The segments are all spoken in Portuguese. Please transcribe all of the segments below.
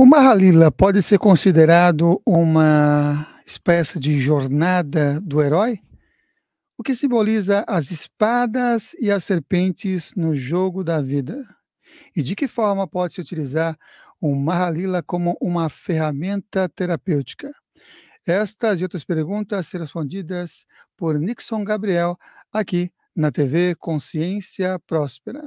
O Mahalila pode ser considerado uma espécie de jornada do herói, o que simboliza as espadas e as serpentes no jogo da vida. E de que forma pode-se utilizar o Mahalila como uma ferramenta terapêutica? Estas e outras perguntas serão respondidas por Nixon Gabriel aqui na TV Consciência Próspera.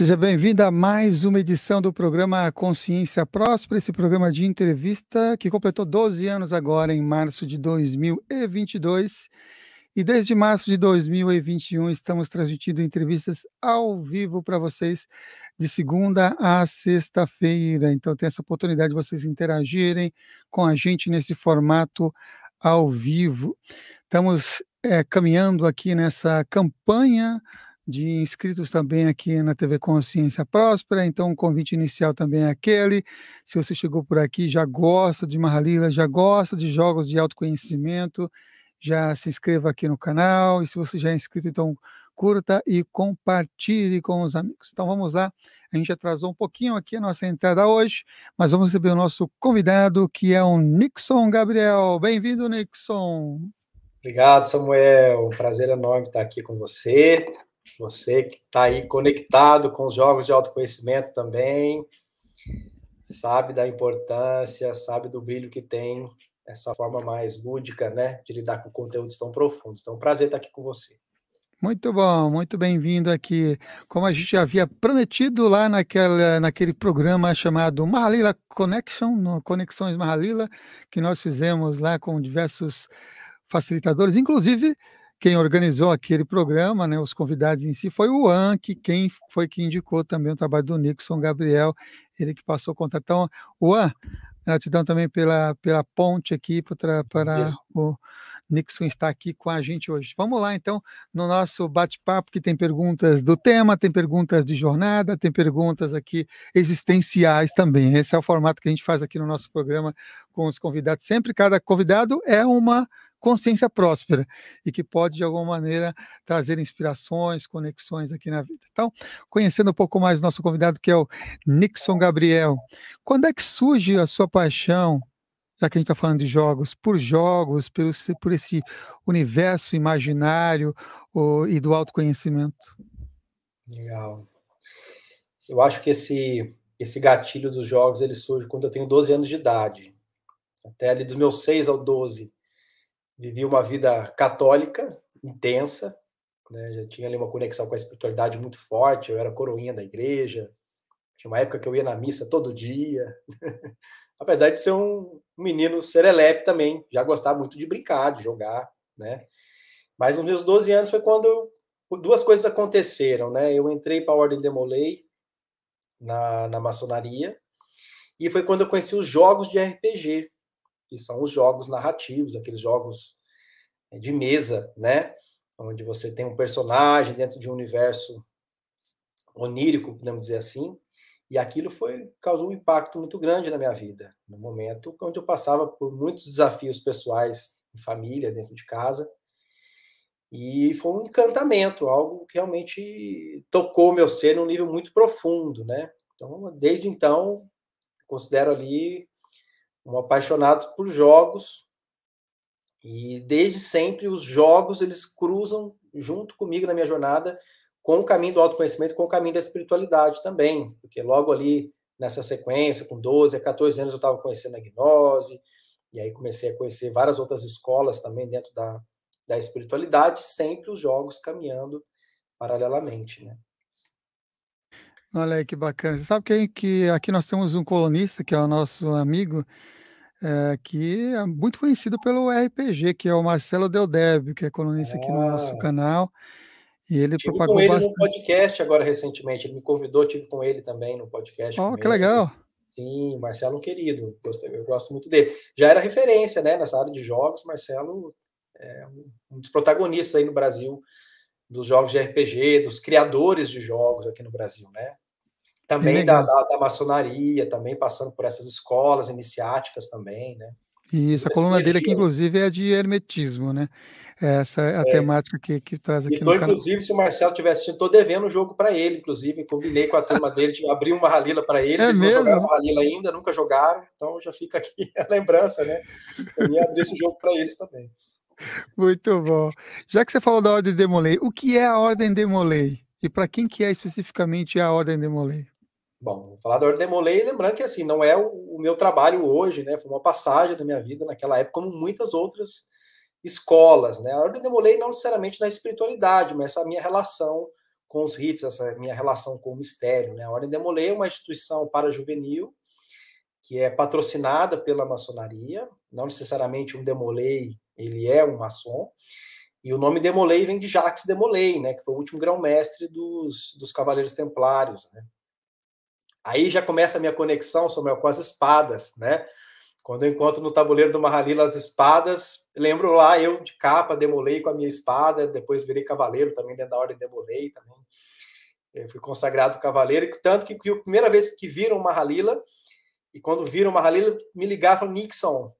Seja bem-vindo a mais uma edição do programa Consciência Próspera, esse programa de entrevista que completou 12 anos agora, em março de 2022. E desde março de 2021 estamos transmitindo entrevistas ao vivo para vocês, de segunda a sexta-feira. Então tem essa oportunidade de vocês interagirem com a gente nesse formato ao vivo. Estamos é, caminhando aqui nessa campanha de inscritos também aqui na TV Consciência Próspera. Então, o convite inicial também é aquele. Se você chegou por aqui, já gosta de Mahalila, já gosta de jogos de autoconhecimento, já se inscreva aqui no canal. E se você já é inscrito, então curta e compartilhe com os amigos. Então vamos lá. A gente atrasou um pouquinho aqui a nossa entrada hoje, mas vamos receber o nosso convidado, que é o Nixon Gabriel. Bem-vindo, Nixon. Obrigado, Samuel. Um prazer enorme estar aqui com você. Você que está aí conectado com os jogos de autoconhecimento também, sabe da importância, sabe do brilho que tem essa forma mais lúdica, né, de lidar com conteúdos tão profundos. Então, é um prazer estar aqui com você. Muito bom, muito bem-vindo aqui. Como a gente havia prometido lá naquela, naquele programa chamado Mahalila Connection, no Conexões Mahalila, que nós fizemos lá com diversos facilitadores, inclusive quem organizou aquele programa, né, os convidados em si, foi o An, que quem foi que indicou também o trabalho do Nixon Gabriel, ele que passou conta. Então, o An, gratidão também pela, pela ponte aqui para, para o Nixon estar aqui com a gente hoje. Vamos lá, então, no nosso bate-papo, que tem perguntas do tema, tem perguntas de jornada, tem perguntas aqui existenciais também. Esse é o formato que a gente faz aqui no nosso programa com os convidados. Sempre cada convidado é uma consciência próspera e que pode, de alguma maneira, trazer inspirações, conexões aqui na vida. Então, conhecendo um pouco mais nosso convidado, que é o Nixon Gabriel, quando é que surge a sua paixão, já que a gente está falando de jogos, por jogos, por esse, por esse universo imaginário e do autoconhecimento? Legal. Eu acho que esse, esse gatilho dos jogos ele surge quando eu tenho 12 anos de idade. Até ali dos meus 6 ao 12, Vivi uma vida católica intensa, né? já tinha ali uma conexão com a espiritualidade muito forte, eu era coroinha da igreja, tinha uma época que eu ia na missa todo dia, apesar de ser um menino serelepe também, já gostava muito de brincar, de jogar, né? Mas nos meus 12 anos foi quando eu, duas coisas aconteceram, né? Eu entrei para a Ordem Demolei na, na maçonaria e foi quando eu conheci os jogos de RPG, que são os jogos narrativos, aqueles jogos eh, de mesa, né? Onde você tem um personagem dentro de um universo onírico, podemos dizer assim, e aquilo foi causou um impacto muito grande na minha vida, no momento onde eu passava por muitos desafios pessoais em família, dentro de casa. E foi um encantamento, algo que realmente tocou meu ser num nível muito profundo, né? Então, desde então, considero ali um apaixonado por jogos e desde sempre os jogos eles cruzam junto comigo na minha jornada com o caminho do autoconhecimento, com o caminho da espiritualidade também, porque logo ali nessa sequência, com 12 a 14 anos eu estava conhecendo a gnose, e aí comecei a conhecer várias outras escolas também dentro da, da espiritualidade, sempre os jogos caminhando paralelamente, né? Olha aí que bacana. Você sabe que, que aqui nós temos um colunista, que é o nosso amigo, é, que é muito conhecido pelo RPG, que é o Marcelo Deldeb, que é colunista ah. aqui no nosso ah. canal. E ele tive propagou com ele bastante. no podcast agora recentemente. Ele me convidou, tive com ele também no podcast. Oh, que legal! Sim, Marcelo é querido. Eu gosto muito dele. Já era referência, né? Nessa área de jogos, Marcelo é um dos protagonistas aí no Brasil dos jogos de RPG, dos criadores de jogos aqui no Brasil, né? Também é da, da, da, maçonaria, também passando por essas escolas iniciáticas também, né? Isso, a coluna dele aqui, inclusive, é de hermetismo, né? Essa é a é. temática que, que traz aqui então, no canal. Inclusive, se o Marcelo tivesse assistindo, estou devendo um jogo para ele, inclusive, combinei com a turma dele de abrir uma ralila para ele. É Eles mesmo? não jogaram ralila ainda, nunca jogaram, então já fica aqui a lembrança, né? Eu ia abrir esse jogo para eles também. Muito bom. Já que você falou da Ordem Demolei, o que é a Ordem Demolei? E para quem que é especificamente a Ordem Demolei? Bom, vou falar da Ordem Demolei, lembrando que assim, não é o, meu trabalho hoje, né? Foi uma passagem da minha vida naquela época, como muitas outras escolas, né? A Ordem Demolei não necessariamente na espiritualidade, mas essa minha relação com os ritos, essa minha relação com o mistério, né? A Ordem Demolei é uma instituição para juvenil que é patrocinada pela maçonaria, não necessariamente um demolei ele é um maçom. E o nome Demolei vem de Jacques Demolei, né, que foi o último grão-mestre dos, dos Cavaleiros Templários. Né? Aí já começa a minha conexão, Samuel, com as espadas. Né? Quando eu encontro no tabuleiro do Mahalila as espadas, lembro lá eu de capa, demolei com a minha espada, depois virei cavaleiro também, dentro da ordem demolei também. Eu fui consagrado cavaleiro, tanto que, que a primeira vez que viram o Mahalila, e quando viram o Mahalila, me ligavam, Nixon,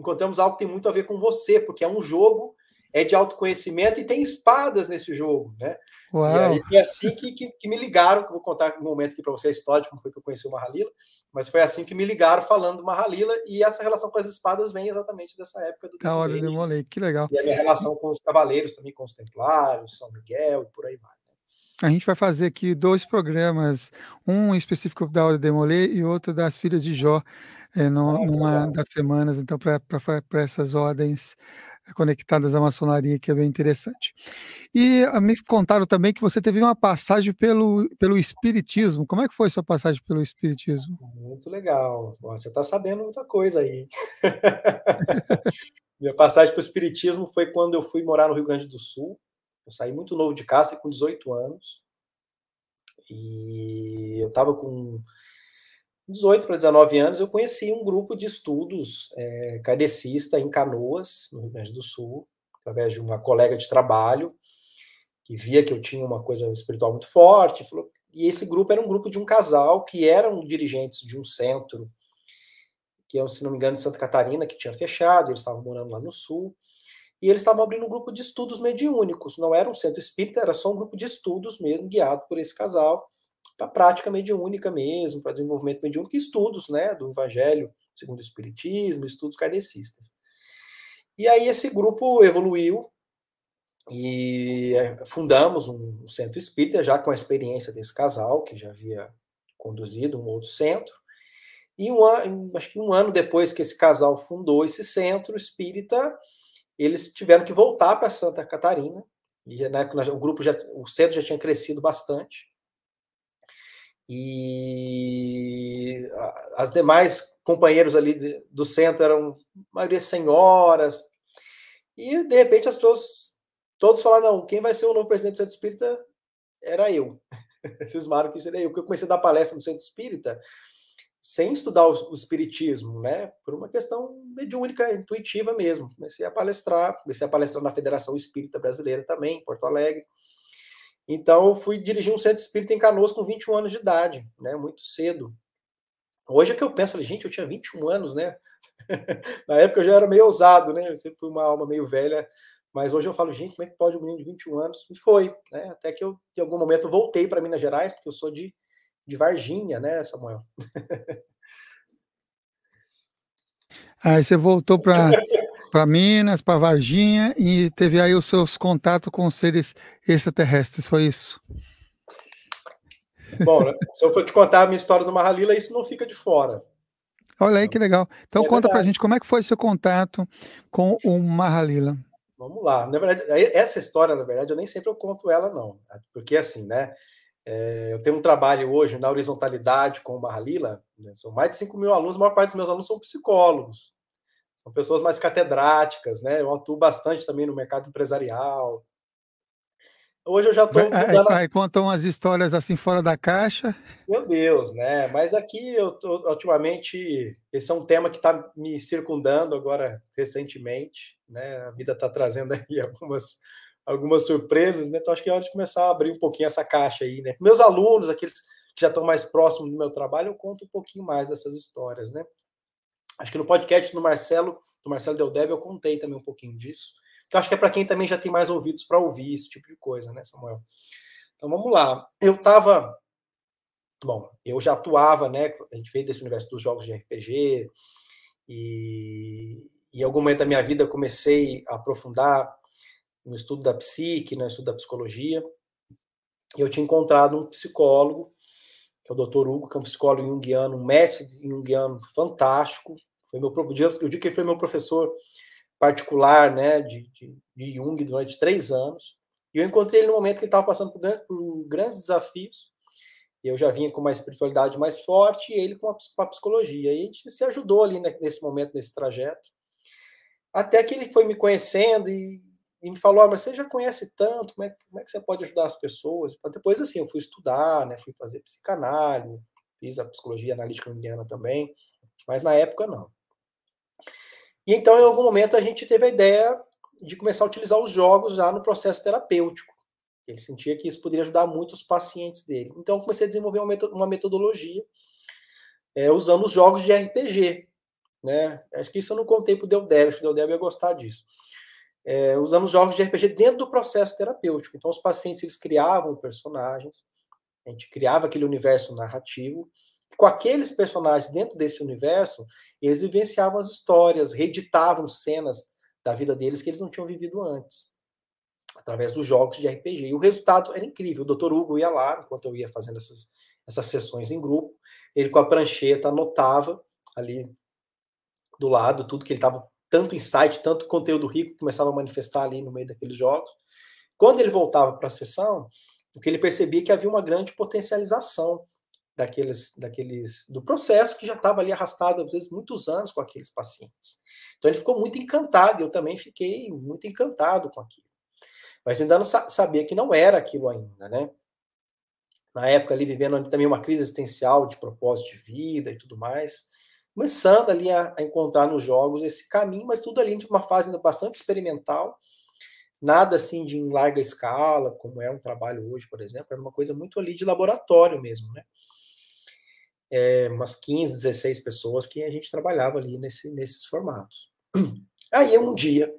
encontramos algo que tem muito a ver com você, porque é um jogo, é de autoconhecimento e tem espadas nesse jogo, né? Uau. E aí, é assim que, que, que, me ligaram, que eu vou contar um momento aqui para você a história de como foi que eu conheci o Mahalila, mas foi assim que me ligaram falando do Mahalila e essa relação com as espadas vem exatamente dessa época do Da hora, demolei, que legal. E a minha relação com os cavaleiros também, com os templários, São Miguel e por aí vai. A gente vai fazer aqui dois programas, um específico da Hora de e outro das Filhas de Jó, é, no, ah, numa das semanas, então, para essas ordens eh, conectadas à maçonaria, que é bem interessante. E ah, me contaram também que você teve uma passagem pelo, pelo Espiritismo. Como é que foi sua passagem pelo Espiritismo? Ah, muito legal. Você está sabendo muita coisa aí. Minha passagem para o Espiritismo foi quando eu fui morar no Rio Grande do Sul. Eu saí muito novo de casa, com 18 anos. E eu estava com 18 para 19 anos, eu conheci um grupo de estudos é, eh, cadecista em Canoas, no Rio Grande do Sul, através de uma colega de trabalho, que via que eu tinha uma coisa espiritual muito forte. Falou, e esse grupo era um grupo de um casal que eram dirigentes de um centro, que é, se não me engano, de Santa Catarina, que tinha fechado, eles estavam morando lá no Sul e eles estavam abrindo um grupo de estudos mediúnicos, não era um centro espírita, era só um grupo de estudos mesmo, guiado por esse casal, para prática mediúnica mesmo, para desenvolvimento mediúnico, estudos né, do Evangelho segundo o Espiritismo, estudos kardecistas. E aí esse grupo evoluiu e eh, fundamos um centro espírita, já com a experiência desse casal, que já havia conduzido um outro centro. E um ano, acho que um ano depois que esse casal fundou esse centro espírita, eles tiveram que voltar para Santa Catarina, e né, o grupo já, o centro já tinha crescido bastante, e as demais companheiros ali do centro eram a maioria senhoras, e de repente as pessoas, todos falaram, não, quem vai ser o novo presidente do Centro Espírita era eu. Vocês marcam que seria eu, porque eu comecei a dar palestra no Centro Espírita, sem estudar o, o espiritismo, né? Por uma questão mediúnica, intuitiva mesmo. Comecei a palestrar, comecei a palestrar na Federação Espírita Brasileira também, em Porto Alegre. Então, eu fui dirigir um centro espírita em Canoas com 21 anos de idade, né? Muito cedo. Hoje é que eu penso, falei, gente, eu tinha 21 anos, né? Na época eu já era meio ousado, né? Eu sempre fui uma alma meio velha, mas hoje eu falo, gente, como é que pode um menino de 21 anos? E foi, né? Até que eu, em algum momento, voltei para Minas Gerais, porque eu sou de de Varginha, né, Samuel? aí você voltou para Minas, para Varginha e teve aí os seus contatos com seres extraterrestres, foi isso? Bom, né, se eu for te contar a minha história do Mahalila, isso não fica de fora. Olha aí que legal. Então é conta para a gente como é que foi seu contato com o Mahalila. Vamos lá. Na verdade, essa história, na verdade, eu nem sempre eu conto ela, não. Porque assim, né? É, eu tenho um trabalho hoje na horizontalidade com o Mahalila, né? são mais de 5 mil alunos, a maior parte dos meus alunos são psicólogos, são pessoas mais catedráticas, né? Eu atuo bastante também no mercado empresarial. Hoje eu já estou. Mudando... Aí, aí contam umas histórias assim fora da caixa. Meu Deus, né? Mas aqui eu tô, ultimamente esse é um tema que está me circundando agora recentemente, né? A vida está trazendo aí algumas algumas surpresas, né? Então acho que é hora de começar a abrir um pouquinho essa caixa aí, né? Meus alunos, aqueles que já estão mais próximos do meu trabalho, eu conto um pouquinho mais dessas histórias, né? Acho que no podcast do Marcelo, do Marcelo Deldeb, eu contei também um pouquinho disso. Que eu acho que é para quem também já tem mais ouvidos para ouvir esse tipo de coisa, né, Samuel? Então vamos lá. Eu estava bom, eu já atuava, né? A gente veio desse universo dos jogos de RPG e, e em algum momento da minha vida comecei a aprofundar no estudo da psique, né, no estudo da psicologia, e eu tinha encontrado um psicólogo, que é o Dr. Hugo, que é um psicólogo junguiano, um mestre junguiano fantástico, foi meu eu digo que ele foi meu professor particular, né, de, de, de Jung durante três anos, e eu encontrei ele no momento que ele estava passando por, por grandes desafios, eu já vinha com uma espiritualidade mais forte e ele com a, psicologia. E a gente se ajudou ali nesse momento, nesse trajeto. Até que ele foi me conhecendo e e me falou, ah, mas você já conhece tanto, como é, como é que você pode ajudar as pessoas? Então, depois, assim, eu fui estudar, né, fui fazer psicanálise, fiz a psicologia analítica indiana também, mas na época não. E então, em algum momento, a gente teve a ideia de começar a utilizar os jogos já no processo terapêutico. Ele sentia que isso poderia ajudar muito os pacientes dele. Então, eu comecei a desenvolver uma metodologia é, usando os jogos de RPG. Né? Acho que isso eu não contei para o Del acho que o Del ia gostar disso é, usamos jogos de RPG dentro do processo terapêutico. Então, os pacientes eles criavam personagens, a gente criava aquele universo narrativo, e com aqueles personagens dentro desse universo, eles vivenciavam as histórias, reeditavam cenas da vida deles que eles não tinham vivido antes, através dos jogos de RPG. E o resultado era incrível. O Dr. Hugo ia lá, enquanto eu ia fazendo essas, essas sessões em grupo, ele com a prancheta anotava ali do lado tudo que ele estava tanto insight, tanto conteúdo rico começava a manifestar ali no meio daqueles jogos. Quando ele voltava para a sessão, o que ele percebia é que havia uma grande potencialização daqueles, daqueles do processo que já estava ali arrastado às vezes muitos anos com aqueles pacientes. Então ele ficou muito encantado, eu também fiquei muito encantado com aquilo. Mas ainda não sa sabia que não era aquilo ainda, né? Na época ali vivendo também uma crise existencial de propósito de vida e tudo mais começando ali a, a, encontrar nos jogos esse caminho, mas tudo ali de uma fase ainda bastante experimental, nada assim de em larga escala, como é um trabalho hoje, por exemplo, era é uma coisa muito ali de laboratório mesmo, né? É, umas 15, 16 pessoas que a gente trabalhava ali nesse, nesses formatos. Aí um dia,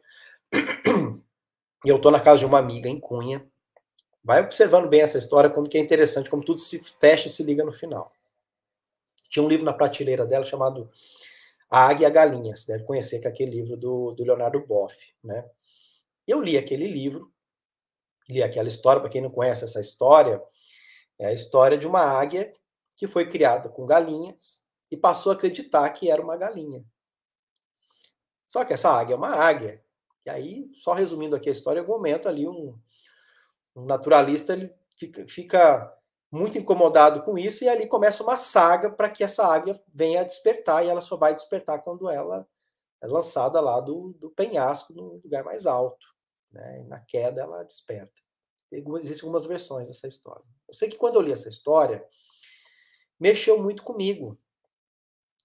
e eu tô na casa de uma amiga em Cunha, vai observando bem essa história, como que é interessante, como tudo se fecha e se liga no final. Tinha um livro na prateleira dela chamado A Águia e a Galinha. Você deve conhecer, que é aquele livro do, do Leonardo Boff. Né? Eu li aquele livro, li aquela história. Para quem não conhece essa história, é a história de uma águia que foi criada com galinhas e passou a acreditar que era uma galinha. Só que essa águia é uma águia. E aí, só resumindo aqui a história, em algum momento ali um, um naturalista ele fica, fica muito incomodado com isso, e ali começa uma saga para que essa águia venha a despertar, e ela só vai despertar quando ela é lançada lá do, do penhasco, no lugar mais alto. Né? E na queda ela desperta. Existem algumas versões dessa história. Eu sei que quando eu li essa história, mexeu muito comigo.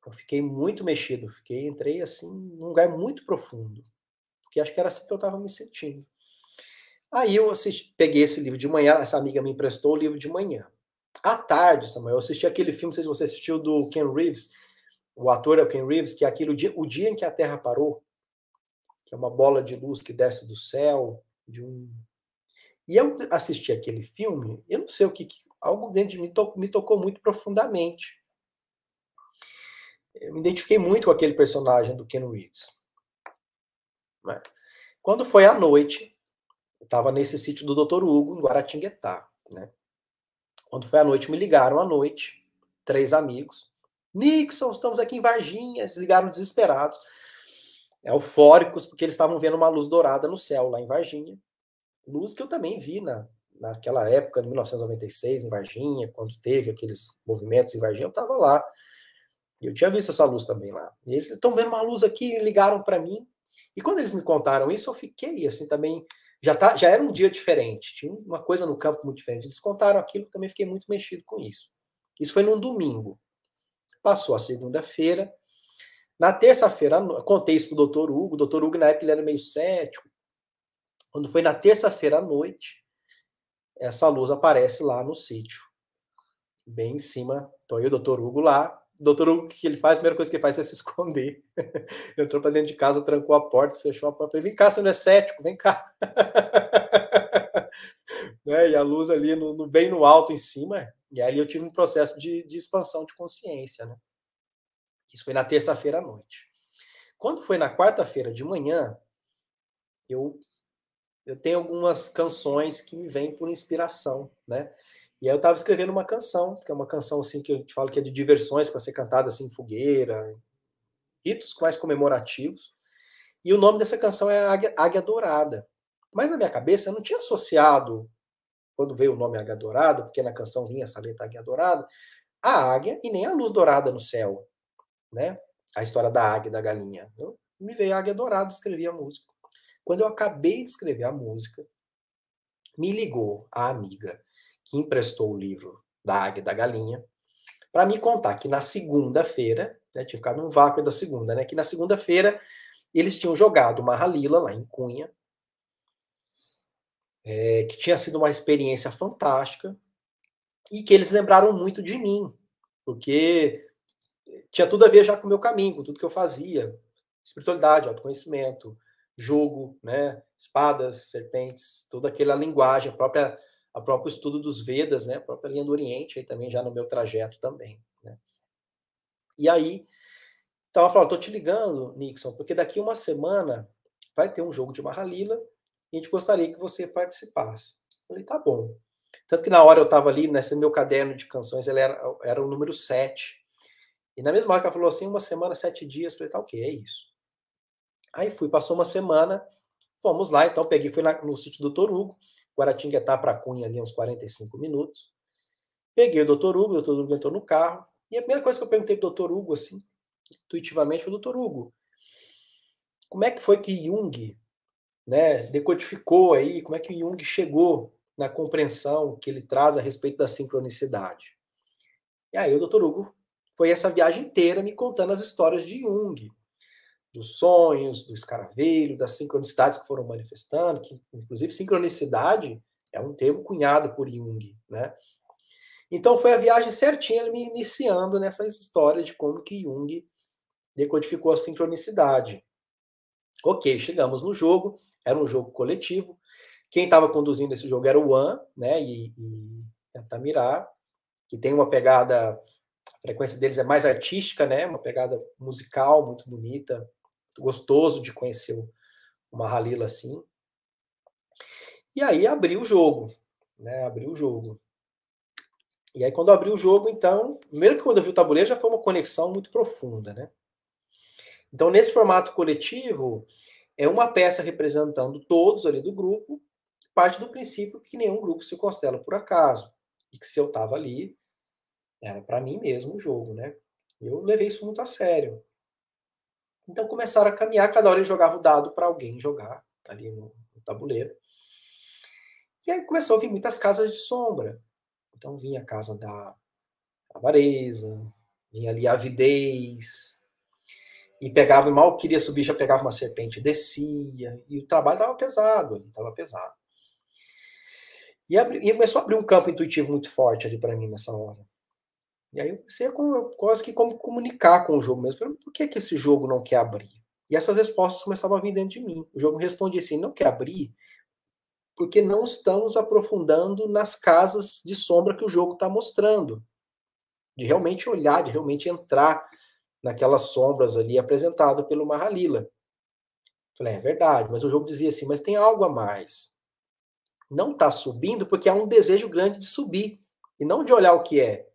Eu fiquei muito mexido, fiquei, entrei assim num lugar muito profundo, porque acho que era assim que eu estava me sentindo. Aí eu assisti, peguei esse livro de manhã, essa amiga me emprestou o livro de manhã à tarde, Samuel. Eu assisti aquele filme, não sei se você assistiu, do Ken Reeves. O ator é o Ken Reeves, que é aquilo, o dia em que a Terra parou, que é uma bola de luz que desce do céu, de um... E eu assisti aquele filme, eu não sei o que, algo dentro de mim to, me tocou muito profundamente. Eu me identifiquei muito com aquele personagem do Ken Reeves. Né? Quando foi à noite, eu estava nesse sítio do Dr. Hugo, em Guaratinguetá, né? Quando foi à noite, me ligaram à noite, três amigos. Nixon, estamos aqui em Varginha. Eles ligaram desesperados, é, eufóricos, porque eles estavam vendo uma luz dourada no céu lá em Varginha. Luz que eu também vi na, naquela época, em 1996, em Varginha, quando teve aqueles movimentos em Varginha, eu estava lá. Eu tinha visto essa luz também lá. E eles estão vendo uma luz aqui, ligaram para mim. E quando eles me contaram isso, eu fiquei assim também já, tá, já era um dia diferente, tinha uma coisa no campo muito diferente. Eles contaram aquilo, também fiquei muito mexido com isso. Isso foi num domingo. Passou a segunda-feira. Na terça-feira, contei isso para o doutor Hugo. O doutor Hugo, na época, ele era meio cético. Quando foi na terça-feira à noite, essa luz aparece lá no sítio, bem em cima. Então, aí o doutor Hugo lá, doutor o que ele faz? A primeira coisa que ele faz é se esconder. Entrou para dentro de casa, trancou a porta, fechou a porta. Vem cá, você não é cético, vem cá. né? E a luz ali no, no, bem no alto em cima. E ali eu tive um processo de, de expansão de consciência. Né? Isso foi na terça-feira à noite. Quando foi na quarta-feira de manhã, eu, eu tenho algumas canções que me vêm por inspiração, né? E aí eu estava escrevendo uma canção, que é uma canção assim que eu te falo que é de diversões para ser cantada assim em fogueira, ritos mais comemorativos. E o nome dessa canção é Águia, Águia Dourada. Mas na minha cabeça eu não tinha associado quando veio o nome Águia Dourada, porque na canção vinha essa letra Águia Dourada, a águia e nem a luz dourada no céu, né? A história da águia e da galinha. Eu então, me veio a Águia Dourada, escrevi a música. Quando eu acabei de escrever a música, me ligou a amiga que emprestou o livro da Águia e da Galinha, para me contar que na segunda-feira, né, tinha ficado um vácuo da segunda, né, que na segunda-feira eles tinham jogado uma ralila lá em Cunha, é, que tinha sido uma experiência fantástica, e que eles lembraram muito de mim, porque tinha tudo a ver já com o meu caminho, com tudo que eu fazia, espiritualidade, autoconhecimento, jogo, né, espadas, serpentes, toda aquela linguagem, a própria a próprio estudo dos Vedas, né, a própria linha do Oriente, aí também já no meu trajeto também. Né? E aí, estava falando, estou te ligando, Nixon, porque daqui uma semana vai ter um jogo de Mahalila e a gente gostaria que você participasse. Eu falei, tá bom. Tanto que na hora eu estava ali, nesse meu caderno de canções, ele era, era o número 7. E na mesma hora que ela falou assim, uma semana, sete dias, eu falei, tá ok, é isso. Aí fui, passou uma semana, fomos lá, então peguei, fui no sítio do Torugo, Guaratinguetá para Cunha ali uns 45 minutos. Peguei o doutor Hugo, o doutor Hugo entrou no carro, e a primeira coisa que eu perguntei pro doutor Hugo, assim, intuitivamente, foi, doutor Hugo, como é que foi que Jung né, decodificou aí, como é que Jung chegou na compreensão que ele traz a respeito da sincronicidade? E aí o doutor Hugo foi essa viagem inteira me contando as histórias de Jung, dos sonhos, do escaravelho, das sincronicidades que foram manifestando, que inclusive sincronicidade é um termo cunhado por Jung, né? Então foi a viagem certinha ele me iniciando nessa história de como que Jung decodificou a sincronicidade. Ok, chegamos no jogo, era um jogo coletivo. Quem estava conduzindo esse jogo era o Wan, né? E, e Tamirá, que tem uma pegada, a frequência deles é mais artística, né? Uma pegada musical muito bonita, gostoso de conhecer uma Halila assim. E aí abriu o jogo, né? Abriu o jogo. E aí quando abriu o jogo, então, primeiro que quando eu vi o tabuleiro já foi uma conexão muito profunda, né? Então, nesse formato coletivo, é uma peça representando todos ali do grupo, parte do princípio que nenhum grupo se constela por acaso, e que se eu tava ali, era para mim mesmo o jogo, né? Eu levei isso muito a sério. Então começaram a caminhar, cada hora ele jogava o dado para alguém jogar ali no, no tabuleiro. E aí começou a vir muitas casas de sombra. Então vinha a casa da avareza, vinha ali a avidez, e pegava, mal queria subir, já pegava uma serpente e descia, e o trabalho estava pesado, estava pesado. E, abri, e, começou a abrir um campo intuitivo muito forte ali para mim nessa hora. E aí eu comecei a quase que como comunicar com o jogo mesmo. Falei, por que, que esse jogo não quer abrir? E essas respostas começavam a vir dentro de mim. O jogo respondia assim: não quer abrir porque não estamos aprofundando nas casas de sombra que o jogo está mostrando. De realmente olhar, de realmente entrar naquelas sombras ali apresentado pelo Mahalila. Falei, é verdade, mas o jogo dizia assim: mas tem algo a mais. Não está subindo porque há um desejo grande de subir e não de olhar o que é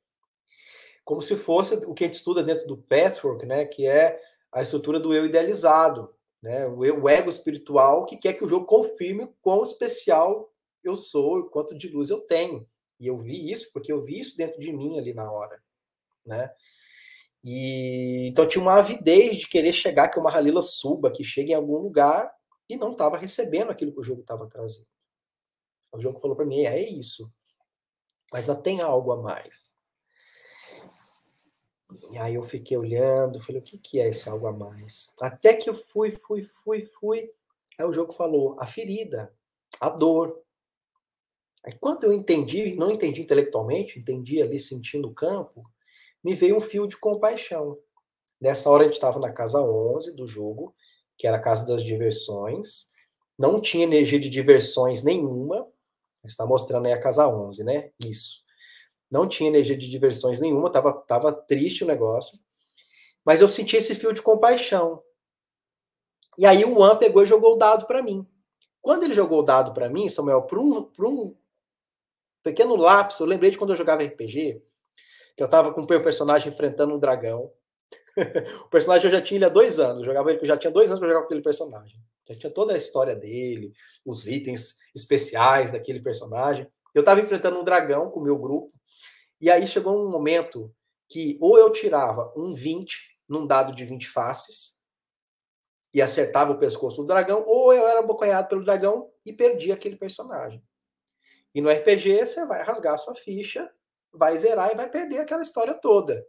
como se fosse o que a gente estuda dentro do Pathwork, né, que é a estrutura do eu idealizado, né, o, eu, o ego espiritual que quer que o jogo confirme quão especial eu sou e quanto de luz eu tenho. E eu vi isso porque eu vi isso dentro de mim ali na hora, né? E então tinha uma avidez de querer chegar que é uma Halila suba, que chegue em algum lugar e não estava recebendo aquilo que o jogo estava trazendo. O jogo falou para mim: é isso, mas já tem algo a mais. E aí eu fiquei olhando, falei, o que, que é esse algo a mais? Até que eu fui, fui, fui, fui. Aí o jogo falou, a ferida, a dor. Aí quando eu entendi, não entendi intelectualmente, entendi ali sentindo o campo, me veio um fio de compaixão. Nessa hora a gente estava na casa 11 do jogo, que era a casa das diversões. Não tinha energia de diversões nenhuma. Está mostrando aí a casa 11, né? Isso não tinha energia de diversões nenhuma, tava, tava triste o negócio. Mas eu senti esse fio de compaixão. E aí o Juan pegou e jogou o dado para mim. Quando ele jogou o dado para mim, Samuel, por um, por um pequeno lápis eu lembrei de quando eu jogava RPG, que eu tava com meu personagem enfrentando um dragão. o personagem eu já tinha ele há dois anos, eu jogava ele, já tinha dois anos para jogar com aquele personagem. Já tinha toda a história dele, os itens especiais daquele personagem. Eu estava enfrentando um dragão com o meu grupo, e aí chegou um momento que ou eu tirava um 20 num dado de 20 faces e acertava o pescoço do dragão, ou eu era abocanhado pelo dragão e perdia aquele personagem. E no RPG você vai rasgar sua ficha, vai zerar e vai perder aquela história toda.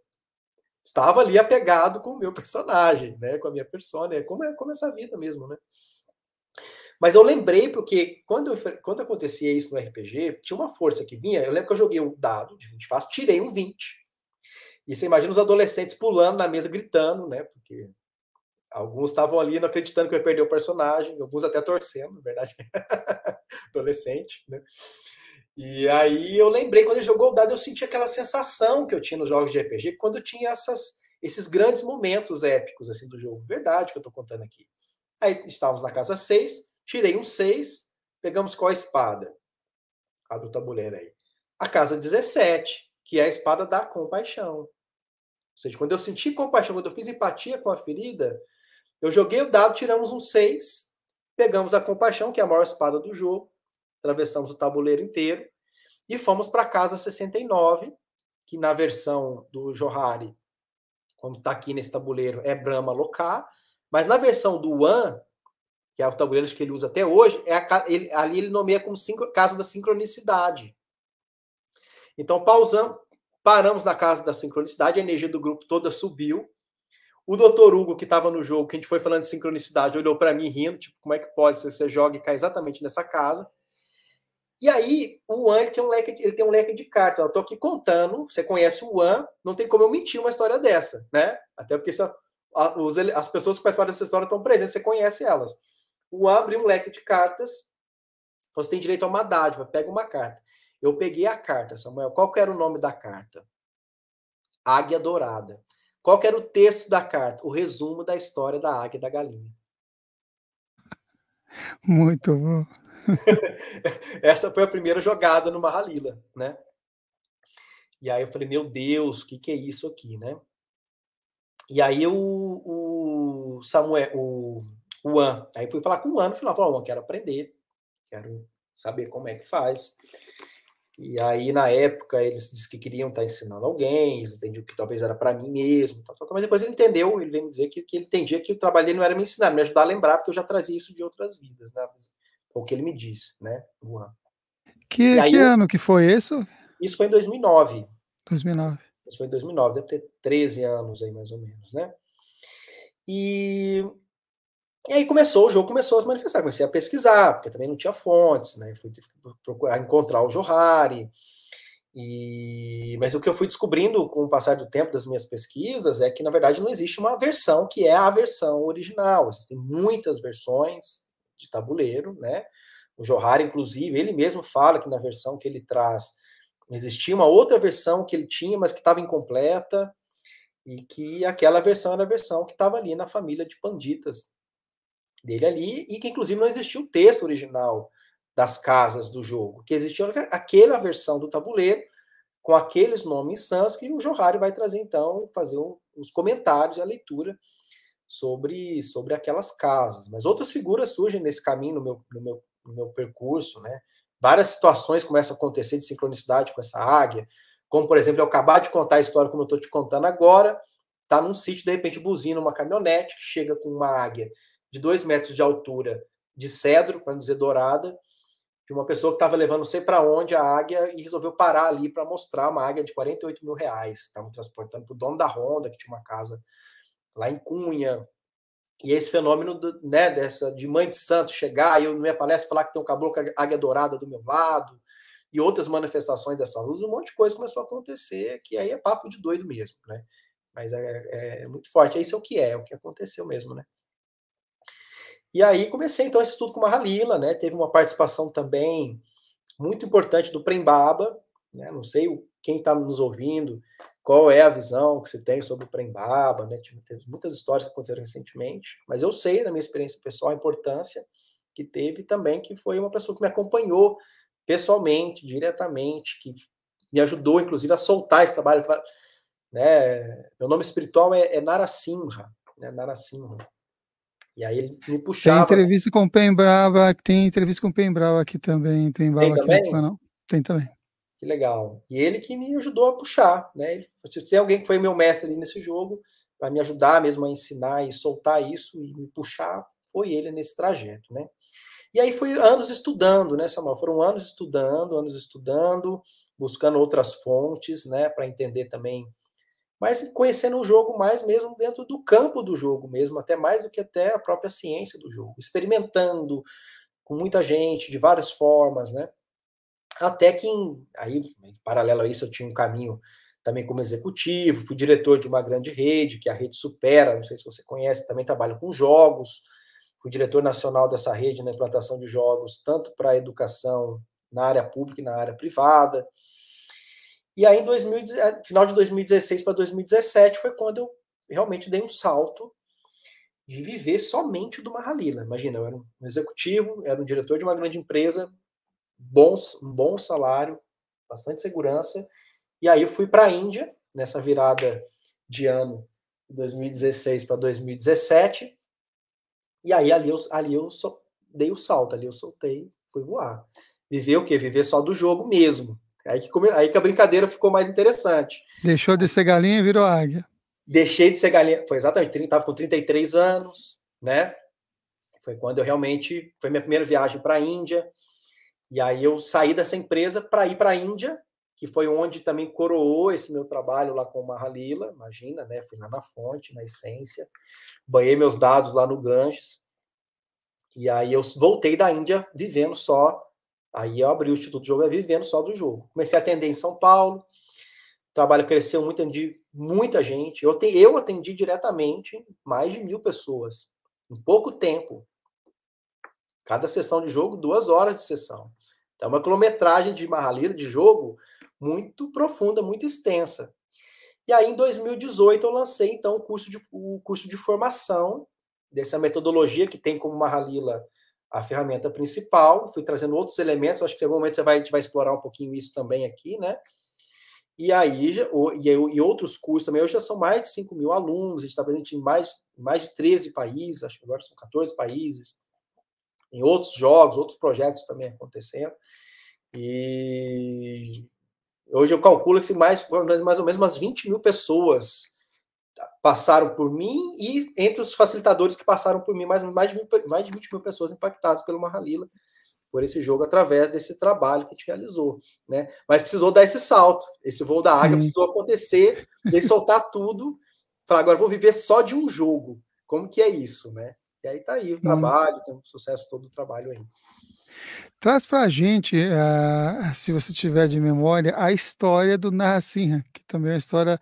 Estava ali apegado com o meu personagem, né, com a minha persona, é como é como é essa vida mesmo, né? Mas eu lembrei porque quando, eu, quando acontecia isso no RPG, tinha uma força que vinha. Eu lembro que eu joguei um dado de 20 faces, tirei um 20. E você imagina os adolescentes pulando na mesa, gritando, né? Porque alguns estavam ali não acreditando que eu ia perder o personagem, alguns até torcendo, na verdade. Adolescente, né? E aí eu lembrei, quando ele jogou o dado, eu senti aquela sensação que eu tinha nos jogos de RPG, quando eu tinha essas, esses grandes momentos épicos assim do jogo. Verdade que eu tô contando aqui. Aí estávamos na casa 6, Tirei um 6, pegamos qual espada? Abre o tabuleiro aí. A casa 17, que é a espada da compaixão. Ou seja, quando eu senti compaixão, quando eu fiz empatia com a ferida, eu joguei o dado, tiramos um 6, pegamos a compaixão, que é a maior espada do jogo, atravessamos o tabuleiro inteiro e fomos para a casa 69, que na versão do Johari, como está aqui nesse tabuleiro, é Brahma Loká, mas na versão do Wan, que é o tabuleiro que ele usa até hoje, é a, ele, ali ele nomeia como sincro, casa da sincronicidade. Então, pausamos, paramos na casa da sincronicidade, a energia do grupo toda subiu. O doutor Hugo, que estava no jogo, que a gente foi falando de sincronicidade, olhou para mim rindo, tipo, como é que pode ser? Você joga e cai exatamente nessa casa. E aí, o Wan ele tem um leque, de, ele tem um leque de cartas. Eu tô aqui contando, você conhece o Wan, não tem como eu mentir uma história dessa, né? Até porque se, a, os, as pessoas que participaram dessa história estão presentes, você conhece elas o abre um leque de cartas. Você tem direito a uma dádiva, pega uma carta. Eu peguei a carta, Samuel. Qual que era o nome da carta? Águia Dourada. Qual que era o texto da carta? O resumo da história da águia e da galinha. Muito bom. Essa foi a primeira jogada no Mahalila, né? E aí eu falei, meu Deus, o que, que é isso aqui, né? E aí o, o Samuel, o o An. Aí fui falar com o An no final, falou, oh, quero aprender, quero saber como é que faz. E aí, na época, eles disse que queriam estar tá ensinando alguém, eles entendiam que talvez era para mim mesmo, tal, tal, tal, mas depois ele entendeu, ele veio me dizer que, que ele entendia que o trabalho dele não era me ensinar, me ajudar a lembrar, porque eu já trazia isso de outras vidas, né? Foi o que ele me disse, né, Juan. Que, aí, que ano que foi isso? Isso foi em 2009. 2009. Isso foi em 2009, deve ter 13 anos aí, mais ou menos, né? E e aí começou, o jogo começou a se manifestar, comecei a pesquisar, porque também não tinha fontes, né? Eu fui procurar encontrar o Johari. E... Mas o que eu fui descobrindo com o passar do tempo das minhas pesquisas é que, na verdade, não existe uma versão que é a versão original. Existem muitas versões de tabuleiro, né? O Johari, inclusive, ele mesmo fala que na versão que ele traz existia uma outra versão que ele tinha, mas que estava incompleta, e que aquela versão era a versão que estava ali na família de Panditas, dele ali, e que inclusive não existia o texto original das casas do jogo, que existia aquela versão do tabuleiro com aqueles nomes sans que o Johari vai trazer então, fazer os comentários, a leitura sobre, sobre aquelas casas. Mas outras figuras surgem nesse caminho, no meu, no meu, no meu percurso, né? Várias situações começam a acontecer de sincronicidade com essa águia, como, por exemplo, eu acabar de contar a história como eu estou te contando agora, tá num sítio, de repente buzina uma caminhonete que chega com uma águia de dois metros de altura de cedro, para não dizer dourada, de uma pessoa que estava levando não sei para onde a águia e resolveu parar ali para mostrar uma águia de 48 mil reais. Estavam transportando para o dono da Honda, que tinha uma casa lá em Cunha. E esse fenômeno do, né, dessa, de mãe de santo chegar, e eu na minha palestra falar que tem um caboclo águia dourada do meu lado, e outras manifestações dessa luz, um monte de coisa começou a acontecer, que aí é papo de doido mesmo, né? Mas é, é, é muito forte. É isso é o que é, é o que aconteceu mesmo, né? E aí comecei então esse estudo com uma Halila, né? Teve uma participação também muito importante do Prembaba, né? Não sei quem está nos ouvindo, qual é a visão que você tem sobre o Prembaba, né? Teve muitas histórias que aconteceram recentemente, mas eu sei, na minha experiência pessoal, a importância que teve também, que foi uma pessoa que me acompanhou pessoalmente, diretamente, que me ajudou, inclusive, a soltar esse trabalho. Né? Meu nome espiritual é, é Narasimha, né? Narasimha. E aí ele me puxava. Tem entrevista com o Brava, tem entrevista com o Brava aqui também, Pembrava tem também? aqui no canal. Tem também. Que legal. E ele que me ajudou a puxar, né? Assim, se tem alguém que foi meu mestre ali nesse jogo, para me ajudar mesmo a ensinar e soltar isso e me puxar, foi ele nesse trajeto, né? E aí fui anos estudando, né, Samuel? Foram anos estudando, anos estudando, buscando outras fontes, né, para entender também mas conhecendo o jogo mais mesmo dentro do campo do jogo mesmo, até mais do que até a própria ciência do jogo, experimentando com muita gente, de várias formas, né? Até que, em, aí, em paralelo a isso, eu tinha um caminho também como executivo, fui diretor de uma grande rede, que é a Rede Supera, não sei se você conhece, também trabalho com jogos, fui diretor nacional dessa rede na implantação de jogos, tanto para a educação na área pública e na área privada. E aí, em 2000, final de 2016 para 2017, foi quando eu realmente dei um salto de viver somente do Mahalila. Imagina, eu era um executivo, era um diretor de uma grande empresa, bom, um bom salário, bastante segurança. E aí eu fui para a Índia, nessa virada de ano 2016 para 2017. E aí ali eu, ali eu so, dei o salto, ali eu soltei, fui voar. Viver o quê? Viver só do jogo mesmo. Aí que, come... aí que a brincadeira ficou mais interessante. Deixou de ser galinha e virou águia. Deixei de ser galinha. Foi exatamente, estava com 33 anos, né? Foi quando eu realmente. Foi minha primeira viagem para a Índia. E aí eu saí dessa empresa para ir para a Índia, que foi onde também coroou esse meu trabalho lá com o Mahalila. Imagina, né? Fui lá na fonte, na essência. Banhei meus dados lá no Ganges. E aí eu voltei da Índia vivendo só Aí eu abri o Instituto Jogo é Vivendo só do jogo. Comecei a atender em São Paulo. O trabalho cresceu muito, atendi muita gente. Eu, te, eu atendi diretamente mais de mil pessoas em pouco tempo. Cada sessão de jogo, duas horas de sessão. Então, é uma quilometragem de marralila de jogo muito profunda, muito extensa. E aí, em 2018, eu lancei então o curso de, o curso de formação dessa metodologia que tem como marralila a ferramenta principal, fui trazendo outros elementos, acho que em algum momento você vai, a gente vai explorar um pouquinho isso também aqui, né? E aí, e, outros cursos também, hoje já são mais de 5 mil alunos, a gente está presente em mais, mais de 13 países, acho que agora são 14 países, em outros jogos, outros projetos também acontecendo. E hoje eu calculo que mais, mais ou menos umas 20 mil pessoas passaram por mim e entre os facilitadores que passaram por mim, mais, mais, de, 20, mais de 20 mil pessoas impactadas pelo Mahalila por esse jogo através desse trabalho que a gente realizou, né? Mas precisou dar esse salto, esse voo da águia precisou acontecer, precisei soltar tudo, falar agora vou viver só de um jogo, como que é isso, né? E aí tá aí o trabalho, hum. tem um sucesso todo o trabalho aí. Traz para a gente, uh, se você tiver de memória, a história do Narasimha, que também é uma história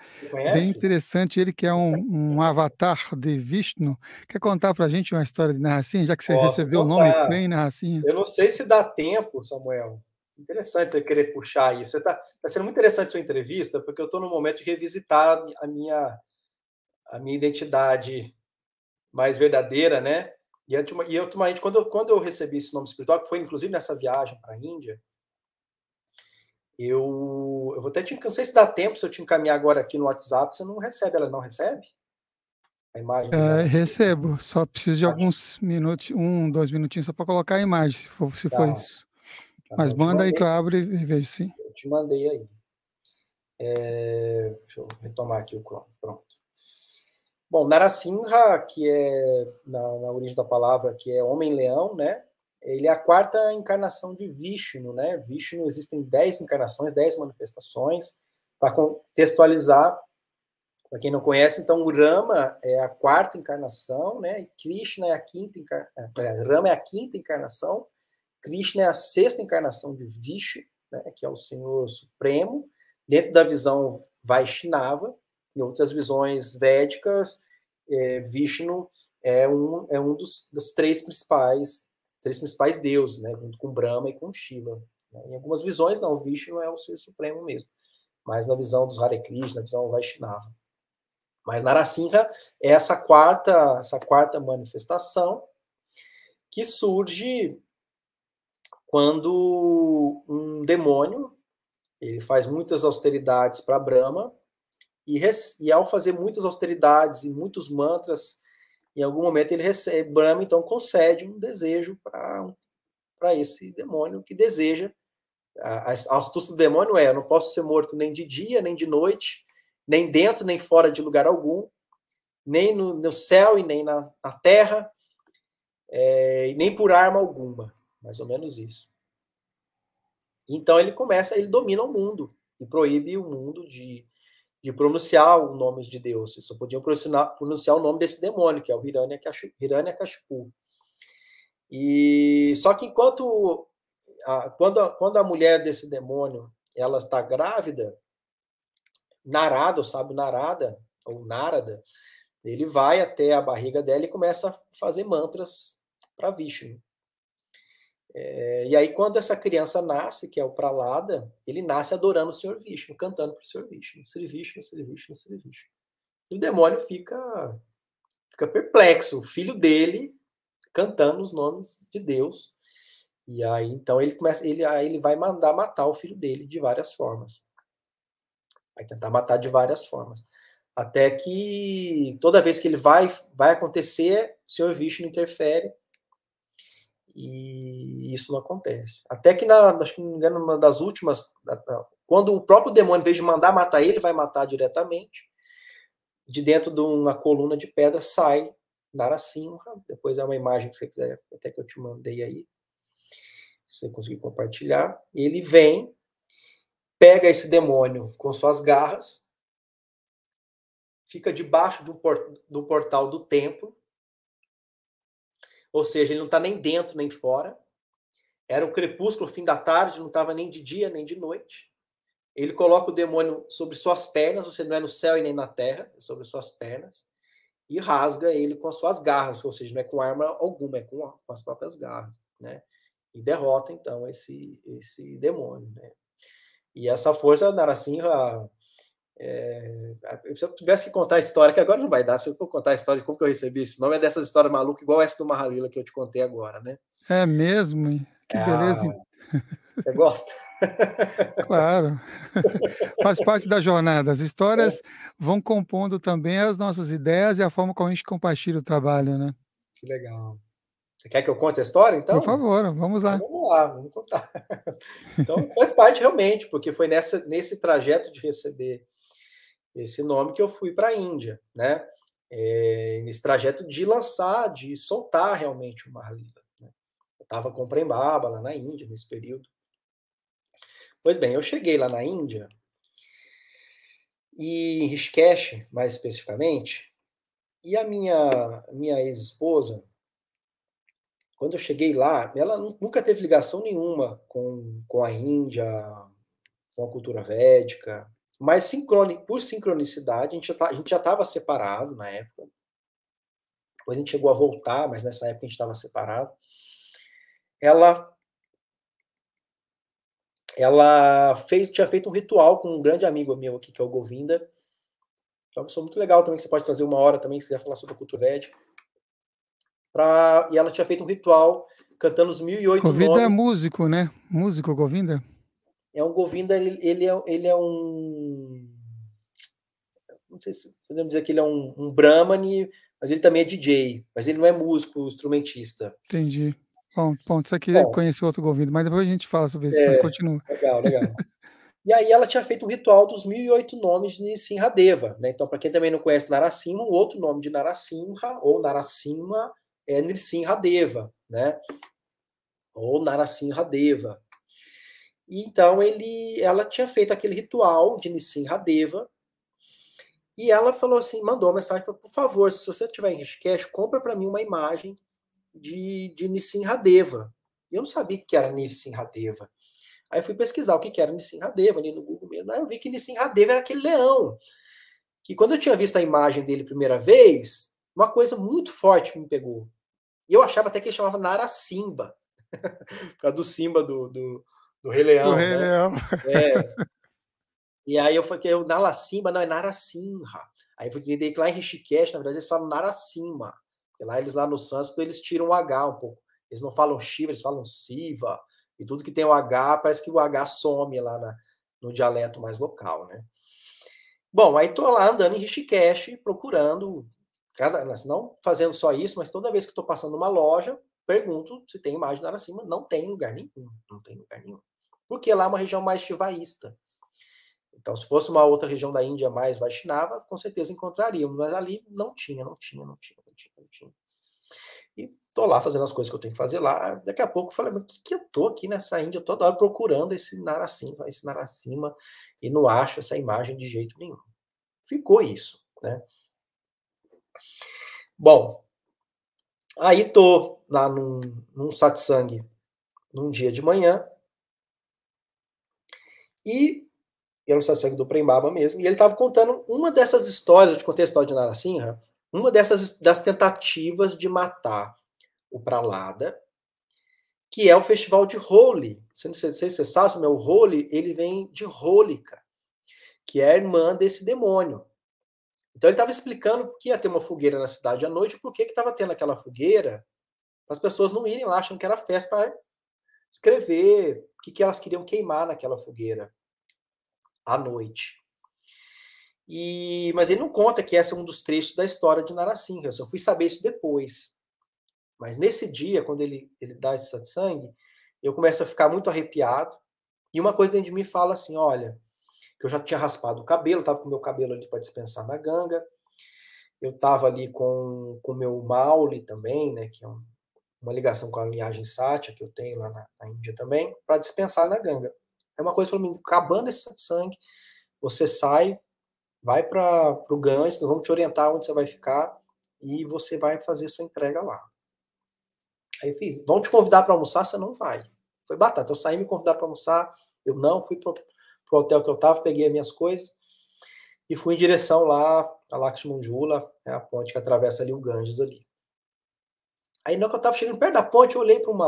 bem interessante. Ele que é um, um, avatar de Vishnu. Quer contar para a gente uma história de Narasimha, já que você Posso recebeu contar. o nome bem, Narasimha? Eu não sei se dá tempo, Samuel. Interessante você querer puxar isso. Está tá sendo muito interessante a sua entrevista, porque eu estou no momento de revisitar a minha, a minha identidade mais verdadeira, né? E, a, eu, quando eu, quando eu recebi esse nome espiritual, que foi inclusive nessa viagem para a Índia, eu, eu vou até te. Não sei se dá tempo, se eu te encaminhar agora aqui no WhatsApp, você não recebe, ela não recebe? A imagem? É, recebo, só preciso de tá. alguns minutos, um, dois minutinhos só para colocar a imagem, se for, se tá. for isso. Tá Mas manda aí que eu abro e vejo, sim. Eu te mandei aí. É, deixa eu retomar aqui o Chrome. Pronto. Bom, Narasimha, que é, na, na origem da palavra, que é homem-leão, né? Ele é a quarta encarnação de Vishnu, né? Vishnu existem dez encarnações, dez manifestações. Para contextualizar, para quem não conhece, então o Rama é a quarta encarnação, né? E Krishna é a quinta encarnação. É, Rama é a quinta encarnação. Krishna é a sexta encarnação de Vishnu, né? Que é o Senhor Supremo dentro da visão Vaishnava em outras visões védicas, é, Vishnu é um, é um dos, dos três principais três principais deuses, né, junto com Brahma e com Shiva. Né. Em algumas visões, não, Vishnu é o ser supremo mesmo, mas na visão dos Hare Krishna, na visão Vaishnava. Mas Narasimha é essa quarta, essa quarta manifestação que surge quando um demônio, ele faz muitas austeridades para Brahma, e, e ao fazer muitas austeridades e muitos mantras, em algum momento ele recebe, Brahma então concede um desejo para esse demônio que deseja. A, a astúcia do demônio é: eu não posso ser morto nem de dia, nem de noite, nem dentro, nem fora de lugar algum, nem no, no céu e nem na, na terra, é, nem por arma alguma. Mais ou menos isso. Então ele começa, ele domina o mundo e proíbe o mundo de de pronunciar o nome de Deus. Eles só podiam pronunciar, pronunciar o nome desse demônio, que é o Hiranyakashipu. E só que enquanto a, quando, a, quando a mulher desse demônio ela está grávida, Narada, o sábio Narada, ou Narada, ele vai até a barriga dela e começa a fazer mantras para Vishnu. É, e aí, quando essa criança nasce, que é o Pralada, ele nasce adorando o Senhor Vishnu, cantando para o Senhor Vishnu, Sri Vishnu, Sri Vishnu, Sri Vishnu. E o demônio fica, fica perplexo, o filho dele cantando os nomes de Deus. E aí, então, ele começa, ele, aí ele vai mandar matar o filho dele de várias formas. Vai tentar matar de várias formas. Até que toda vez que ele vai, vai acontecer, o Senhor Vishnu interfere e isso não acontece. Até que, na, acho que não me engano, uma das últimas, quando o próprio demônio, em vez de mandar matar ele, vai matar diretamente, de dentro de uma coluna de pedra sai Narasimha. Depois é uma imagem que você quiser, até que eu te mandei aí, se você conseguir compartilhar. Ele vem, pega esse demônio com suas garras, fica debaixo de um, port de um portal do templo, ou seja, ele não está nem dentro nem fora. Era o crepúsculo, fim da tarde, não estava nem de dia nem de noite. Ele coloca o demônio sobre suas pernas, ou seja, não é no céu e nem na terra, é sobre suas pernas, e rasga ele com as suas garras, ou seja, não é com arma alguma, é com, com as próprias garras, né? E derrota então esse esse demônio, né? E essa força Narasimha é, se eu tivesse que contar a história, que agora não vai dar, se eu for contar a história de como que eu recebi esse nome é dessas histórias malucas, igual essa do Mahalila que eu te contei agora, né? É mesmo? Que ah, beleza. Você gosta? Claro. Faz parte da jornada. As histórias é. vão compondo também as nossas ideias e a forma como a gente compartilha o trabalho, né? Que legal. Você quer que eu conte a história, então? Por favor, vamos lá. Então, vamos lá, vamos contar. Então, faz parte realmente, porque foi nessa, nesse trajeto de receber esse nome que eu fui para a Índia, né? É, nesse trajeto de lançar, de soltar realmente o Marlila. Né? Eu estava com o Prembaba lá na Índia nesse período. Pois bem, eu cheguei lá na Índia e em Rishikesh, mais especificamente, e a minha minha ex-esposa, quando eu cheguei lá, ela nunca teve ligação nenhuma com, com a Índia, com a cultura védica, mas sincroni, por sincronicidade, a gente já tá, estava separado na época. Depois a gente chegou a voltar, mas nessa época a gente estava separado. Ela ela fez, tinha feito um ritual com um grande amigo meu aqui, que é o Govinda. é uma pessoa muito legal também, que você pode trazer uma hora também, se quiser falar sobre a cultura védica. Pra... E ela tinha feito um ritual cantando os 1008 Govinda nomes. Govinda é músico, né? Músico, Govinda? É um Govinda, ele, ele, é, ele é um. Não sei se podemos dizer que ele é um, um Brahmani, mas ele também é DJ, mas ele não é músico, instrumentista. Entendi. Bom, bom isso aqui bom, conheci outro Govinda, mas depois a gente fala sobre isso, é, mas continua. Legal, legal. e aí ela tinha feito o um ritual dos 1008 nomes de Sinhadeva, né? Então, para quem também não conhece Narasimha, o outro nome de Narasimha ou Narasimha é Nrisimhadeva, né? Ou Narasimhadeva, e então ele, ela tinha feito aquele ritual de Nissim Radeva. E ela falou assim, mandou uma mensagem, falou, por favor, se você tiver em Rishikesh, compra para mim uma imagem de, de Nissim Radeva. Eu não sabia o que era Nissim Radeva. Aí fui pesquisar o que era Nissim Radeva ali no Google mesmo. Aí eu vi que Nissim Radeva era aquele leão. Que quando eu tinha visto a imagem dele primeira vez, uma coisa muito forte me pegou. E eu achava até que ele chamava Narasimba. por causa do Simba do, do, do Rei Leão. Do Rei né? Leão. É. E aí eu falei que eu Nalacimba, não, é Narasimha. Aí eu fui entender que lá em Rishikesh, na verdade, eles falam Naracimba. E lá eles lá no sânscrito eles tiram o H um pouco. Eles não falam Shiva, eles falam Siva. E tudo que tem o H, parece que o H some lá na, no dialeto mais local, né? Bom, aí tô lá andando em Rishikesh, procurando, cada, assim, não fazendo só isso, mas toda vez que estou passando uma loja, pergunto se tem imagem de Naracimba. Não tem lugar nenhum, não tem lugar nenhum porque lá é uma região mais chivaísta. Então, se fosse uma outra região da Índia mais Vaishnava, com certeza encontraríamos, mas ali não tinha, não tinha, não tinha, não tinha, não tinha. E tô lá fazendo as coisas que eu tenho que fazer lá. Daqui a pouco eu falei, mas o que, que eu tô aqui nessa Índia toda hora procurando esse Naracima, esse Naracima, e não acho essa imagem de jeito nenhum. Ficou isso, né? Bom, aí tô lá num, num satsang num dia de manhã, e era um satsang do Prembaba mesmo, e ele estava contando uma dessas histórias, eu te contei a história de Narasimha, uma dessas das tentativas de matar o Pralada, que é o festival de Holi. Não sei se você sabe, mas o Holi, ele vem de Holika, que é a irmã desse demônio. Então ele estava explicando que ia ter uma fogueira na cidade à noite, por que estava tendo aquela fogueira, as pessoas não irem lá achando que era festa escrever o que, que elas queriam queimar naquela fogueira à noite. E, mas ele não conta que esse é um dos trechos da história de Narasimha, eu só fui saber isso depois. Mas nesse dia, quando ele, ele dá esse satsang, eu começo a ficar muito arrepiado, e uma coisa dentro de mim fala assim, olha, que eu já tinha raspado o cabelo, estava com meu cabelo ali para dispensar na ganga, eu estava ali com o meu Maule também, né, que é um, uma ligação com a linhagem Satya, que eu tenho lá na, na Índia também, para dispensar na Ganga. É uma coisa para mim, acabando esse satsang, você sai, vai para o Ganges, nós vamos te orientar onde você vai ficar e você vai fazer sua entrega lá. Aí eu fiz, vão te convidar para almoçar, você não vai. Foi batata, eu saí me convidar para almoçar, eu não, fui para o hotel que eu estava, peguei as minhas coisas e fui em direção lá, a Lakshmanjula, é né, a ponte que atravessa ali o Ganges ali. Aí, na hora que eu estava chegando perto da ponte, eu olhei para uma,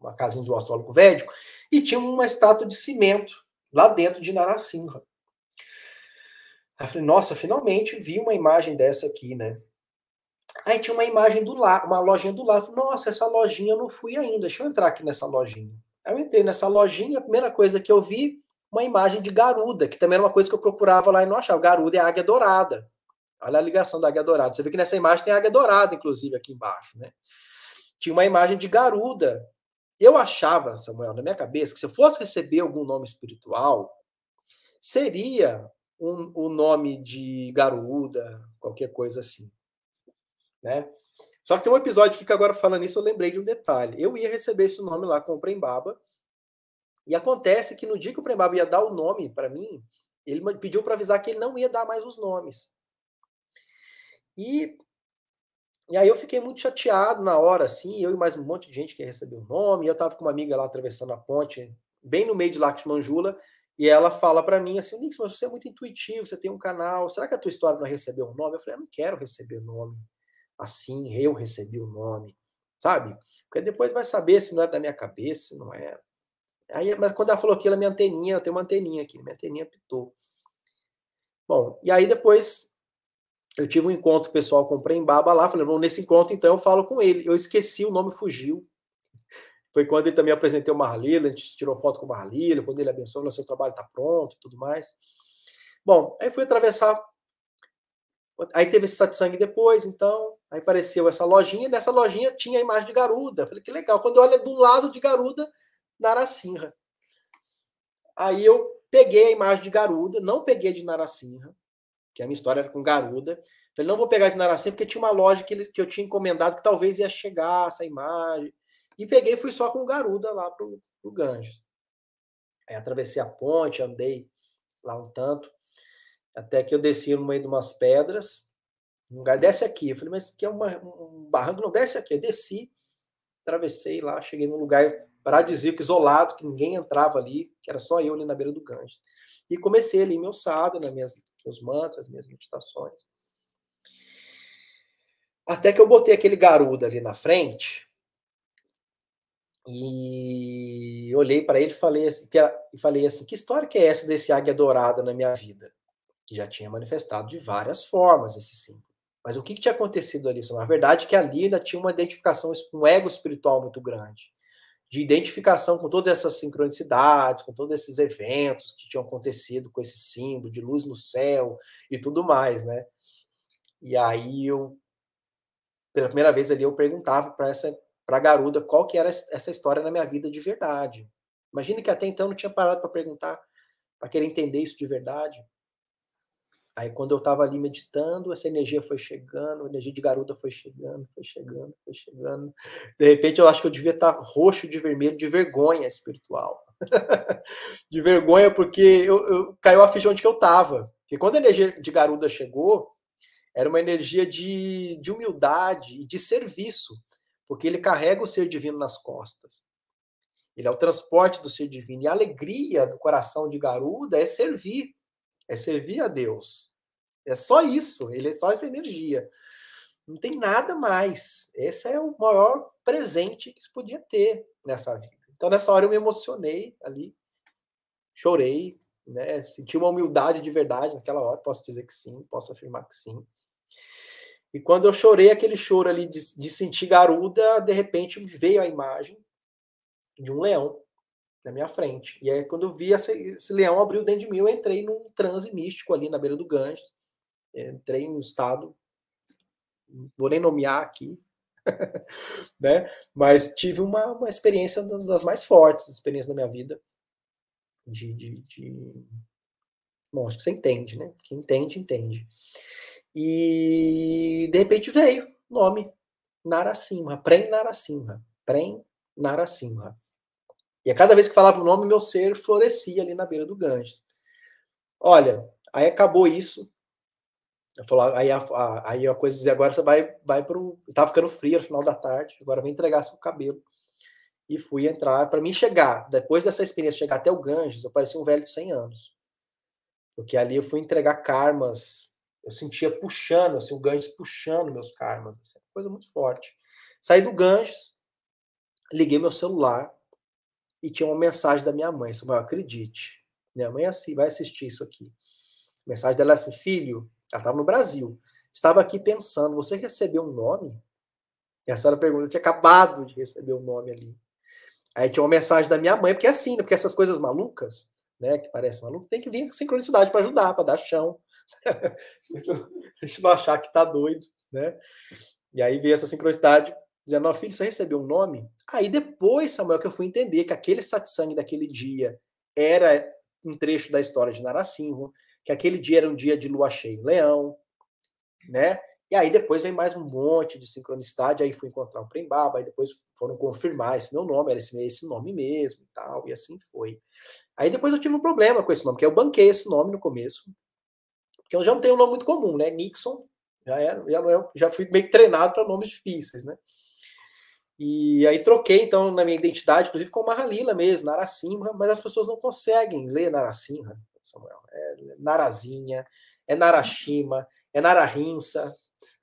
uma casinha de um astrólogo védico e tinha uma estátua de cimento lá dentro de Narasimha. Aí eu falei, nossa, finalmente vi uma imagem dessa aqui, né? Aí tinha uma imagem do lado, uma lojinha do lado. Nossa, essa lojinha eu não fui ainda. Deixa eu entrar aqui nessa lojinha. Aí eu entrei nessa lojinha, a primeira coisa que eu vi, uma imagem de garuda, que também era uma coisa que eu procurava lá e não achava. Garuda é águia dourada. Olha a ligação da águia dourada. Você vê que nessa imagem tem águia dourada, inclusive, aqui embaixo, né? Tinha uma imagem de garuda. Eu achava, Samuel, na minha cabeça, que se eu fosse receber algum nome espiritual, seria um, um nome de garuda, qualquer coisa assim, né? Só que tem um episódio aqui que agora falando isso eu lembrei de um detalhe. Eu ia receber esse nome lá com o Prembaba, e acontece que no dia que o Prembaba ia dar o nome para mim, ele pediu para avisar que ele não ia dar mais os nomes. E, e aí eu fiquei muito chateado na hora, assim, eu e mais um monte de gente que recebeu o nome, eu estava com uma amiga lá atravessando a ponte, bem no meio de Lactimanjula, e ela fala para mim assim, Nix, mas você é muito intuitivo, você tem um canal, será que a tua história não é receber um nome? Eu falei, eu não quero receber nome assim, eu recebi o nome, sabe? Porque depois vai saber se não era da minha cabeça, se não era. Aí, mas quando ela falou aquilo, a minha anteninha, eu tenho uma anteninha aqui, minha anteninha pitou. Bom, e aí depois eu tive um encontro pessoal com o Prembaba lá, falei, bom, nesse encontro então eu falo com ele. Eu esqueci, o nome fugiu. Foi quando ele também apresentou o Marlila, a gente tirou foto com o Marlila, quando ele abençoou, seu trabalho está pronto e tudo mais. Bom, aí fui atravessar. Aí teve esse satsang depois, então. Aí apareceu essa lojinha, e nessa lojinha tinha a imagem de Garuda. Falei, que legal. Quando eu olho do lado de Garuda, Narasimha. Aí eu peguei a imagem de Garuda, não peguei de Narasimha que a minha história era com Garuda. Falei, então, não vou pegar de na porque tinha uma loja que, ele, que eu tinha encomendado que talvez ia chegar essa imagem. E peguei fui só com Garuda lá pro, pro Ganges. Aí atravessei a ponte, andei lá um tanto, até que eu desci no meio de umas pedras, um lugar, desce aqui. Eu falei, mas que é uma, um barranco, não desce aqui. Eu desci, atravessei lá, cheguei num lugar paradisíaco, isolado, que ninguém entrava ali, que era só eu ali na beira do Ganges. E comecei ali meu sábado, na minha meus mantras, minhas meditações. Até que eu botei aquele garuda ali na frente e olhei para ele e falei, assim, falei assim: que história que é essa desse águia dourada na minha vida? Que já tinha manifestado de várias formas esse símbolo. Mas o que, que tinha acontecido ali? É A verdade é que ali ainda tinha uma identificação, um ego espiritual muito grande de identificação com todas essas sincronicidades, com todos esses eventos que tinham acontecido com esse símbolo de luz no céu e tudo mais, né? E aí eu, pela primeira vez ali, eu perguntava para essa para a garuda qual que era essa história na minha vida de verdade. Imagina que até então eu não tinha parado para perguntar, para querer entender isso de verdade. Aí quando eu estava ali meditando, essa energia foi chegando, a energia de garota foi chegando, foi chegando, foi chegando. De repente eu acho que eu devia estar tá roxo de vermelho, de vergonha espiritual. de vergonha porque eu, eu, caiu a ficha onde que eu estava. Porque quando a energia de garuda chegou, era uma energia de, de humildade e de serviço, porque ele carrega o ser divino nas costas. Ele é o transporte do ser divino. E a alegria do coração de Garuda é servir, é servir a Deus. É só isso, ele é só essa energia. Não tem nada mais. Esse é o maior presente que se podia ter nessa vida. Então, nessa hora eu me emocionei ali, chorei, né? Senti uma humildade de verdade naquela hora, posso dizer que sim, posso afirmar que sim. E quando eu chorei aquele choro ali de, de sentir garuda, de repente veio a imagem de um leão na minha frente. E aí, quando eu vi esse, esse leão abrir o dente de mim, eu entrei num transe místico ali na beira do Ganges entrei no estado, vou nem nomear aqui, né? Mas tive uma, uma experiência das, das mais fortes, experiências da minha vida, de, de, de... Bom, acho que você entende, né? Quem entende, entende. E de repente veio o nome Narasimha, Prem Narasimha, Prem Narasimha. E a cada vez que falava o nome, meu ser florescia ali na beira do Ganges. Olha, aí acabou isso, Falou, aí, a, a, aí a coisa dizia, agora você vai, vai pro. Tava tá ficando frio no final da tarde, agora vem entregar seu cabelo. E fui entrar, para mim chegar, depois dessa experiência, chegar até o Ganges, eu parecia um velho de 100 anos. Porque ali eu fui entregar karmas, eu sentia puxando, assim, o Ganges puxando meus karmas, assim, coisa muito forte. Saí do Ganges, liguei meu celular e tinha uma mensagem da minha mãe, Samuel, assim, acredite, minha mãe é assim, vai assistir isso aqui. A mensagem dela é assim, filho, ela estava no Brasil. Estava aqui pensando, você recebeu um nome? essa era a pergunta, eu tinha acabado de receber um nome ali. Aí tinha uma mensagem da minha mãe, porque é assim, né? porque essas coisas malucas, né, que parecem malucas, tem que vir a sincronicidade para ajudar, para dar chão. a gente não achar que tá doido, né? E aí veio essa sincronicidade, dizendo, não, filho, você recebeu um nome? Aí depois, Samuel, que eu fui entender que aquele satsang daquele dia era um trecho da história de Narasimha, que aquele dia era um dia de lua cheia em Leão, né? E aí depois vem mais um monte de sincronicidade, aí fui encontrar o um Prembaba, aí depois foram confirmar esse meu nome, era esse, esse nome mesmo e tal, e assim foi. Aí depois eu tive um problema com esse nome, porque eu banquei esse nome no começo, porque eu já não tenho um nome muito comum, né? Nixon, já, era, já, é, já fui meio treinado para nomes difíceis, né? E aí troquei, então, na minha identidade, inclusive com Mahalila mesmo, Narasimha, mas as pessoas não conseguem ler Narasimha. Samuel. É Narazinha, é Narashima, é Nararinsa,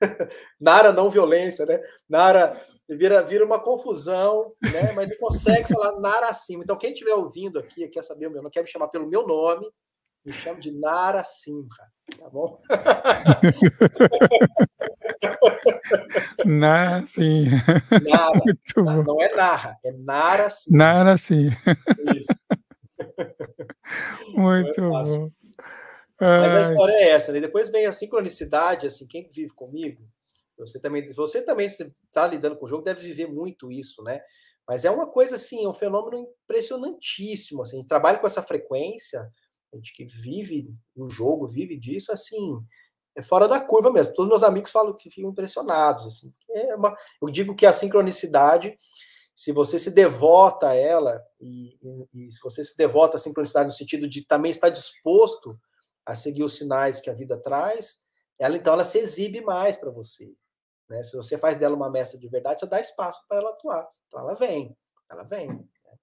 Nara não violência, né? Nara vira, vira uma confusão, né? Mas ele consegue falar Naracima. Então, quem estiver ouvindo aqui, quer saber o meu, não quer me chamar pelo meu nome, me chama de Naracima, tá bom? Nara sim. Nara. Não é Narra, é Nara sim. Nara sim. Isso. Muito é bom. Mas a história é essa, né? Depois vem a sincronicidade, assim, quem vive comigo, você também, você também está lidando com o jogo, deve viver muito isso, né? Mas é uma coisa assim, é um fenômeno impressionantíssimo, assim, trabalho com essa frequência, a gente que vive no jogo, vive disso, assim, é fora da curva mesmo. Todos meus amigos falam que ficam impressionados, assim, é uma, eu digo que a sincronicidade se você se devota a ela, e, e, e se você se devota à sincronicidade no sentido de também estar disposto a seguir os sinais que a vida traz, ela então ela se exibe mais para você. Né? Se você faz dela uma mestra de verdade, você dá espaço para ela atuar. Então ela vem, ela vem. Né? É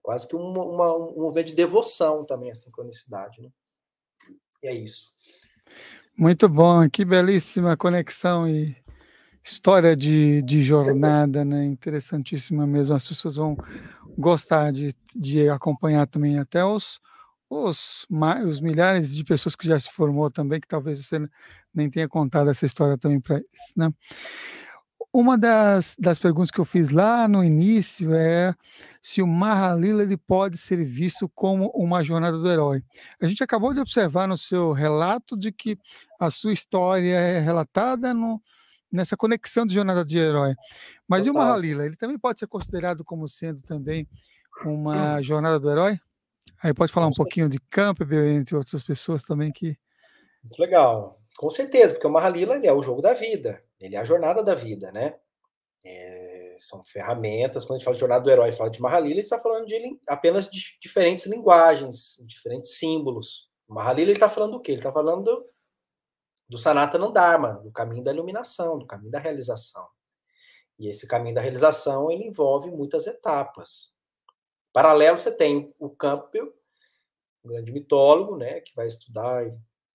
quase que uma, uma, um movimento de devoção também a sincronicidade. Né? E é isso. Muito bom, que belíssima conexão e história de, de jornada, né? Interessantíssima mesmo. As pessoas vão gostar de, de acompanhar também até os, os, os milhares de pessoas que já se formou também, que talvez você nem tenha contado essa história também para eles, né? Uma das, das perguntas que eu fiz lá no início é se o Mahalila ele pode ser visto como uma jornada do herói. A gente acabou de observar no seu relato de que a sua história é relatada no, nessa conexão de jornada de herói. Mas Total. e o Mahalila, ele também pode ser considerado como sendo também uma jornada do herói? Aí pode falar um pouquinho de Campbell, entre outras pessoas também que. Muito legal, com certeza, porque o Mahalila ele é o jogo da vida, ele é a jornada da vida, né? É, são ferramentas, quando a gente fala de jornada do herói, fala de Mahalila, ele está falando de apenas de diferentes linguagens, diferentes símbolos. O Mahalila ele está falando o quê? Ele está falando do Sanatana Dharma, do caminho da iluminação, do caminho da realização. E esse caminho da realização ele envolve muitas etapas. Paralelo, você tem o Campbell, um grande mitólogo, né, que vai estudar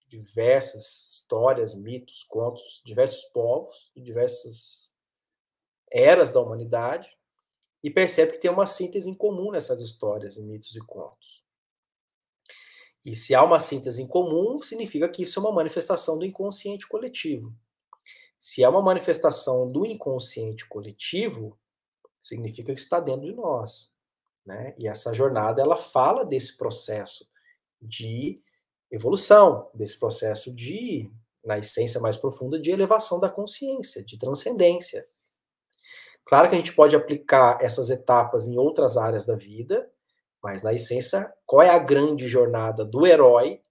diversas histórias, mitos, contos, diversos povos, diversas eras da humanidade, e percebe que tem uma síntese em comum nessas histórias, mitos e contos. E se há uma síntese em comum, significa que isso é uma manifestação do inconsciente coletivo. Se é uma manifestação do inconsciente coletivo, significa que está dentro de nós, né? E essa jornada ela fala desse processo de evolução, desse processo de na essência mais profunda de elevação da consciência, de transcendência. Claro que a gente pode aplicar essas etapas em outras áreas da vida, mas, na essência, qual é a grande jornada do herói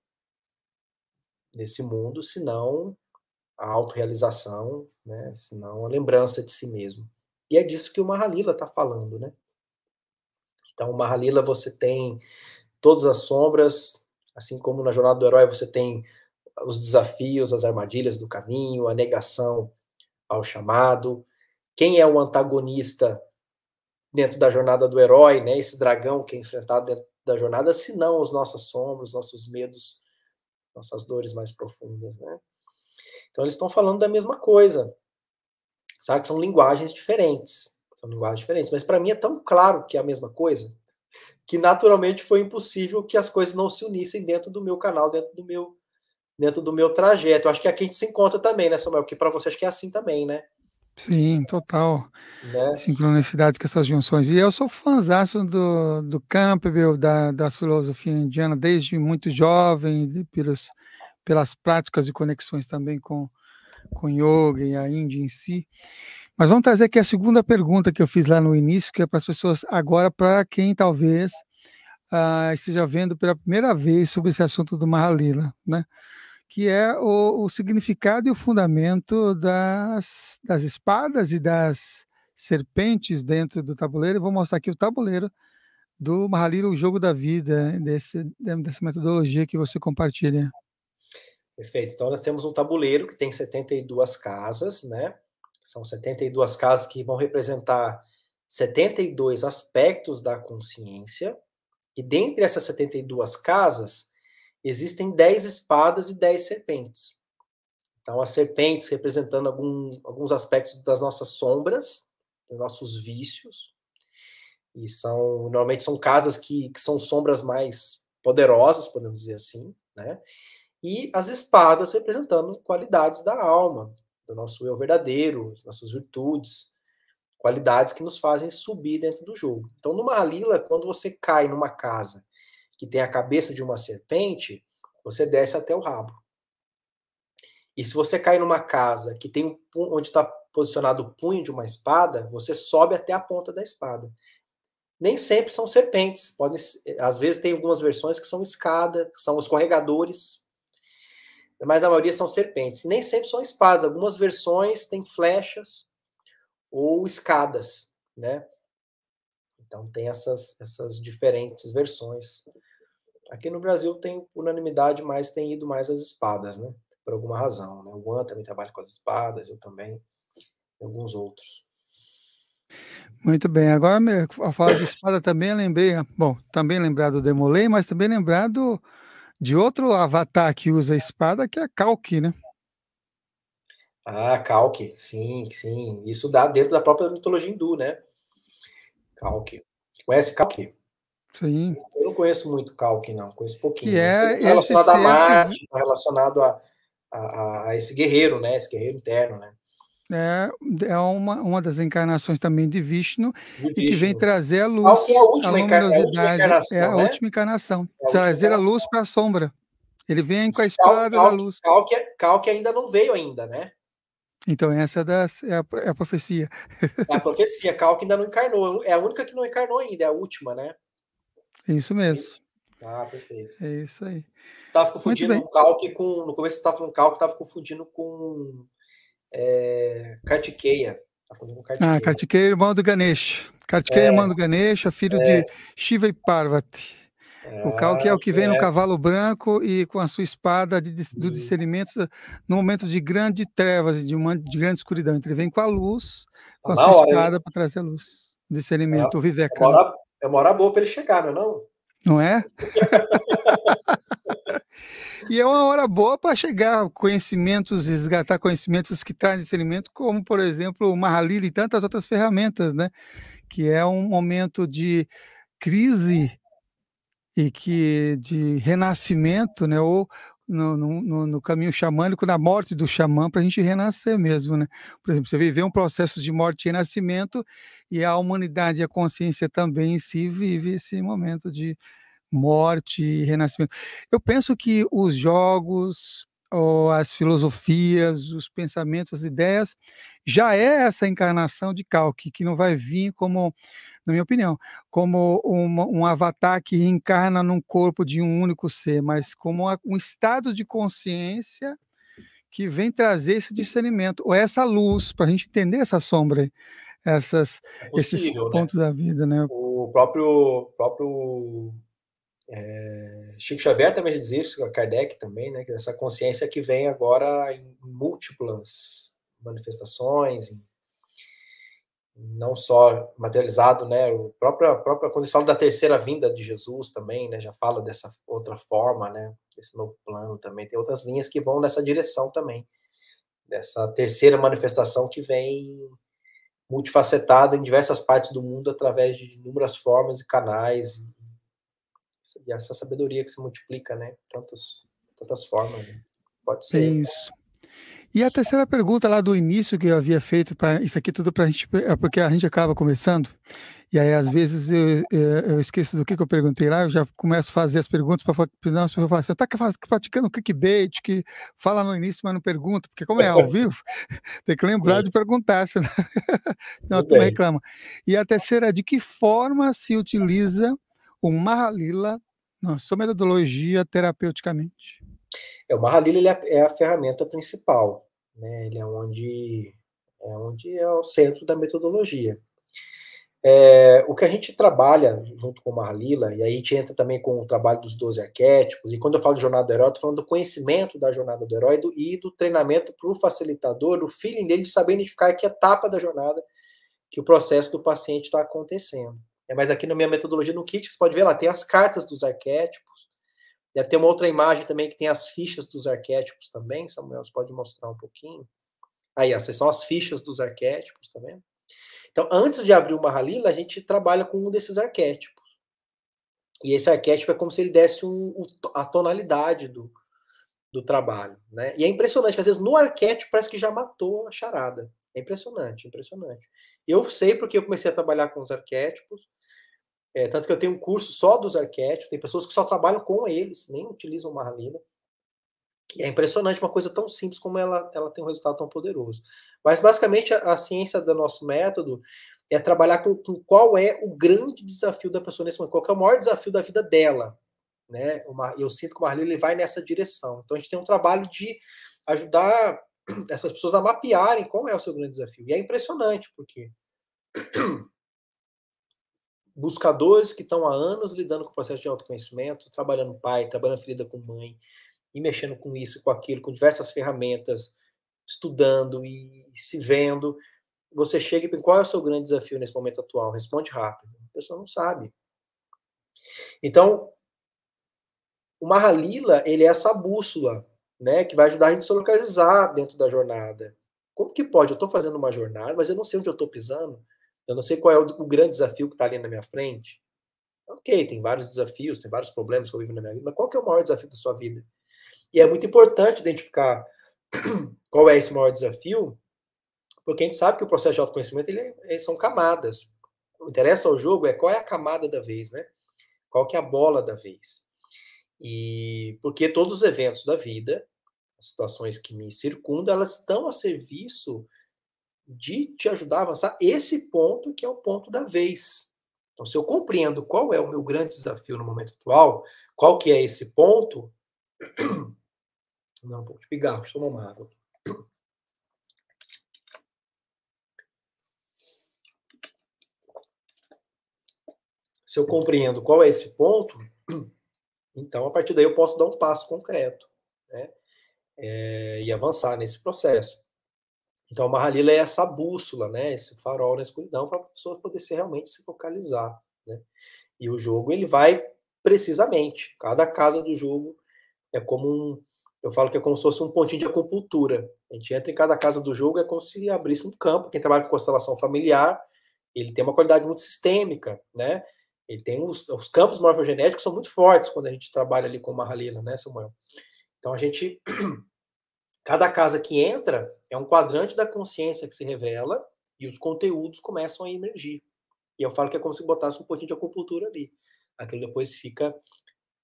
nesse mundo, se não a autorrealização, né? se não a lembrança de si mesmo? E é disso que o Mahalila está falando, né? Então, o Mahalila, você tem todas as sombras, assim como na jornada do herói você tem os desafios, as armadilhas do caminho, a negação ao chamado. Quem é o antagonista dentro da jornada do herói, né? Esse dragão que é enfrentado dentro da jornada, senão os nossos sombras, nossos medos, nossas dores mais profundas, né? Então eles estão falando da mesma coisa, sabe? Que são linguagens diferentes, são linguagens diferentes. Mas para mim é tão claro que é a mesma coisa que naturalmente foi impossível que as coisas não se unissem dentro do meu canal, dentro do meu dentro do meu trajeto. Eu acho que é aqui a gente se encontra também, né, Samuel? Porque para você acho que é assim também, né? Sim, total. Né? Sincronicidade com essas junções. E eu sou fãzão do, do Campbell, da, das filosofia indiana desde muito jovem, de, pelos, pelas práticas e conexões também com, com yoga e a Índia em si. Mas vamos trazer aqui a segunda pergunta que eu fiz lá no início, que é para as pessoas agora, para quem talvez ah, esteja vendo pela primeira vez sobre esse assunto do Mahalila, né? que é o, o significado e o fundamento das, das espadas e das serpentes dentro do tabuleiro. Eu vou mostrar aqui o tabuleiro do Mahalira, o jogo da vida, né, desse, dessa metodologia que você compartilha. Perfeito. Então, nós temos um tabuleiro que tem 72 casas, né? São 72 casas que vão representar 72 aspectos da consciência. E dentre essas 72 casas, existem dez espadas e dez serpentes. Então, as serpentes representando algum, alguns aspectos das nossas sombras, dos nossos vícios, e são normalmente são casas que, que são sombras mais poderosas, podemos dizer assim, né? E as espadas representando qualidades da alma, do nosso eu verdadeiro, nossas virtudes, qualidades que nos fazem subir dentro do jogo. Então, numa lila, quando você cai numa casa que tem a cabeça de uma serpente, você desce até o rabo. E se você cai numa casa que tem onde está posicionado o punho de uma espada, você sobe até a ponta da espada. Nem sempre são serpentes, podem, às vezes tem algumas versões que são escada, que são escorregadores, mas a maioria são serpentes. Nem sempre são espadas, algumas versões têm flechas ou escadas, né? Então tem essas, essas diferentes versões Aqui no Brasil tem unanimidade, mas tem ido mais as espadas, né? Por alguma razão. Né? O Juan também trabalha com as espadas, eu também, e alguns outros. Muito bem, agora a fala de espada também lembrei, bom, também lembrado do Demolei, mas também lembrado de outro avatar que usa espada, que é a Kalki, né? Ah, Kalki, sim, sim. Isso dá dentro da própria mitologia hindu, né? Kalki. Conhece Kalki? Sim. Eu não conheço muito Kalkin, não, conheço pouquinho. Que é relacionado à Marte, que... relacionado a, a, a, esse guerreiro, né? Esse guerreiro interno, né? É, é uma, uma das encarnações também de Vishnu, de Vishnu. e que vem trazer a luz, é a, a é luminosidade, é a né? última encarnação, é a trazer encarnação. a luz para a sombra. Ele vem com a espada Cal, Cal, da luz. Kalk, Kalk é, ainda não veio ainda, né? Então essa é, das, é, a, é a profecia. É a profecia, Kalk ainda não encarnou, é a única que não encarnou ainda, é a última, né? Isso mesmo. Ah, perfeito. É isso aí. Tava confundindo o calque com. No começo você tava falando calque, tava confundindo com. É, eh, Kartikeya. com Ah, Kartikeya, irmão do Ganesha. Kartikeya, é. irmão do Ganesha, é é. é filho é. de Shiva e Parvati. É, o Kalki é o que vem no cavalo branco e com a sua espada de, do hum. discernimento no momento de grande trevas, de, uma, de grande escuridão. Então, ele vem com a luz, tá com a sua hora, espada para trazer a luz. Discernimento, o Viveka. Agora, né? É uma hora boa para ele chegar, não é não? Não é? e é uma hora boa para chegar conhecimentos, resgatar conhecimentos que trazem esse elemento, como, por exemplo, o Mahalili e tantas outras ferramentas, né? Que é um momento de crise e que de renascimento, né? Ou no, no, no, caminho xamânico, na morte do xamã, para a gente renascer mesmo, né? Por exemplo, você vive um processo de morte e renascimento, e a humanidade e a consciência também em si vive esse momento de morte e renascimento. Eu penso que os jogos, ou as filosofias, os pensamentos, as ideias, já é essa encarnação de Calque, que não vai vir como na minha opinião, como um avatar que reencarna num corpo de um único ser, mas como um estado de consciência que vem trazer esse discernimento, ou essa luz, para a gente entender essa sombra, essas, é possível, esses né? pontos da vida. Né? O próprio, próprio é, Chico Xavier também diz isso, Kardec também, né? Que essa consciência que vem agora em múltiplas manifestações, em não só materializado, né, o próprio, própria quando eles falam da terceira vinda de Jesus também, né, já fala dessa outra forma, né, esse novo plano também, tem outras linhas que vão nessa direção também, dessa terceira manifestação que vem multifacetada em diversas partes do mundo através de inúmeras formas e canais e essa sabedoria que se multiplica, né, tantos, tantas formas, né? pode ser. É isso. E a terceira pergunta lá do início que eu havia feito, para isso aqui tudo para a gente, é porque a gente acaba começando, e aí às vezes eu, eu, esqueço do que, que eu perguntei lá, eu já começo a fazer as perguntas para não, as pessoas falam assim, você está praticando clickbait, que fala no início, mas não pergunta, porque como é ao vivo, tem que lembrar é. de perguntar, senão, senão tu reclama. E a terceira é de que forma se utiliza o Mahalila na sua metodologia terapeuticamente? É, o ele é, é a ferramenta principal, né? ele é onde, é onde é o centro da metodologia. É, o que a gente trabalha junto com o Mahalila, e aí a gente entra também com o trabalho dos 12 arquétipos, e quando eu falo de jornada do herói, estou falando do conhecimento da jornada do herói do, e do treinamento para o facilitador, o feeling dele de saber identificar que etapa da jornada que o processo do paciente está acontecendo. É, mas aqui na minha metodologia no kit, você pode ver lá, tem as cartas dos arquétipos, Deve ter uma outra imagem também que tem as fichas dos arquétipos também. Samuel, você pode mostrar um pouquinho? Aí, essas são as fichas dos arquétipos, tá Então, antes de abrir o Mahalila, a gente trabalha com um desses arquétipos. E esse arquétipo é como se ele desse um, a tonalidade do, do trabalho. Né? E é impressionante, que às vezes no arquétipo parece que já matou a charada. É impressionante, impressionante. Eu sei porque eu comecei a trabalhar com os arquétipos, é, tanto que eu tenho um curso só dos arquétipos, tem pessoas que só trabalham com eles, nem utilizam Mahalina. E é impressionante uma coisa tão simples como ela, ela tem um resultado tão poderoso. Mas basicamente a, a ciência do nosso método é trabalhar com, com, qual é o grande desafio da pessoa nesse momento, qual é o maior desafio da vida dela. Né? Uma, eu sinto que o Marlene ele vai nessa direção. Então a gente tem um trabalho de ajudar essas pessoas a mapearem qual é o seu grande desafio. E é impressionante, porque buscadores que estão há anos lidando com o processo de autoconhecimento, trabalhando pai, trabalhando ferida com mãe, e mexendo com isso, com aquilo, com diversas ferramentas, estudando e se vendo. Você chega e qual é o seu grande desafio nesse momento atual? Responde rápido. A pessoa não sabe. Então, o Mahalila, ele é essa bússola, né, que vai ajudar a gente a se localizar dentro da jornada. Como que pode? Eu estou fazendo uma jornada, mas eu não sei onde eu estou pisando. Eu não sei qual é o, o grande desafio que está ali na minha frente. Ok, tem vários desafios, tem vários problemas que eu vivo na minha vida, mas qual que é o maior desafio da sua vida? E é muito importante identificar qual é esse maior desafio, porque a gente sabe que o processo de autoconhecimento ele, é, ele são camadas. O interessa ao jogo é qual é a camada da vez, né? Qual que é a bola da vez? E porque todos os eventos da vida, as situações que me circundam, elas estão a serviço de te ajudar a avançar esse ponto que é o ponto da vez. Então, se eu compreendo qual é o meu grande desafio no momento atual, qual que é esse ponto, não, um pouco de pigarro, estou uma água. Se eu compreendo qual é esse ponto, então a partir daí eu posso dar um passo concreto né? É, e avançar nesse processo. Então, a Mahalila é essa bússola, né? Esse farol na escuridão para a pessoa poder se, realmente se localizar, né? E o jogo, ele vai precisamente. Cada casa do jogo é como um... Eu falo que é como se fosse um pontinho de acupuntura. A gente entra em cada casa do jogo, é como se abrisse um campo. Quem trabalha com constelação familiar, ele tem uma qualidade muito sistêmica, né? Ele tem os, os campos morfogenéticos são muito fortes quando a gente trabalha ali com Mahalila, né, Samuel? Então, a gente Cada casa que entra é um quadrante da consciência que se revela e os conteúdos começam a emergir. E eu falo que é como se botasse um pouquinho de acupuntura ali. Aquilo depois fica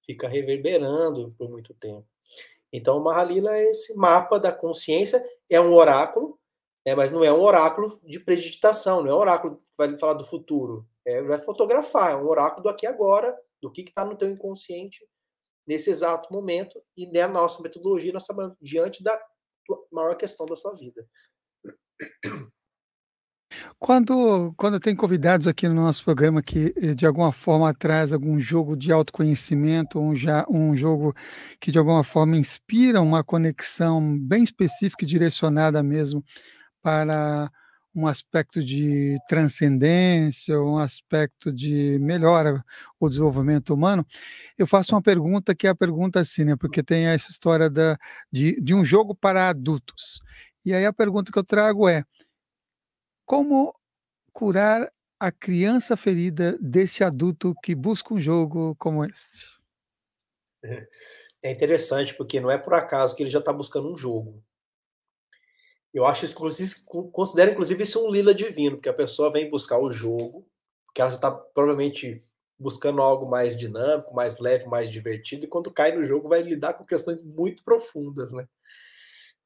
fica reverberando por muito tempo. Então, o Mahalila é esse mapa da consciência, é um oráculo, né, mas não é um oráculo de predigitação, não é um oráculo que vai falar do futuro. É, vai fotografar, é um oráculo do aqui e agora, do que está no teu inconsciente nesse exato momento e da nossa metodologia, diante da maior questão da sua vida. Quando, quando tem convidados aqui no nosso programa que eh, de alguma forma traz algum jogo de autoconhecimento, um, já, um jogo que de alguma forma inspira uma conexão bem específica e direcionada mesmo para um aspecto de transcendência, um aspecto de melhora o desenvolvimento humano, eu faço uma pergunta que é a pergunta assim, né? Porque tem essa história da, de, de um jogo para adultos. E aí a pergunta que eu trago é: como curar a criança ferida desse adulto que busca um jogo como esse? É interessante, porque não é por acaso que ele já está buscando um jogo. Eu acho considero inclusive isso um lila divino, porque a pessoa vem buscar o jogo, que ela já está provavelmente buscando algo mais dinâmico, mais leve, mais divertido, e quando cai no jogo vai lidar com questões muito profundas, né?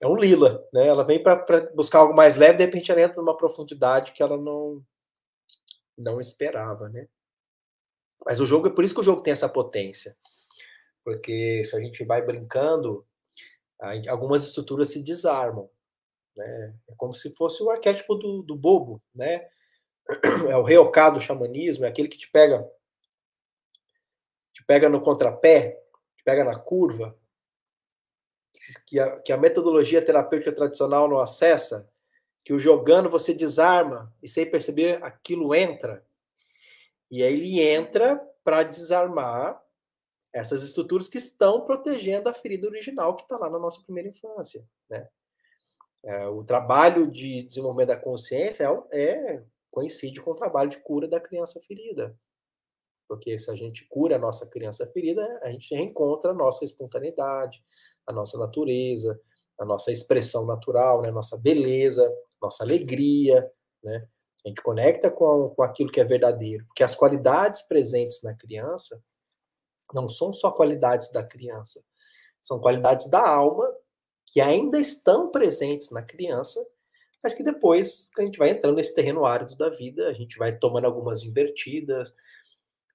É um lila, né? Ela vem para buscar algo mais leve, de repente ela entra numa profundidade que ela não não esperava, né? Mas o jogo é por isso que o jogo tem essa potência, porque se a gente vai brincando, algumas estruturas se desarmam né? É como se fosse o arquétipo do, do bobo, né? É o reocá do xamanismo, é aquele que te pega, te pega no contrapé, te pega na curva, que a, que a metodologia terapêutica tradicional não acessa, que o jogando você desarma e sem perceber aquilo entra. E aí ele entra para desarmar essas estruturas que estão protegendo a ferida original que está lá na nossa primeira infância, né? É, o trabalho de desenvolvimento da consciência é, é, coincide com o trabalho de cura da criança ferida. Porque se a gente cura a nossa criança ferida, a gente reencontra a nossa espontaneidade, a nossa natureza, a nossa expressão natural, né? nossa beleza, nossa alegria, né? A gente conecta com, com aquilo que é verdadeiro, porque as qualidades presentes na criança não são só qualidades da criança, são qualidades da alma que ainda estão presentes na criança, mas que depois que a gente vai entrando nesse terreno árido da vida, a gente vai tomando algumas invertidas,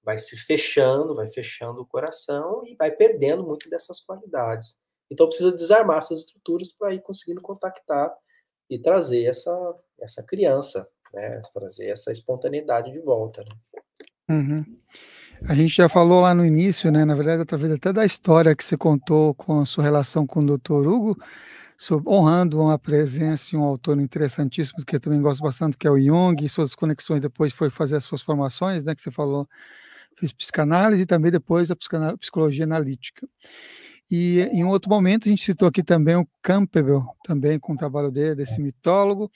vai se fechando, vai fechando o coração e vai perdendo muito dessas qualidades. Então precisa desarmar essas estruturas para ir conseguindo contactar e trazer essa essa criança, né? trazer essa espontaneidade de volta. Né? Uhum. A gente já falou lá no início, né? Na verdade, talvez até da história que você contou com a sua relação com o Dr. Hugo, sobre, honrando uma presença e um autor interessantíssimo, que eu também gosto bastante, que é o Jung, e suas conexões depois foi fazer as suas formações, né? Que você falou, fez psicanálise e também depois a psicologia analítica. E em outro momento a gente citou aqui também o Campbell, também com o trabalho dele, desse mitólogo.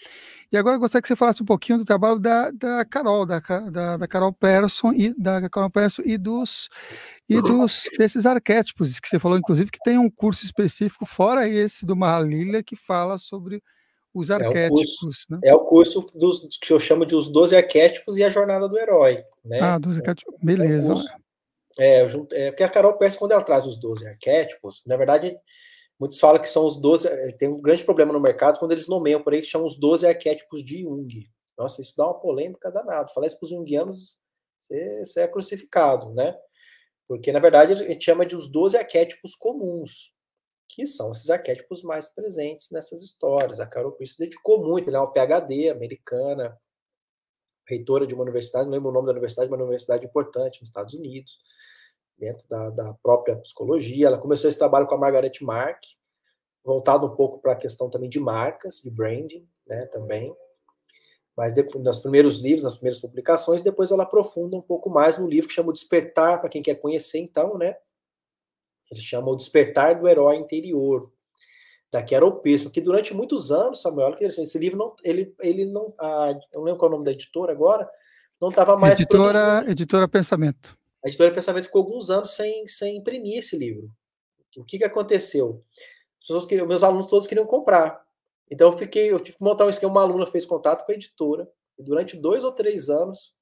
E agora eu gostaria que você falasse um pouquinho do trabalho da, da Carol, da, da, da Carol Persson e da Carol Persson e dos e dos desses arquétipos que você falou, inclusive, que tem um curso específico fora esse do Mahalilha que fala sobre os arquétipos. É o curso, né? é o curso dos, que eu chamo de Os Doze Arquétipos e a Jornada do Herói. Né? Ah, 12 arquétipos, é beleza. É é, junto, é, porque a Carol Perce, quando ela traz os 12 arquétipos, na verdade, muitos falam que são os 12. É, tem um grande problema no mercado quando eles nomeiam por aí que chamam os 12 arquétipos de Jung. Nossa, isso dá uma polêmica danada. Falar isso para os junguianos, você, você é crucificado, né? Porque, na verdade, a gente chama de os 12 arquétipos comuns, que são esses arquétipos mais presentes nessas histórias. A Carol Pierce se dedicou muito, ela é uma PhD americana, reitora de uma universidade, não lembro o nome da universidade, mas é uma universidade importante nos Estados Unidos dentro da, da própria psicologia. Ela começou esse trabalho com a Margaret Mark, voltado um pouco para a questão também de marcas, de branding, né, também. Mas depois, nos primeiros livros, nas primeiras publicações, depois ela aprofunda um pouco mais no livro que chama o Despertar, para quem quer conhecer, então, né? Ele chama o Despertar do Herói Interior, da Carol Pearson, que durante muitos anos, Samuel, esse livro não, ele, ele não, ah, eu não lembro qual é o nome da editora agora, não estava mais... Editora, editora Pensamento a editora Pensamento ficou alguns anos sem, sem imprimir esse livro. O que, que aconteceu? Queriam, meus alunos todos queriam comprar. Então eu fiquei, eu tive que montar um esquema. Uma aluna fez contato com a editora, e durante dois ou três anos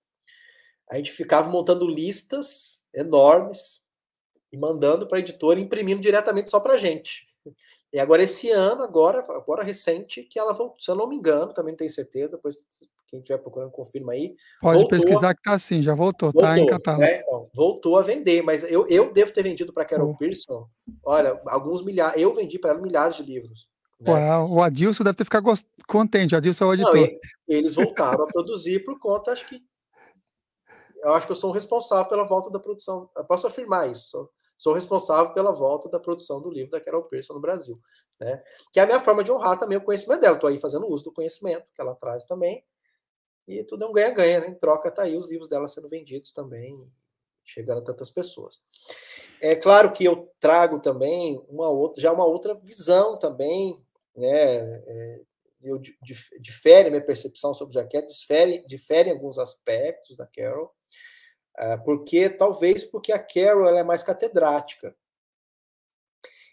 a gente ficava montando listas enormes e mandando para a editora, imprimindo diretamente só para a gente. E agora esse ano, agora, agora recente, que ela voltou, se eu não me engano, também não tenho certeza, depois quem estiver procurando, confirma aí. Pode voltou, pesquisar que tá assim, já voltou, voltou tá em catálogo. Né? Então, voltou a vender, mas eu, eu devo ter vendido para Carol oh. Pearson, olha, alguns milhares, eu vendi para ela milhares de livros. Né? o Adilson deve ter ficado gost... contente, o Adilson é o editor. Não, eles voltaram a produzir por conta, acho que. Eu acho que eu sou o responsável pela volta da produção. Eu posso afirmar isso. Sou, sou responsável pela volta da produção do livro da Carol Pearson no Brasil. Né? Que é a minha forma de honrar também o conhecimento dela. Estou aí fazendo uso do conhecimento que ela traz também, e tudo é um ganha-ganha, né? Em troca, tá aí os livros dela sendo vendidos também, chegando a tantas pessoas. É claro que eu trago também uma outra, já uma outra visão também, né? É, eu difere minha percepção sobre o Jaquette, difere, difere alguns aspectos da Carol, ah, porque talvez porque a Carol ela é mais catedrática.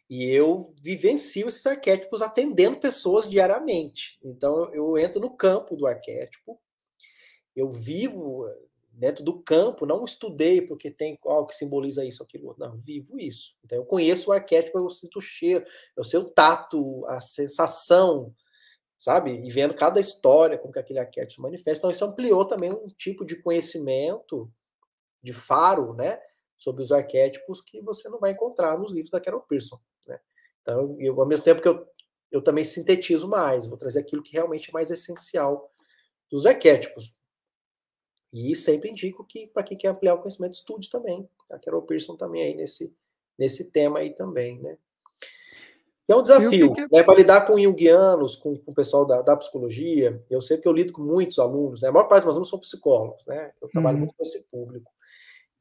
E eu vivencio esses arquétipos atendendo pessoas diariamente. Então eu entro no campo do arquétipo eu vivo eh, dentro do campo, não estudei porque tem algo que simboliza isso, aquilo, não, vivo isso. Então eu conheço o arquétipo, eu sinto o cheiro, eu sei o tato, a sensação, sabe? E vendo cada história, como que aquele arquétipo se manifesta. Então isso ampliou também um tipo de conhecimento, de faro, né? Sobre os arquétipos que você não vai encontrar nos livros da Carol Pearson, né? Então, eu, ao mesmo tempo que eu, eu também sintetizo mais, vou trazer aquilo que realmente é mais essencial dos arquétipos. E sempre indico que para quem quer ampliar o conhecimento, estude também. A Carol Pearson também aí nesse, nesse tema aí também, né? E é um desafio, que... É né? Para lidar com Jungianos com, com o pessoal da, da, psicologia. Eu sei que eu lido com muitos alunos, né? A maior parte dos meus alunos são psicólogos, né? Eu trabalho uhum. muito com esse público.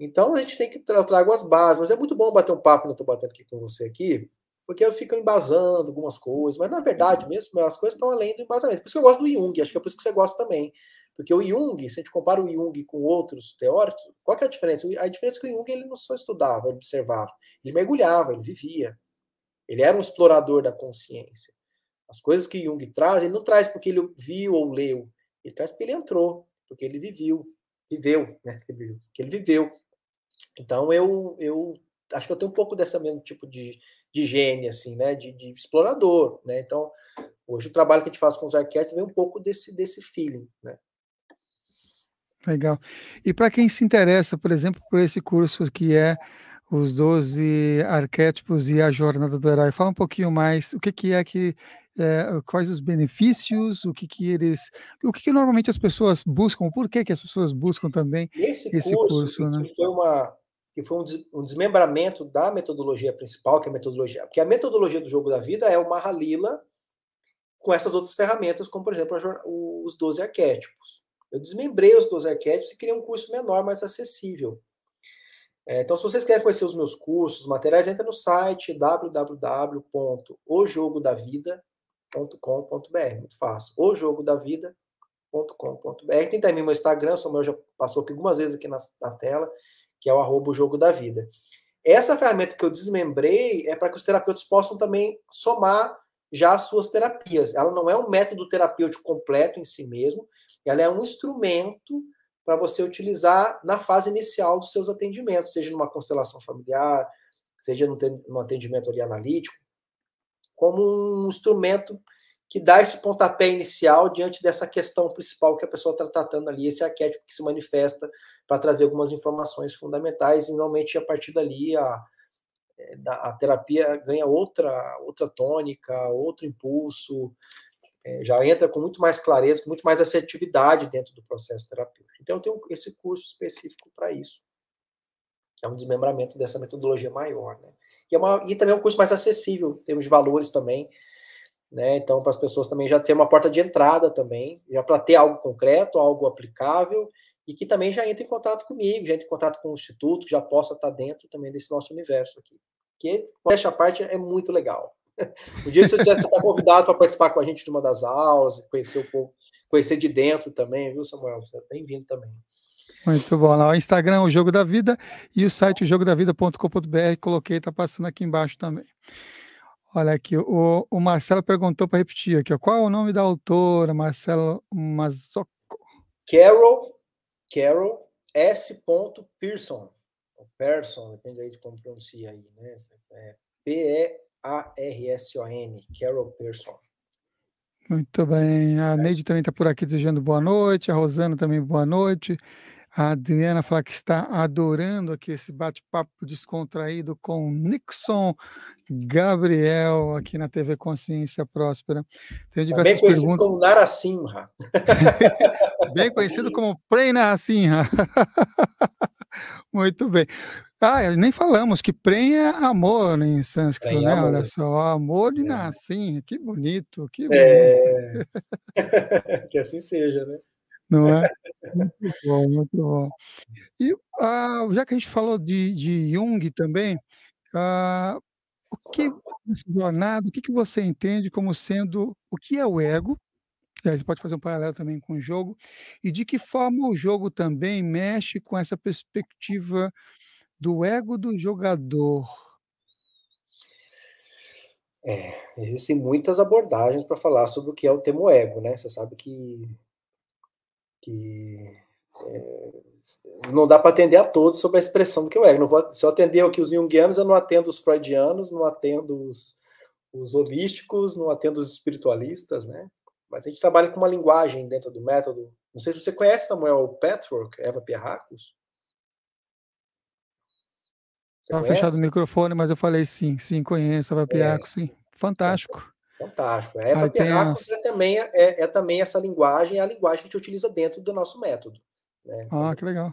Então a gente tem que eu trago as bases, mas é muito bom bater um papo, não estou batendo aqui com você aqui, porque eu fico embasando algumas coisas, mas na verdade uhum. mesmo as coisas estão além do embasamento. Por isso que eu gosto do Jung, acho que é por isso que você gosta também. Porque o Jung, se a gente compara o Jung com outros teóricos, qual é a diferença? A diferença é que o Jung ele não só estudava, ele observava, ele mergulhava, ele vivia. Ele era um explorador da consciência. As coisas que Jung traz, ele não traz porque ele viu ou leu, ele traz porque ele entrou, porque ele viviu, viveu, né? Porque ele viveu. Então eu, eu acho que eu tenho um pouco dessa mesmo tipo de, de gene, assim, né? De, de explorador, né? Então hoje o trabalho que a gente faz com os arquétipos vem um pouco desse, desse feeling, né? Legal. E para quem se interessa, por exemplo, por esse curso que é os 12 arquétipos e a jornada do herói, fala um pouquinho mais o que, que é que é, quais os benefícios, o que, que eles, o que, que normalmente as pessoas buscam, por que, que as pessoas buscam também esse, esse curso, curso né? que foi uma que foi um, des, um, desmembramento da metodologia principal, que é a metodologia, porque a metodologia do jogo da vida é o Mahalila com essas outras ferramentas, como por exemplo a, os 12 arquétipos. Eu desmembrei os dois arquétipos e criei um curso menor, mais acessível. É, então, se vocês querem conhecer os meus cursos, materiais, entra no site www.ojogodavida.com.br. Muito fácil. ojogodavida.com.br. Tem também meu Instagram, o Samuel já passou aqui algumas vezes aqui na, na tela, que é o arroba jogo da vida. Essa ferramenta que eu desmembrei é para que os terapeutas possam também somar já as suas terapias. Ela não é um método terapêutico completo em si mesmo, ela é um instrumento para você utilizar na fase inicial dos seus atendimentos, seja numa constelação familiar, seja num atendimento ali analítico, como um instrumento que dá esse pontapé inicial diante dessa questão principal que a pessoa está tratando ali, esse arquétipo que se manifesta para trazer algumas informações fundamentais, e normalmente a partir dali a, é, a terapia ganha outra, outra tônica, outro impulso, é, já entra com muito mais clareza, muito mais assertividade dentro do processo terapêutico. Então, eu tenho esse curso específico para isso, é um desmembramento dessa metodologia maior. Né? E, é uma, e também é um curso mais acessível, em termos de valores também. Né? Então, para as pessoas também já ter uma porta de entrada também, já para ter algo concreto, algo aplicável, e que também já entre em contato comigo, já entra em contato com o Instituto, já possa estar tá dentro também desse nosso universo aqui. Que, essa parte, é muito legal um dia você está convidado para participar com a gente de uma das aulas, conhecer o povo, conhecer de dentro também, viu, Samuel? Você é bem-vindo também. Muito bom. o Instagram, o Jogo da Vida, e o site jogodavida.com.br, coloquei, está passando aqui embaixo também. Olha aqui, o, o Marcelo perguntou para repetir aqui, ó, qual é o nome da autora, Marcelo Mazocco? Carol, Carol S. Pearson, ou Pearson, depende aí de como pronuncia aí, né? É, P-E a-R-S-O-N, Carol Pearson. Muito bem. A Neide também está por aqui desejando boa noite. A Rosana também boa noite. A Adriana fala que está adorando aqui esse bate-papo descontraído com Nixon Gabriel aqui na TV Consciência Próspera. Tá diversas bem conhecido perguntas. como Narasimha. bem conhecido como Prey Narasimha. Muito bem. Ah, nem falamos que Prem é amor em sânscrito, é né? Amor. Olha só, amor de é. que bonito, que é. bonito. É... que assim seja, né? Não é? Muito bom, muito bom. E ah, já que a gente falou de, de Jung também, ah, o que nessa jornada, o que, que você entende como sendo o que é o ego é, você pode fazer um paralelo também com o jogo. E de que forma o jogo também mexe com essa perspectiva do ego do jogador? É, existem muitas abordagens para falar sobre o que é o termo ego, né? Você sabe que, que é, não dá para atender a todos sobre a expressão do que é o ego. Não vou, se eu atender aqui os jungianos, eu não atendo os freudianos, não atendo os, os holísticos, não atendo os espiritualistas, né? mas a gente trabalha com uma linguagem dentro do método. Não sei se você conhece Samuel Petwork, Eva Pierracos. Estava fechado o microfone, mas eu falei sim, sim, conheço Eva é. Pierracos, sim. Fantástico. Fantástico. A é, Eva Pierracos a... é, também, é, é, também essa linguagem, é a linguagem que a gente utiliza dentro do nosso método. Né? Ah, que legal.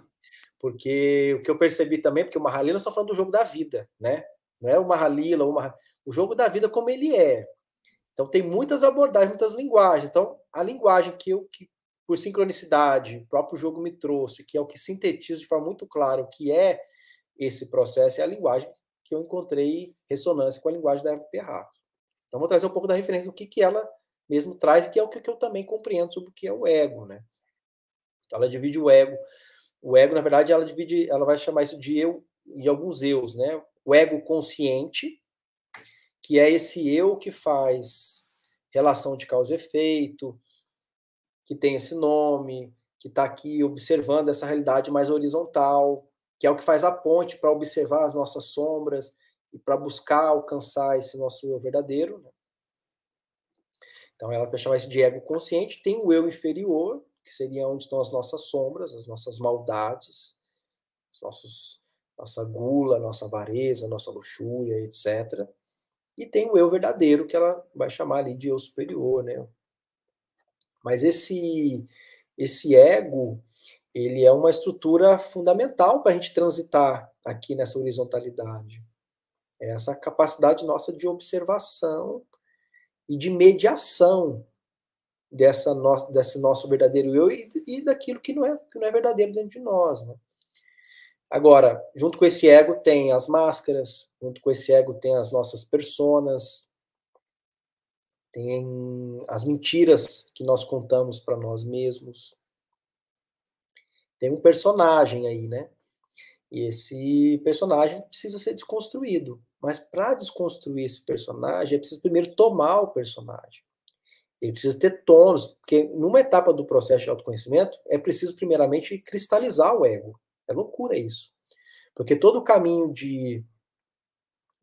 Porque o que eu percebi também, porque o Mahalila só falando do jogo da vida, né? Não é o Mahalila, o, Mahalila, o jogo da vida como ele é. Então tem muitas abordagens, muitas linguagens. Então a linguagem que eu que por sincronicidade o próprio jogo me trouxe, que é o que sintetiza de forma muito clara o que é esse processo, é a linguagem que eu encontrei ressonância com a linguagem da Eva Perrato. Então vou trazer um pouco da referência do que, que ela mesmo traz, que é o que, que eu também compreendo sobre o que é o ego, né? Então ela divide o ego. O ego, na verdade, ela divide, ela vai chamar isso de eu e alguns eus, né? O ego consciente, que é esse eu que faz relação de causa e efeito, que tem esse nome, que está aqui observando essa realidade mais horizontal, que é o que faz a ponte para observar as nossas sombras e para buscar alcançar esse nosso eu verdadeiro. Né? Então, ela vai chamar isso de ego consciente. Tem o eu inferior, que seria onde estão as nossas sombras, as nossas maldades, nossos, nossa gula, nossa avareza, nossa luxúria, etc. E tem o eu verdadeiro, que ela vai chamar ali de eu superior, né? Mas esse, esse ego, ele é uma estrutura fundamental para a gente transitar aqui nessa horizontalidade. É essa capacidade nossa de observação e de mediação dessa no, desse nosso verdadeiro eu e, e daquilo que não, é, que não é verdadeiro dentro de nós. Né? Agora, junto com esse ego tem as máscaras, junto com esse ego tem as nossas personas, tem as mentiras que nós contamos para nós mesmos. Tem um personagem aí, né? E esse personagem precisa ser desconstruído. Mas para desconstruir esse personagem, é preciso primeiro tomar o personagem. Ele precisa ter tons, porque numa etapa do processo de autoconhecimento, é preciso primeiramente cristalizar o ego. É loucura isso. Porque todo o caminho de,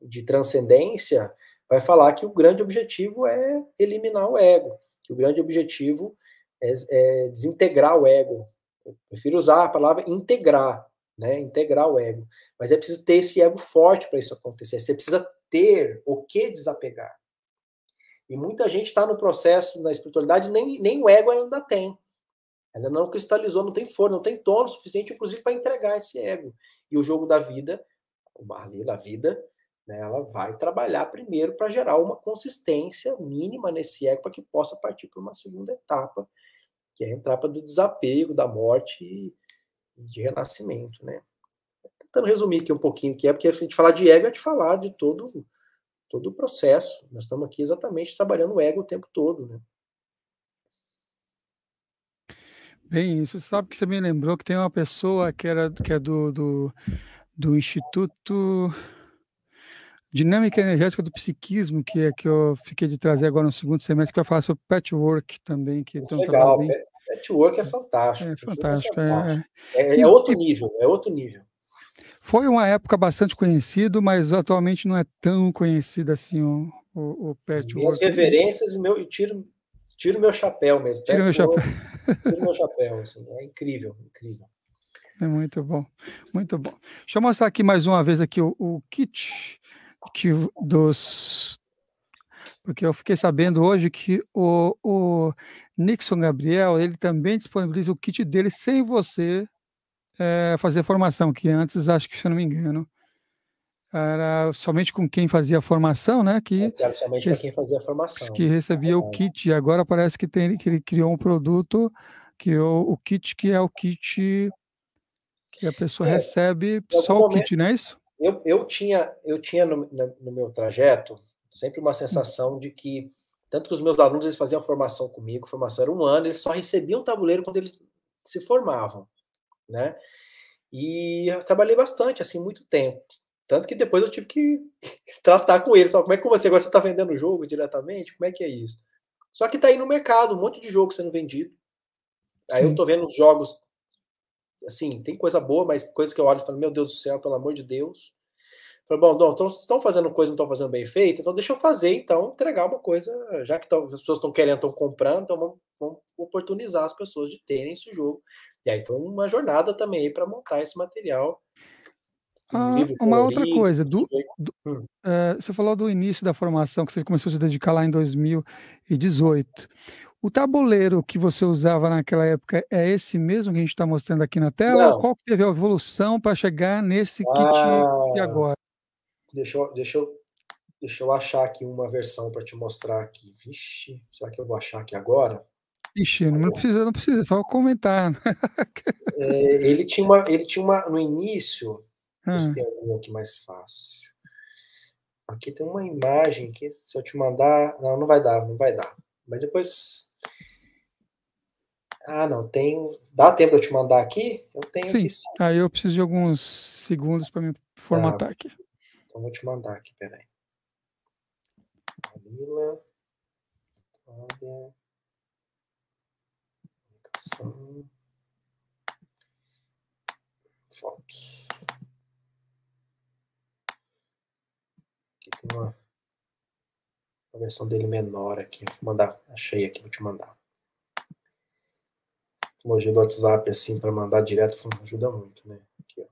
de transcendência vai falar que o grande objetivo é eliminar o ego, que o grande objetivo é, é desintegrar o ego. Eu prefiro usar a palavra integrar, né? Integrar o ego. Mas é preciso ter esse ego forte para isso acontecer. Você precisa ter o que desapegar. E muita gente está no processo na espiritualidade, nem, nem o ego ainda tem. Ainda não cristalizou, não tem forno não tem tono suficiente, inclusive, para entregar esse ego. E o jogo da vida, o Marley da vida, né, ela vai trabalhar primeiro para gerar uma consistência mínima nesse ego para que possa partir para uma segunda etapa, que é a etapa do desapego, da morte e de renascimento, né? Tentando resumir aqui um pouquinho o que é, porque a gente falar de ego é de falar de todo todo o processo. Nós estamos aqui exatamente trabalhando o ego o tempo todo, né? Bem, isso sabe que você me lembrou que tem uma pessoa que era que é do, do, do Instituto Dinâmica Energética do Psiquismo, que é que eu fiquei de trazer agora no segundo semestre, que vai falar sobre patchwork também, que tem um bem... patchwork é fantástico. É fantástico, é, é, é, fantástico. é, é, é outro nível, é outro nível. Foi uma época bastante conhecido, mas atualmente não é tão conhecido assim o, o, o patchwork. Minhas reverências e meu tiro tiro meu chapéu mesmo. Tiro meu chapéu. Tiro meu chapéu, assim, é incrível, incrível. É muito bom, muito bom. Deixa eu mostrar aqui mais uma vez aqui o, o kit que dos porque eu fiquei sabendo hoje que o, o Nixon Gabriel ele também disponibiliza o kit dele sem você é, fazer formação, que antes acho que se eu não me engano era somente com quem fazia a formação, né? Que, é, somente com quem fazia a formação. Que recebia é o kit, e agora parece que, tem, que ele criou um produto, criou o kit que é o kit que a pessoa é, recebe só o kit, não é isso? Eu, eu tinha, eu tinha no, no, meu trajeto sempre uma sensação de que, tanto que os meus alunos eles faziam formação comigo, formação era um ano, eles só recebiam o tabuleiro quando eles se formavam, né? E eu trabalhei bastante, assim, muito tempo. Tanto que depois eu tive que tratar com eles. Como é que você agora você está vendendo o jogo diretamente? Como é que é isso? Só que está aí no mercado um monte de jogo sendo vendido. Aí eu estou vendo jogos. Assim, tem coisa boa, mas coisa que eu olho e falo, meu Deus do céu, pelo amor de Deus. Falei, bom, não, então, estão fazendo coisa, não estão fazendo bem feito, então deixa eu fazer, então, entregar uma coisa, já que tão, as pessoas estão querendo, estão comprando, então vamos, vamos, oportunizar as pessoas de terem esse jogo. E aí foi uma jornada também para montar esse material ah, uma outra coisa, do, do, hum. eh, você falou do início da formação, que você começou a se dedicar lá em 2018. O tabuleiro que você usava naquela época é esse mesmo que a gente está mostrando aqui na tela? Não. Qual teve a evolução para chegar nesse kit de ah, agora? Deixa eu, deixa, eu, deixa eu achar aqui uma versão para te mostrar aqui. Vixe, será que eu vou achar aqui agora? Ixi, tá não precisa, não precisa, só comentar. Né? é, ele tinha uma, ele tinha uma, no início, Hum. tem algum aqui mais fácil. Aqui tem uma imagem que se eu te mandar, não, não vai dar, não vai dar. Mas depois ah, não, tem. Dá tempo eu te mandar aqui? Eu tenho Sim. aí eu preciso de alguns segundos para me formatar ah, aqui. Então vou te mandar aqui, peraí. Camila. História. Comunicação. Fotos. tem uma, uma versão dele menor aqui. Vou mandar, achei aqui, vou te mandar. Tecnologia do WhatsApp, assim, para mandar direto, ajuda muito, né? Aqui, ó.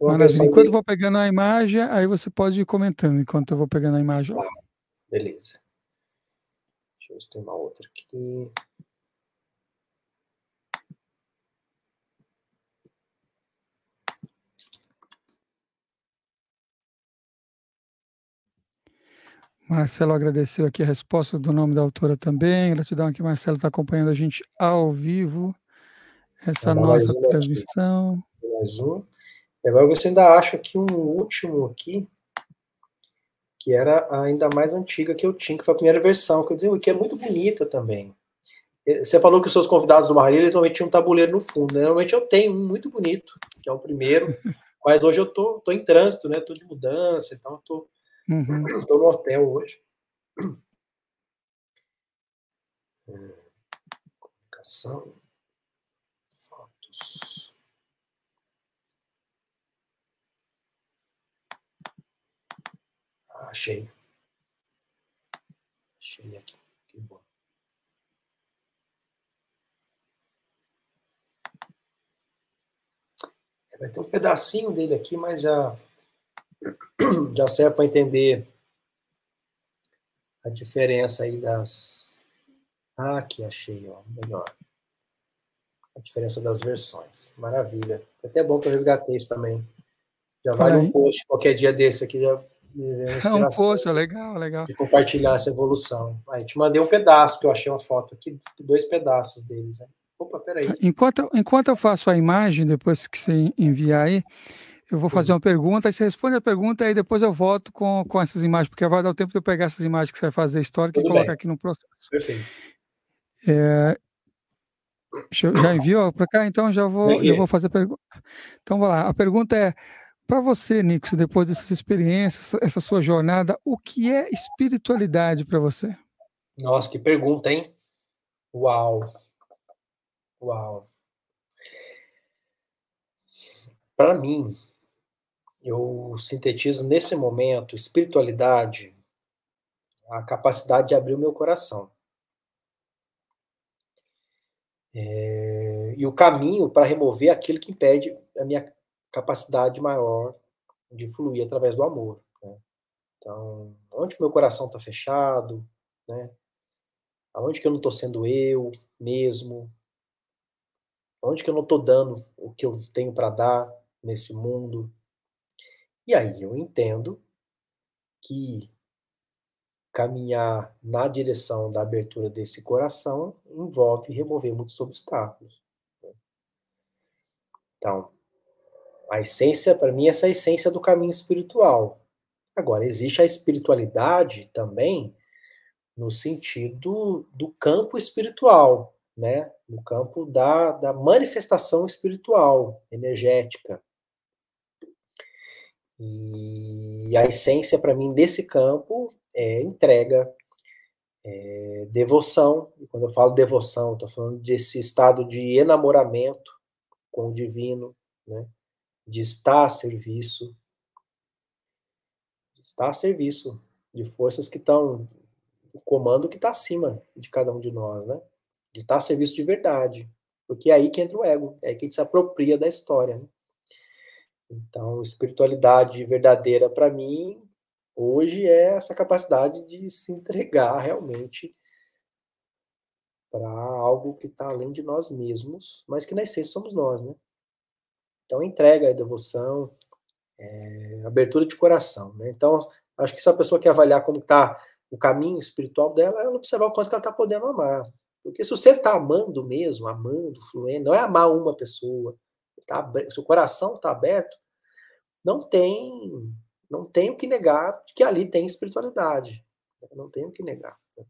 Enquanto eu vou pegando a imagem, aí você pode ir comentando enquanto eu vou pegando a imagem. Ah, beleza. Deixa eu ver se tem uma outra aqui. Marcelo agradeceu aqui a resposta do nome da autora também. Gratidão aqui, Marcelo, está acompanhando a gente ao vivo essa tá, nossa mais transmissão. Mais um. E agora você ainda acha aqui um último aqui, que era ainda mais antiga que eu tinha, que foi a primeira versão, que eu dizia, que é muito bonita também. Você falou que os seus convidados do Marília, eles normalmente tinham um tabuleiro no fundo, né? Normalmente eu tenho um muito bonito, que é o primeiro, mas hoje eu tô, tô em trânsito, né? Tô de mudança, então tô Uhum. Estou no hotel hoje. É, comunicação. Fotos. Ah, achei. Achei aqui. Que bom. É, vai ter um pedacinho dele aqui, mas já já serve para entender a diferença aí das. Ah, aqui achei, ó, melhor. A diferença das versões. Maravilha. É até bom que eu resgatei isso também. Já vale um post qualquer dia desse aqui, já é um post, legal, legal. De compartilhar essa evolução. Aí te mandei um pedaço, que eu achei uma foto aqui, dois pedaços deles. Opa, peraí. Enquanto, enquanto eu faço a imagem, depois que você enviar aí, eu vou fazer uma pergunta, aí você responde a pergunta e depois eu volto com, com essas imagens, porque vai dar o tempo de eu pegar essas imagens que você vai fazer histórica Tudo e colocar bem. aqui no processo. Perfeito. É, eu, já enviou para cá, então já vou, eu vou fazer a pergunta. Então, vamos lá. A pergunta é, para você, Nixon, depois dessas experiências, essa sua jornada, o que é espiritualidade para você? Nossa, que pergunta, hein? Uau! Uau! Para mim, eu sintetizo nesse momento espiritualidade, a capacidade de abrir o meu coração. É, e o caminho para remover aquilo que impede a minha capacidade maior de fluir através do amor. Né? Então, onde que meu coração está fechado, né? Aonde que eu não estou sendo eu mesmo? Onde que eu não estou dando o que eu tenho para dar nesse mundo? E aí eu entendo que caminhar na direção da abertura desse coração envolve remover muitos obstáculos. Né? Então, a essência, para mim, essa é a essência do caminho espiritual. Agora, existe a espiritualidade também no sentido do campo espiritual, né? no campo da, da manifestação espiritual, energética. E a essência, para mim, desse campo é entrega, é devoção. E quando eu falo devoção, estou falando desse estado de enamoramento com o divino, né? de estar a serviço, de estar a serviço de forças que estão, o comando que está acima de cada um de nós, né? de estar a serviço de verdade. Porque é aí que entra o ego, é aí que a gente se apropria da história. Né? Então, espiritualidade verdadeira para mim hoje é essa capacidade de se entregar realmente para algo que está além de nós mesmos, mas que na essência somos nós, né? Então, entrega é devoção, é, abertura de coração, né? Então, acho que se a pessoa quer avaliar como está o caminho espiritual dela, ela observa o quanto ela está podendo amar. Porque se o ser está amando mesmo, amando, fluindo, não é amar uma pessoa, tá, seu coração está aberto, não tem, não tem o que negar que ali tem espiritualidade. Né, não tem o que negar. Né.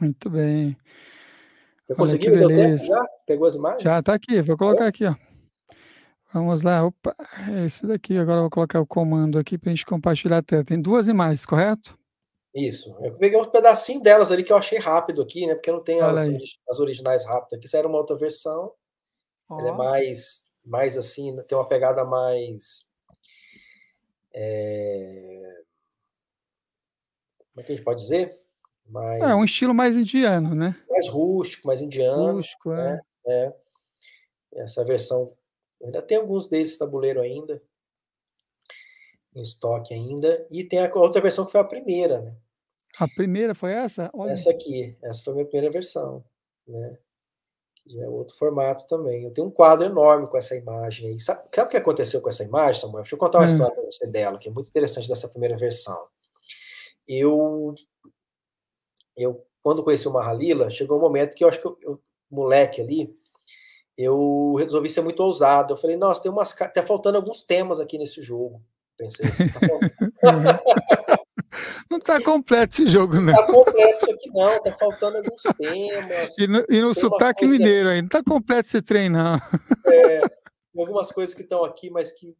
Muito bem. Você Olha conseguiu? Deu tempo já? Pegou as imagens? Já está aqui, vou colocar é? aqui, ó. Vamos lá, opa, é esse daqui, agora vou colocar o comando aqui para a gente compartilhar a tela. Tem duas imagens, correto? Isso. Eu peguei um pedacinho delas ali que eu achei rápido aqui, né? Porque eu não tenho as, as, originais rápidas aqui. Isso era uma outra versão. Oh. Ele é mais, mais assim, tem uma pegada mais. É... Como é que a gente pode dizer? Mais... É um estilo mais indiano, né? Mais rústico, mais indiano. Rústico, né? é. Né? é. Essa versão. Ainda tem alguns desses tabuleiro ainda, em estoque ainda. E tem a outra versão que foi a primeira, né? A primeira foi essa? Olha. Essa aqui. Essa foi a minha primeira versão, né? que é outro formato também. Eu tenho um quadro enorme com essa imagem aí. Sabe, sabe o que aconteceu com essa imagem, Samuel? Deixa eu contar uma hum. história pra você dela, que é muito interessante dessa primeira versão. Eu, eu quando conheci o Mahalila, chegou um momento que eu acho que eu, moleque ali, eu resolvi ser muito ousado. Eu falei, nossa, tem umas, tá faltando alguns temas aqui nesse jogo. Pensei assim, tá uhum. Não está completo esse jogo, não. Está completo isso aqui, não. Está faltando alguns temas. E no, e no sotaque mineiro ainda. Não está completo esse trem, não. É, algumas coisas que estão aqui, mas que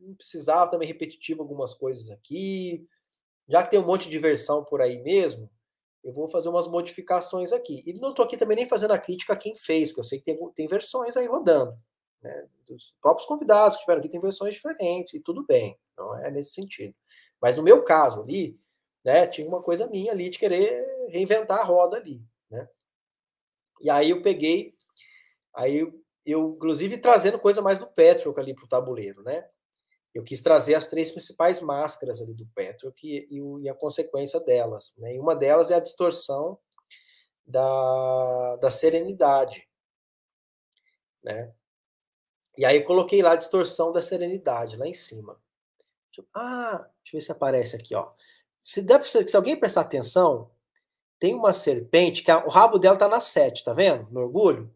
não precisava, também repetitivo algumas coisas aqui. Já que tem um monte de versão por aí mesmo, eu vou fazer umas modificações aqui. E não estou aqui também nem fazendo a crítica a quem fez, porque eu sei que tem, tem versões aí rodando. Né? Dos próprios convidados que estiveram aqui tem versões diferentes, e tudo bem. Não é nesse sentido. Mas no meu caso ali, né? Tinha uma coisa minha ali de querer reinventar a roda ali, né? E aí eu peguei, aí eu, eu inclusive trazendo coisa mais do Patrick ali para o tabuleiro, né? Eu quis trazer as três principais máscaras ali do Patrick e, e, a consequência delas, né? E uma delas é a distorção da, da serenidade, né? E aí eu coloquei lá a distorção da serenidade lá em cima. ah, deixa eu ver se aparece aqui, ó. Se, der, se alguém prestar atenção, tem uma serpente que a, o rabo dela tá na 7, tá vendo? No orgulho.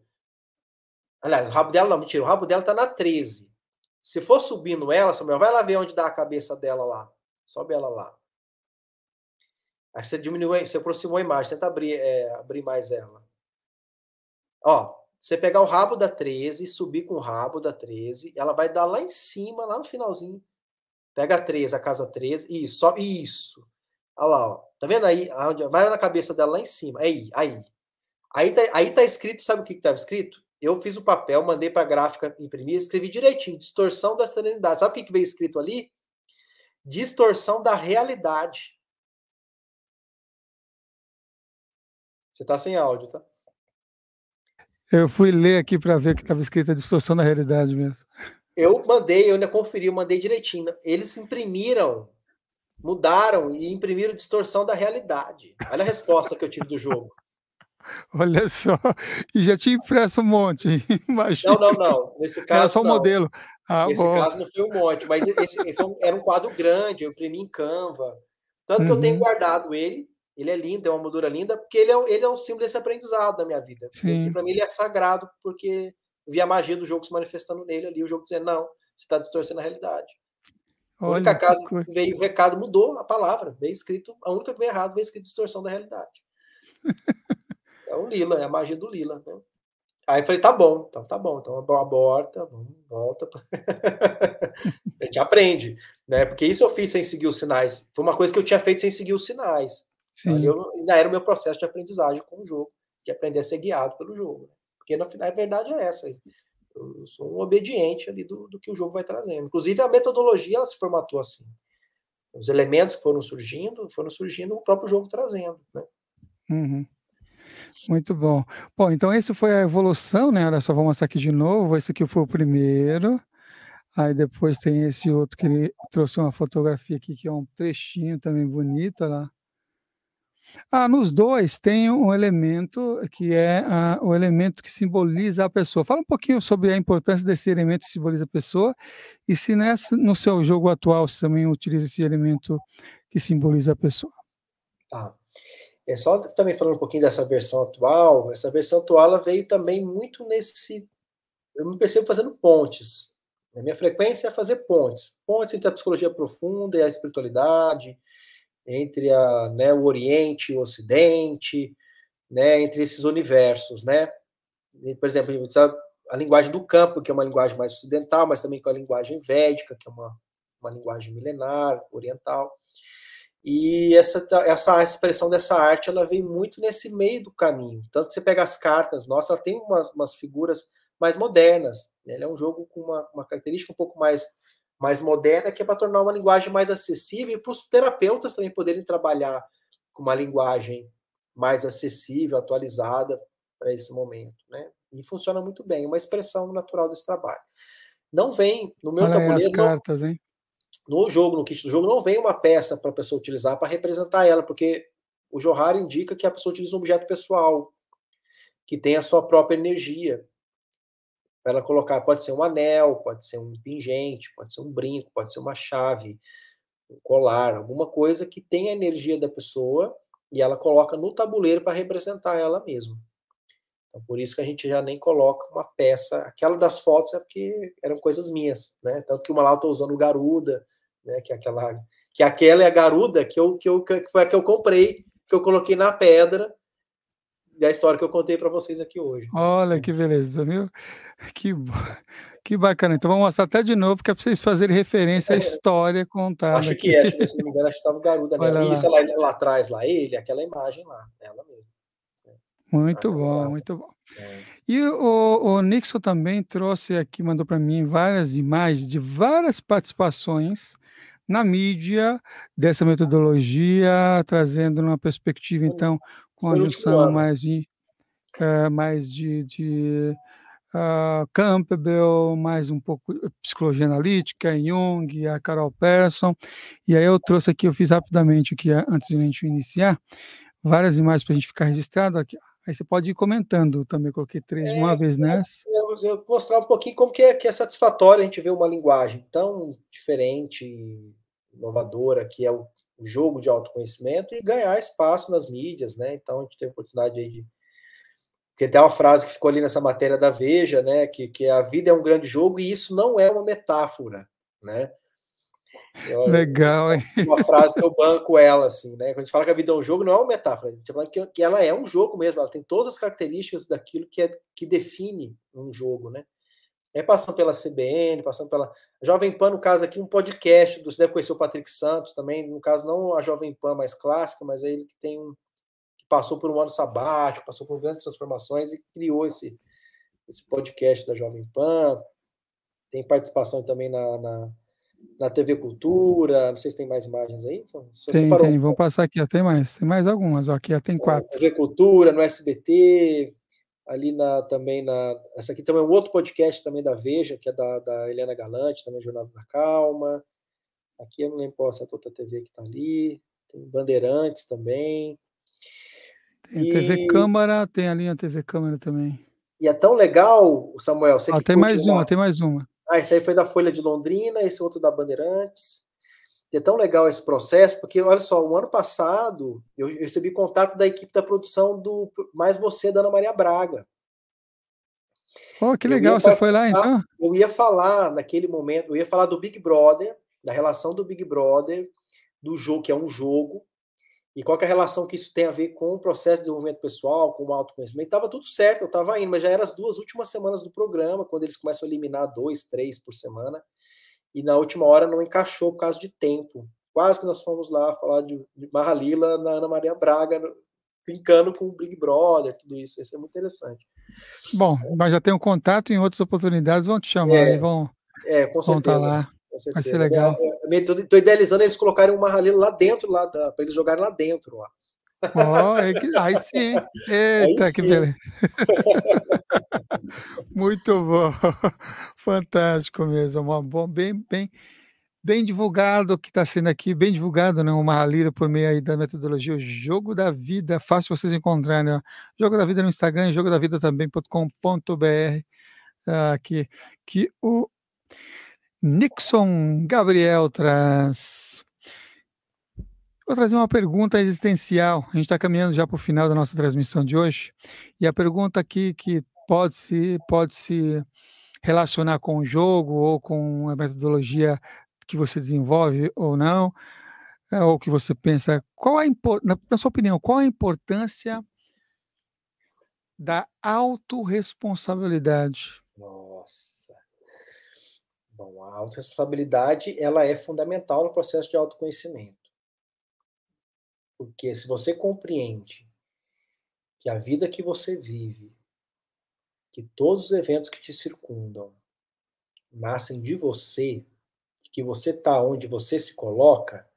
Aliás, o rabo dela não, mentira, o rabo dela tá na 13. Se for subindo ela, Samuel, vai lá ver onde dá a cabeça dela lá. Sobe ela lá. Aí você diminuiu, você aproximou a imagem, tenta abrir, é, abrir mais ela. Ó, você pegar o rabo da 13, subir com o rabo da 13, ela vai dar lá em cima, lá no finalzinho. Pega a 13, a casa 13, isso, sobe, isso. Olha lá, ó. Tá vendo aí? Mais na cabeça dela lá em cima. Aí, aí. Aí tá, aí tá escrito, sabe o que que tava escrito? Eu fiz o papel, mandei pra gráfica imprimir, escrevi direitinho, distorção da serenidade. Sabe o que que veio escrito ali? Distorção da realidade. Você tá sem áudio, tá? Eu fui ler aqui para ver que estava escrito a distorção da realidade mesmo. Eu mandei, eu ainda conferi, eu mandei direitinho. Eles imprimiram mudaram e imprimiram distorção da realidade. Olha a resposta que eu tive do jogo. Olha só, e já tinha impresso um monte, imagina. Não, não, não. Nesse caso. Era só o um modelo. Ah, Nesse bom. caso não foi um monte, mas esse, era um quadro grande, eu imprimi em Canva. Tanto uhum. que eu tenho uhum. guardado ele, ele é lindo, é uma moldura linda, porque ele é, ele é um símbolo desse aprendizado da minha vida. Para mim ele é sagrado, porque via a magia do jogo se manifestando nele ali, o jogo dizendo, não, você está distorcendo a realidade. A única Olha, casa que, veio o recado mudou a palavra, veio escrito, a única que veio errado veio escrito distorção da realidade. é o Lila, é a magia do Lila. Né? Aí eu falei, tá bom, então tá bom, então aborta, volta. a gente aprende, né? Porque isso eu fiz sem seguir os sinais. Foi uma coisa que eu tinha feito sem seguir os sinais. Sim. Então, aí eu, ainda era o meu processo de aprendizagem com o jogo, de aprender a ser guiado pelo jogo. Né? Porque na final a verdade é essa aí. Eu sou um obediente ali do, do que o jogo vai trazendo. Inclusive, a metodologia ela se formatou assim. Os elementos que foram surgindo, foram surgindo o próprio jogo trazendo, né? Uhum. Muito bom. Bom, então esse foi a evolução, né? Olha só, vamos aqui de novo. Esse aqui foi o primeiro. Aí depois tem esse outro que ele trouxe uma fotografia aqui, que é um trechinho também bonito, olha lá. Ah, nos dois tem um elemento que é ah, o elemento que simboliza a pessoa. Fala um pouquinho sobre a importância desse elemento que simboliza a pessoa e se nessa, no seu jogo atual você também utiliza esse elemento que simboliza a pessoa. Tá. É só também falando um pouquinho dessa versão atual. Essa versão atual ela veio também muito nesse. Eu me percebo fazendo pontes. A minha frequência é fazer pontes. Pontes entre a psicologia profunda e a espiritualidade entre a, né, o Oriente e o Ocidente, né, entre esses universos, né? Por exemplo, a linguagem do campo, que é uma linguagem mais ocidental, mas também com a linguagem védica, que é uma, uma linguagem milenar, oriental. E essa, essa expressão dessa arte, ela vem muito nesse meio do caminho. Tanto que você pega as cartas, nossa, ela tem umas, umas figuras mais modernas. Né? Ele é um jogo com uma, uma característica um pouco mais mais moderna, que é para tornar uma linguagem mais acessível e para os terapeutas também poderem trabalhar com uma linguagem mais acessível, atualizada para esse momento, né? E funciona muito bem, uma expressão natural desse trabalho. Não vem no meu Olha tabuleiro, cartas, não, no jogo, no kit do jogo, não vem uma peça para a pessoa utilizar para representar ela, porque o Johara indica que a pessoa utiliza um objeto pessoal que tem a sua própria energia, para ela colocar. Pode ser um anel, pode ser um pingente, pode ser um brinco, pode ser uma chave, um colar, alguma coisa que tem a energia da pessoa e ela coloca no tabuleiro para representar ela mesma. Então, por isso que a gente já nem coloca uma peça. Aquela das fotos é porque eram coisas minhas, né? Tanto que uma lá eu estou usando Garuda, né? Que é aquela, que aquela é a Garuda que eu, que eu que foi a que eu comprei, que eu coloquei na pedra da história que eu contei para vocês aqui hoje. Olha que beleza, viu? Que, que bacana. Então vamos mostrar até de novo, porque é para vocês fazerem referência à é. história contada. Acho que aqui. é, acho que, se não me engano, acho que estava o garoto da minha Isso lá, é lá atrás, lá, ele, aquela imagem lá, ela mesmo. É. Muito bom, muito bom. E o, o Nixon também trouxe aqui, mandou para mim várias imagens de várias participações na mídia dessa metodologia, trazendo uma perspectiva, então, onde são mais de, é, mais de, de uh, Campbell, mais um pouco eh, psicologia analítica, Jung, a Carol Persson. E aí eu trouxe aqui, eu fiz rapidamente aqui eh, antes de a gente iniciar, várias imagens para a gente ficar registrado aqui. Aí você pode ir comentando também, coloquei três é, uma vez então, nessa. Eu, eu mostrar um pouquinho como que é, que é satisfatório a gente ver uma linguagem tão diferente, inovadora, que é o o jogo de autoconhecimento e ganhar espaço nas mídias, né? Então a gente tem a oportunidade aí de tem até uma frase que ficou ali nessa matéria da Veja, né? Que, que é, a vida é um grande jogo e isso não é uma metáfora, né? Eu, Legal, hein? Uma frase que eu banco ela, assim, né? Quando a gente fala que a vida é um jogo, não é uma metáfora, a gente tá fala que, que ela é um jogo mesmo, ela tem todas as características daquilo que, é, que define um jogo, né? é, passando pela CBN, passando pela Jovem Pan, no caso aqui, um podcast, do, você deve conhecer o Patrick Santos também, no caso não a Jovem Pan mais clássica, mas é ele que tem um, que passou por um ano sabático, passou por grandes transformações e criou esse, esse podcast da Jovem Pan, tem participação também na, na, na TV Cultura, não sei se tem mais imagens aí. Então, tem, separou... tem, vamos passar aqui, tem mais, tem mais algumas, ó, aqui já tem quatro. TV Cultura, no SBT, ali na, também na. Essa aqui também é um outro podcast também da Veja, que é da, da Helena Galante, também é Jornal da Calma. Aqui eu não lembro se é a outra TV que está ali. Tem Bandeirantes também. Tem e... TV Câmara, tem a linha TV Câmara também. E é tão legal, Samuel. Você ah, tem mais uma, tem mais uma. Ah, esse aí foi da Folha de Londrina, esse outro da Bandeirantes é tão legal esse processo, porque olha só, o ano passado eu recebi contato da equipe da produção do Mais Você, da Ana Maria Braga. Oh, que legal, você foi lá então? Eu ia falar naquele momento, eu ia falar do Big Brother, da relação do Big Brother, do jogo, que é um jogo, e qual é a relação que isso tem a ver com o processo de desenvolvimento pessoal, com o autoconhecimento. Estava tudo certo, eu estava indo, mas já eram as duas últimas semanas do programa, quando eles começam a eliminar dois, três por semana e na última hora não encaixou por causa de tempo. Quase que nós fomos lá falar de, de Marralila na Ana Maria Braga, brincando com o Big Brother, tudo isso. isso é muito interessante. Bom, mas já tem um contato em outras oportunidades, vão te chamar é, vão. É, com certeza. Vão tá lá. Vai ser legal. É, é, Estou idealizando eles colocarem o Marralila lá dentro, lá para eles jogarem lá dentro. Lá. Ó, oh, é que... aí sim. Eita, aí que beleza. Muito bom. Fantástico mesmo. Uma bom, bem, bem, bem divulgado que está sendo aqui, bem divulgado, né? Uma lira por meio aí da metodologia o Jogo da Vida. Fácil vocês encontrarem. Né? Jogo da Vida no Instagram, jogo da vida também.com.br. Ah, aqui, que o Nixon Gabriel traz. Vou trazer uma pergunta existencial. A gente está caminhando já para o final da nossa transmissão de hoje. E a pergunta aqui que pode se, pode se relacionar com o jogo ou com a metodologia que você desenvolve ou não, é, ou que você pensa, qual a na sua opinião, qual a importância da autorresponsabilidade? Nossa. Bom, a autorresponsabilidade, ela é fundamental no processo de autoconhecimento. Porque se você compreende que a vida que você vive, que todos os eventos que te circundam nascem de você, que você está onde você se coloca,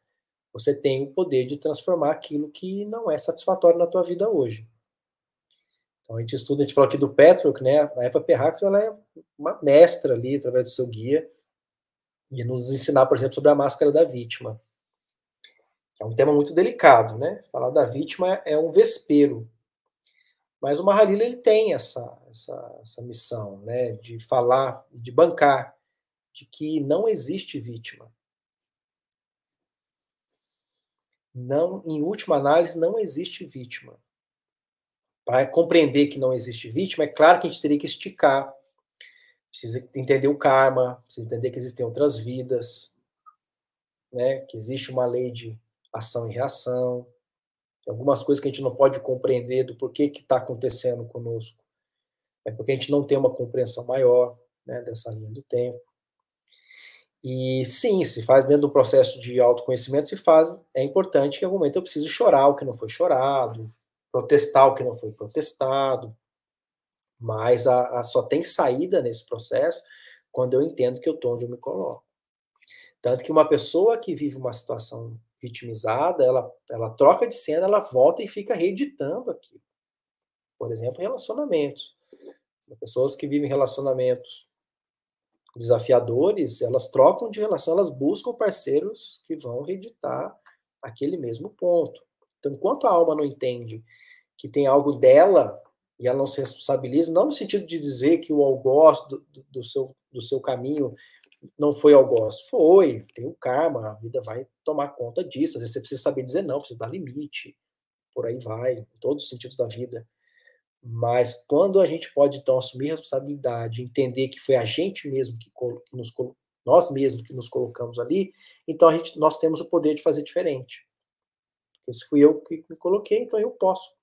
você tem o poder de transformar aquilo que não é satisfatório na tua vida hoje. Então a gente estuda, a gente falou aqui do Petrock, né? A Eva Perracos, ela é uma mestra ali, através do seu guia, e nos ensinar, por exemplo, sobre a máscara da vítima é um tema muito delicado, né? Falar da vítima é, é um vespero, Mas o Mahalila ele tem essa, essa, essa missão, né? De falar, de bancar, de que não existe vítima. Não, em última análise, não existe vítima. Para compreender que não existe vítima, é claro que a gente teria que esticar. Precisa entender o karma, precisa entender que existem outras vidas, né? Que existe uma lei de ação e reação, algumas coisas que a gente não pode compreender do porquê que está acontecendo conosco. É porque a gente não tem uma compreensão maior né, dessa linha do tempo. E sim, se faz dentro do processo de autoconhecimento, se faz, é importante que em algum momento eu preciso chorar o que não foi chorado, protestar o que não foi protestado, mas a, a só tem saída nesse processo quando eu entendo que eu estou onde eu me coloco. Tanto que uma pessoa que vive uma situação vitimizada, ela, ela troca de cena, ela volta e fica reeditando aquilo. Por exemplo, relacionamentos. Pessoas que vivem relacionamentos desafiadores, elas trocam de relação, elas buscam parceiros que vão reeditar aquele mesmo ponto. Então, enquanto a alma não entende que tem algo dela e ela não se responsabiliza, não no sentido de dizer que o algoz do, do, seu, do seu caminho não foi algoz, foi, tem o karma, a vida vai tomar conta disso. Às vezes você precisa saber dizer não, precisa dar limite, por aí vai, em todos os sentidos da vida. Mas quando a gente pode, então, assumir responsabilidade, entender que foi a gente mesmo que, que nos nós mesmos que nos colocamos ali, então a gente, nós temos o poder de fazer diferente. Porque se fui eu que me coloquei, então eu posso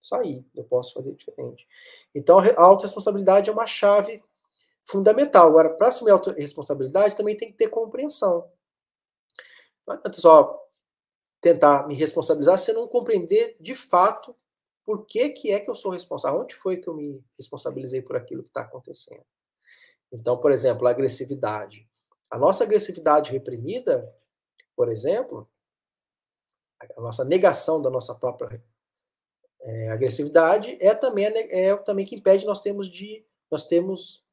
sair, eu posso fazer diferente. Então a autorresponsabilidade é uma chave fundamental. Agora, para assumir a autorresponsabilidade, também tem que ter compreensão. Não adianta só tentar me responsabilizar se eu não compreender de fato por que, que é que eu sou responsável, onde foi que eu me responsabilizei por aquilo que está acontecendo. Então, por exemplo, a agressividade. A nossa agressividade reprimida, por exemplo, a nossa negação da nossa própria é, agressividade é também é também que impede nós temos de nós temos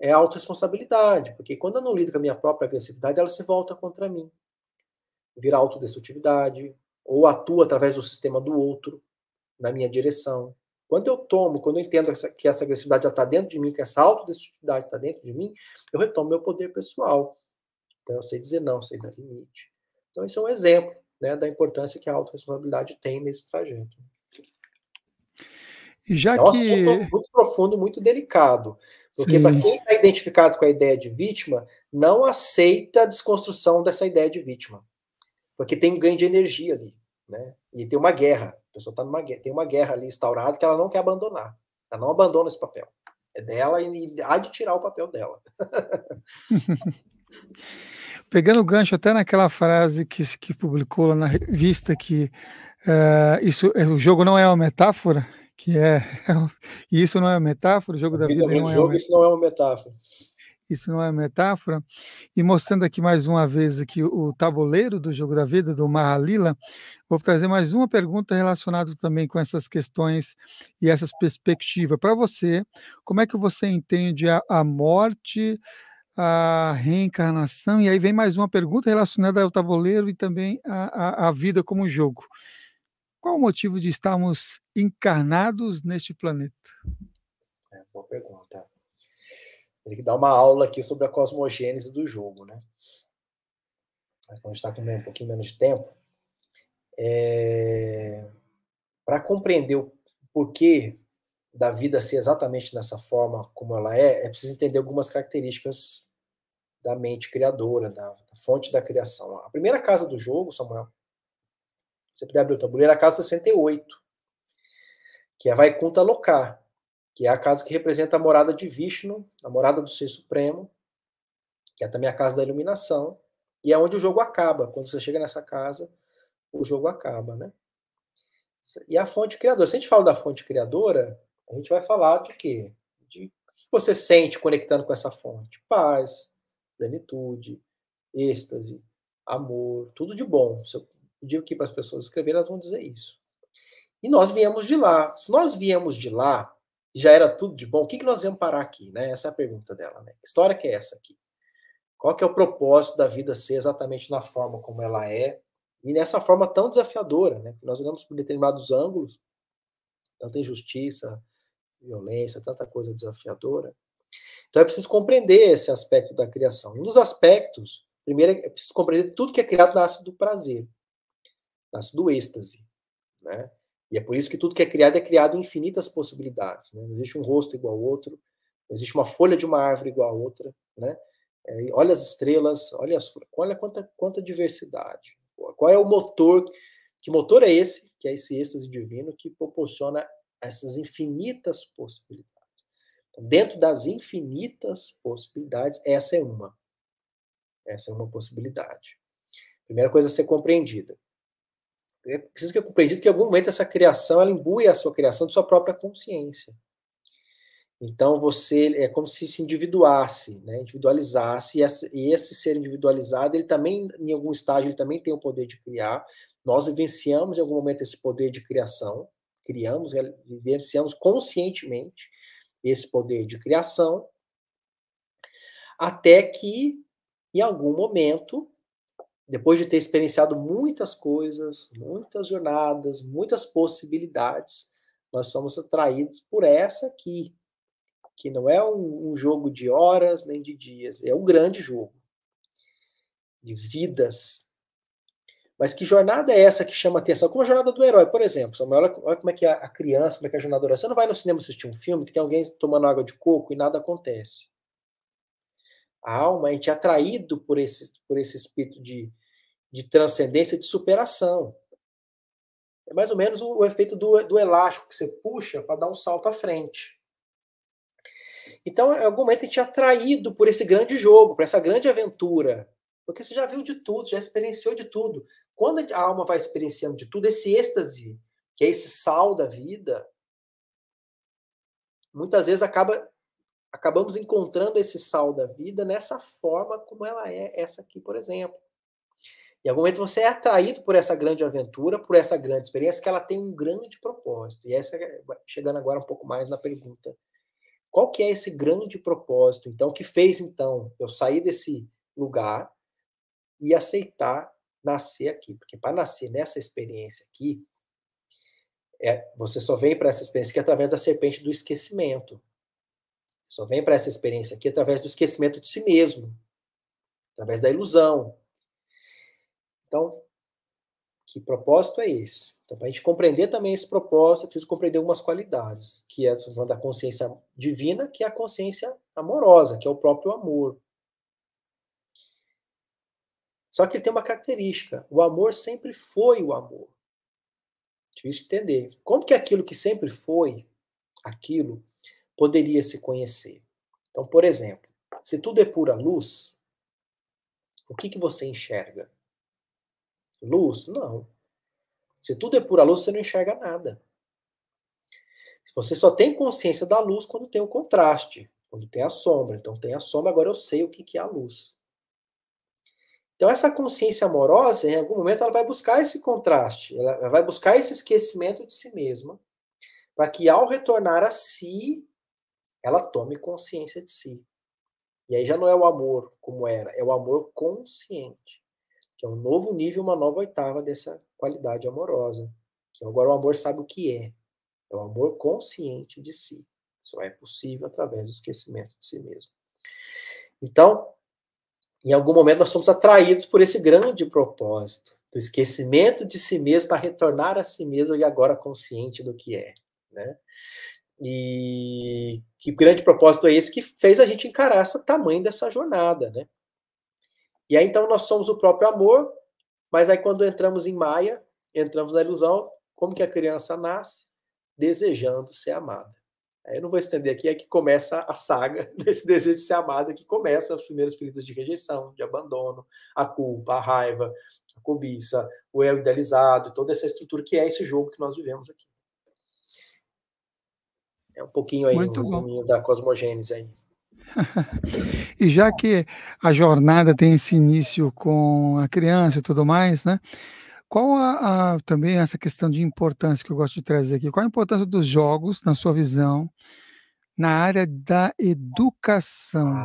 é autorresponsabilidade, porque quando eu não lido com a minha própria agressividade, ela se volta contra mim vira autodestrutividade, ou atua através do sistema do outro, na minha direção. Quando eu tomo, quando eu entendo essa, que essa agressividade já está dentro de mim, que essa autodestrutividade está dentro de mim, eu retomo meu poder pessoal. Então eu sei dizer não, sei dar limite. Então esse é um exemplo né, da importância que a autoresponsabilidade tem nesse trajeto. Já é um que... muito profundo, muito delicado. Porque para quem está identificado com a ideia de vítima, não aceita a desconstrução dessa ideia de vítima porque tem um ganho de energia ali, né? E tem uma guerra, a pessoa tá numa guerra, tem uma guerra ali instaurada que ela não quer abandonar. Ela não abandona esse papel. É dela e, e há de tirar o papel dela. Pegando o gancho até naquela frase que, que publicou lá na revista que eh, isso, eh, o jogo não é uma metáfora, que é, isso não é uma metáfora, o jogo da vida, vida é não é um jogo, uma... isso não é uma metáfora isso não é metáfora, e mostrando aqui mais uma vez aqui o tabuleiro do jogo da vida do Mahalila, vou trazer mais uma pergunta relacionada também com essas questões e essas perspectivas. Para você, como é que você entende a, a morte, a reencarnação? E aí vem mais uma pergunta relacionada ao tabuleiro e também à, vida como jogo. Qual o motivo de estarmos encarnados neste planeta? É, boa pergunta. Tem que dar uma aula aqui sobre a cosmogênese do jogo, né? a gente está com um pouquinho menos de tempo. É... Para compreender o porquê da vida ser exatamente nessa forma como ela é, é preciso entender algumas características da mente criadora, da, da fonte da criação. A primeira casa do jogo, Samuel, você puder abrir o tabuleiro, é a casa 68, que é Vaikunta Lokar, que é a casa que representa a morada de Vishnu, a morada do Ser Supremo, que é também a casa da iluminação, e é onde o jogo acaba. Quando você chega nessa casa, o jogo acaba, né? E a fonte criadora. Se a gente fala da fonte criadora, a gente vai falar de quê? De o que você sente conectando com essa fonte? Paz, plenitude, êxtase, amor, tudo de bom. Se eu pedir aqui para as pessoas escreverem, elas vão dizer isso. E nós viemos de lá. Se nós viemos de lá, já era tudo de bom, o que, que nós vamos parar aqui? Né? Essa é a pergunta dela. Né? Que história que é essa aqui? Qual que é o propósito da vida ser exatamente na forma como ela é e nessa forma tão desafiadora? Né? Porque nós olhamos por determinados ângulos, tanta injustiça, violência, tanta coisa desafiadora. Então é preciso compreender esse aspecto da criação. Um dos aspectos, primeiro, é preciso compreender que tudo que é criado nasce do prazer, nasce do êxtase. Né? E é por isso que tudo que é criado é criado em infinitas possibilidades. Né? Não existe um rosto igual ao outro, não existe uma folha de uma árvore igual a outra. Né? É, olha as estrelas, olha, as, olha quanta, quanta diversidade. Qual é o motor? Que motor é esse? Que é esse êxtase divino que proporciona essas infinitas possibilidades. Então, dentro das infinitas possibilidades, essa é uma. Essa é uma possibilidade. Primeira coisa a ser compreendida é preciso que eu compreendido que em algum momento essa criação ela imbui a sua criação de sua própria consciência. Então você é como se se individuasse, né? individualizasse e esse, esse, ser individualizado ele também em algum estágio ele também tem o poder de criar. Nós vivenciamos em algum momento esse poder de criação, criamos, vivenciamos conscientemente esse poder de criação, até que em algum momento depois de ter experienciado muitas coisas, muitas jornadas, muitas possibilidades, nós somos atraídos por essa aqui, que não é um, um jogo de horas nem de dias, é um grande jogo de vidas. Mas que jornada é essa que chama atenção? Como a jornada do herói, por exemplo. Samuel, olha como é que a criança, como é que a jornada do herói. Você não vai no cinema assistir um filme que tem alguém tomando água de coco e nada acontece. A alma, é a gente é atraído por esse, por esse espírito de, de transcendência, de superação. É mais ou menos o, o efeito do, do elástico que você puxa para dar um salto à frente. Então, em algum momento, a gente é atraído por esse grande jogo, por essa grande aventura. Porque você já viu de tudo, já experienciou de tudo. Quando a alma vai experienciando de tudo, esse êxtase, que é esse sal da vida, muitas vezes acaba acabamos encontrando esse sal da vida nessa forma como ela é, essa aqui, por exemplo. Em algum momento você é atraído por essa grande aventura, por essa grande experiência, que ela tem um grande propósito. E essa, é chegando agora um pouco mais na pergunta, qual que é esse grande propósito, então, que fez, então, eu sair desse lugar e aceitar nascer aqui? Porque para nascer nessa experiência aqui, é, você só vem para essa experiência aqui através da serpente do esquecimento. Só vem para essa experiência aqui através do esquecimento de si mesmo, através da ilusão, então, que propósito é esse? Então, para a gente compreender também esse propósito, eu preciso compreender algumas qualidades, que é da consciência divina, que é a consciência amorosa, que é o próprio amor. Só que ele tem uma característica: o amor sempre foi o amor. Difícil entender. Como que aquilo que sempre foi aquilo poderia se conhecer? Então, por exemplo, se tudo é pura luz, o que, que você enxerga? Luz? Não. Se tudo é pura luz, você não enxerga nada. Você só tem consciência da luz quando tem o contraste, quando tem a sombra. Então tem a sombra, agora eu sei o que é a luz. Então essa consciência amorosa, em algum momento, ela vai buscar esse contraste, ela vai buscar esse esquecimento de si mesma, para que ao retornar a si, ela tome consciência de si. E aí já não é o amor como era, é o amor consciente que é um novo nível, uma nova oitava dessa qualidade amorosa. Que é agora o amor sabe o que é. É o amor consciente de si. Só é possível através do esquecimento de si mesmo. Então, em algum momento nós somos atraídos por esse grande propósito do esquecimento de si mesmo para retornar a si mesmo e agora consciente do que é, né? E que grande propósito é esse que fez a gente encarar esse tamanho dessa jornada, né? E aí então nós somos o próprio amor, mas aí quando entramos em Maia, entramos na ilusão, como que a criança nasce? Desejando ser amada. Aí eu não vou estender aqui, é que começa a saga desse desejo de ser amada, que começa os primeiros períodos de rejeição, de abandono, a culpa, a raiva, a cobiça, o eu idealizado, toda essa estrutura que é esse jogo que nós vivemos aqui. É um pouquinho aí, Muito um da cosmogênese aí. e já que a jornada tem esse início com a criança e tudo mais, né? Qual a, a, também essa questão de importância que eu gosto de trazer aqui? Qual a importância dos jogos, na sua visão, na área da educação?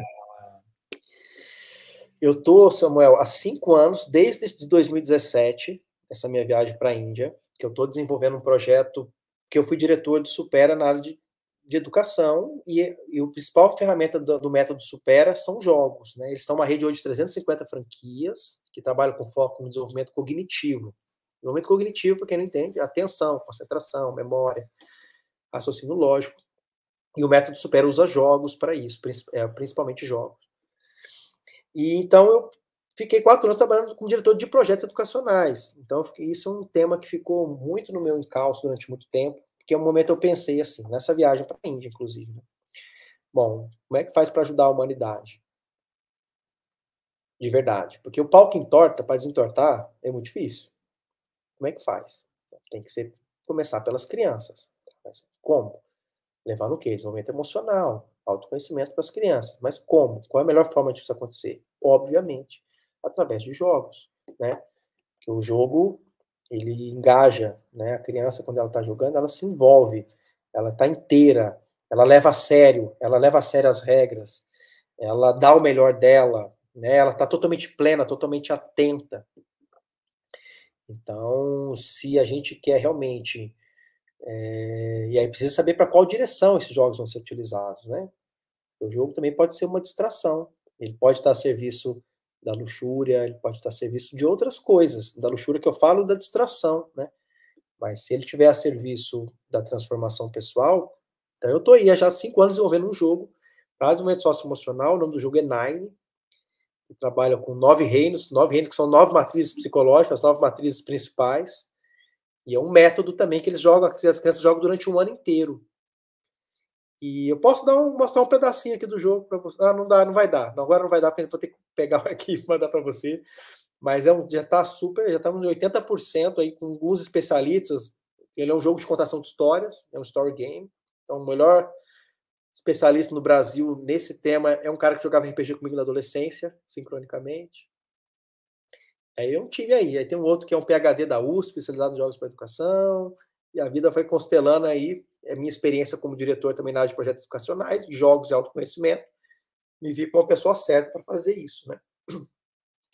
Eu tô, Samuel, há cinco anos, desde 2017, essa minha viagem para a Índia, que eu estou desenvolvendo um projeto que eu fui diretor de Supera na área de de educação e, e principal ferramenta do, do, método Supera são jogos. Né? Eles estão uma rede hoje de 350 franquias que trabalham com foco no desenvolvimento cognitivo. Desenvolvimento cognitivo, para quem não entende, é atenção, concentração, memória, raciocínio lógico. E o método Supera usa jogos para isso, é, principalmente jogos. E então eu fiquei quatro anos trabalhando como diretor de projetos educacionais. Então fiquei, isso é um tema que ficou muito no meu encalço durante muito tempo porque é um momento eu pensei assim, nessa viagem para a Índia, inclusive. Né? Bom, como é que faz para ajudar a humanidade? De verdade. Porque o pau que entorta, para desentortar, é muito difícil. Como é que faz? Tem que ser, começar pelas crianças. Mas como? Levar no quê? Desenvolvimento emocional, autoconhecimento para as crianças. Mas como? Qual é a melhor forma de isso acontecer? Obviamente, através de jogos, né? Que o jogo ele engaja, né? A criança quando ela está jogando, ela se envolve, ela está inteira, ela leva a sério, ela leva a sério as regras, ela dá o melhor dela, né? Ela está totalmente plena, totalmente atenta. Então, se a gente quer realmente é, e aí precisa saber para qual direção esses jogos vão ser utilizados, né? O jogo também pode ser uma distração. Ele pode estar a serviço da luxúria, ele pode estar a serviço de outras coisas. Da luxúria que eu falo, da distração, né? Mas se ele tiver a serviço da transformação pessoal, então eu estou aí há já cinco anos desenvolvendo um jogo para desenvolvimento socioemocional, o nome do jogo é Nine, que trabalha com nove reinos, nove reinos que são nove matrizes psicológicas, nove matrizes principais, e é um método também que eles jogam, que as crianças jogam durante um ano inteiro. E eu posso dar um, mostrar um pedacinho aqui do jogo para você. Ah, não dá, não vai dar. Não, agora não vai dar, porque eu vou ter que pegar aqui e mandar para você. Mas é um, já está super, já estamos em 80% aí com alguns especialistas. Ele é um jogo de contação de histórias, é um story game. Então, o melhor especialista no Brasil nesse tema é um cara que jogava RPG comigo na adolescência, sincronicamente. Aí é um time aí. Aí tem um outro que é um PhD da USP, especializado em jogos para educação. E a vida foi constelando aí a é minha experiência como diretor também na área de projetos educacionais, jogos e autoconhecimento. Me vi como a pessoa certa para fazer isso, né?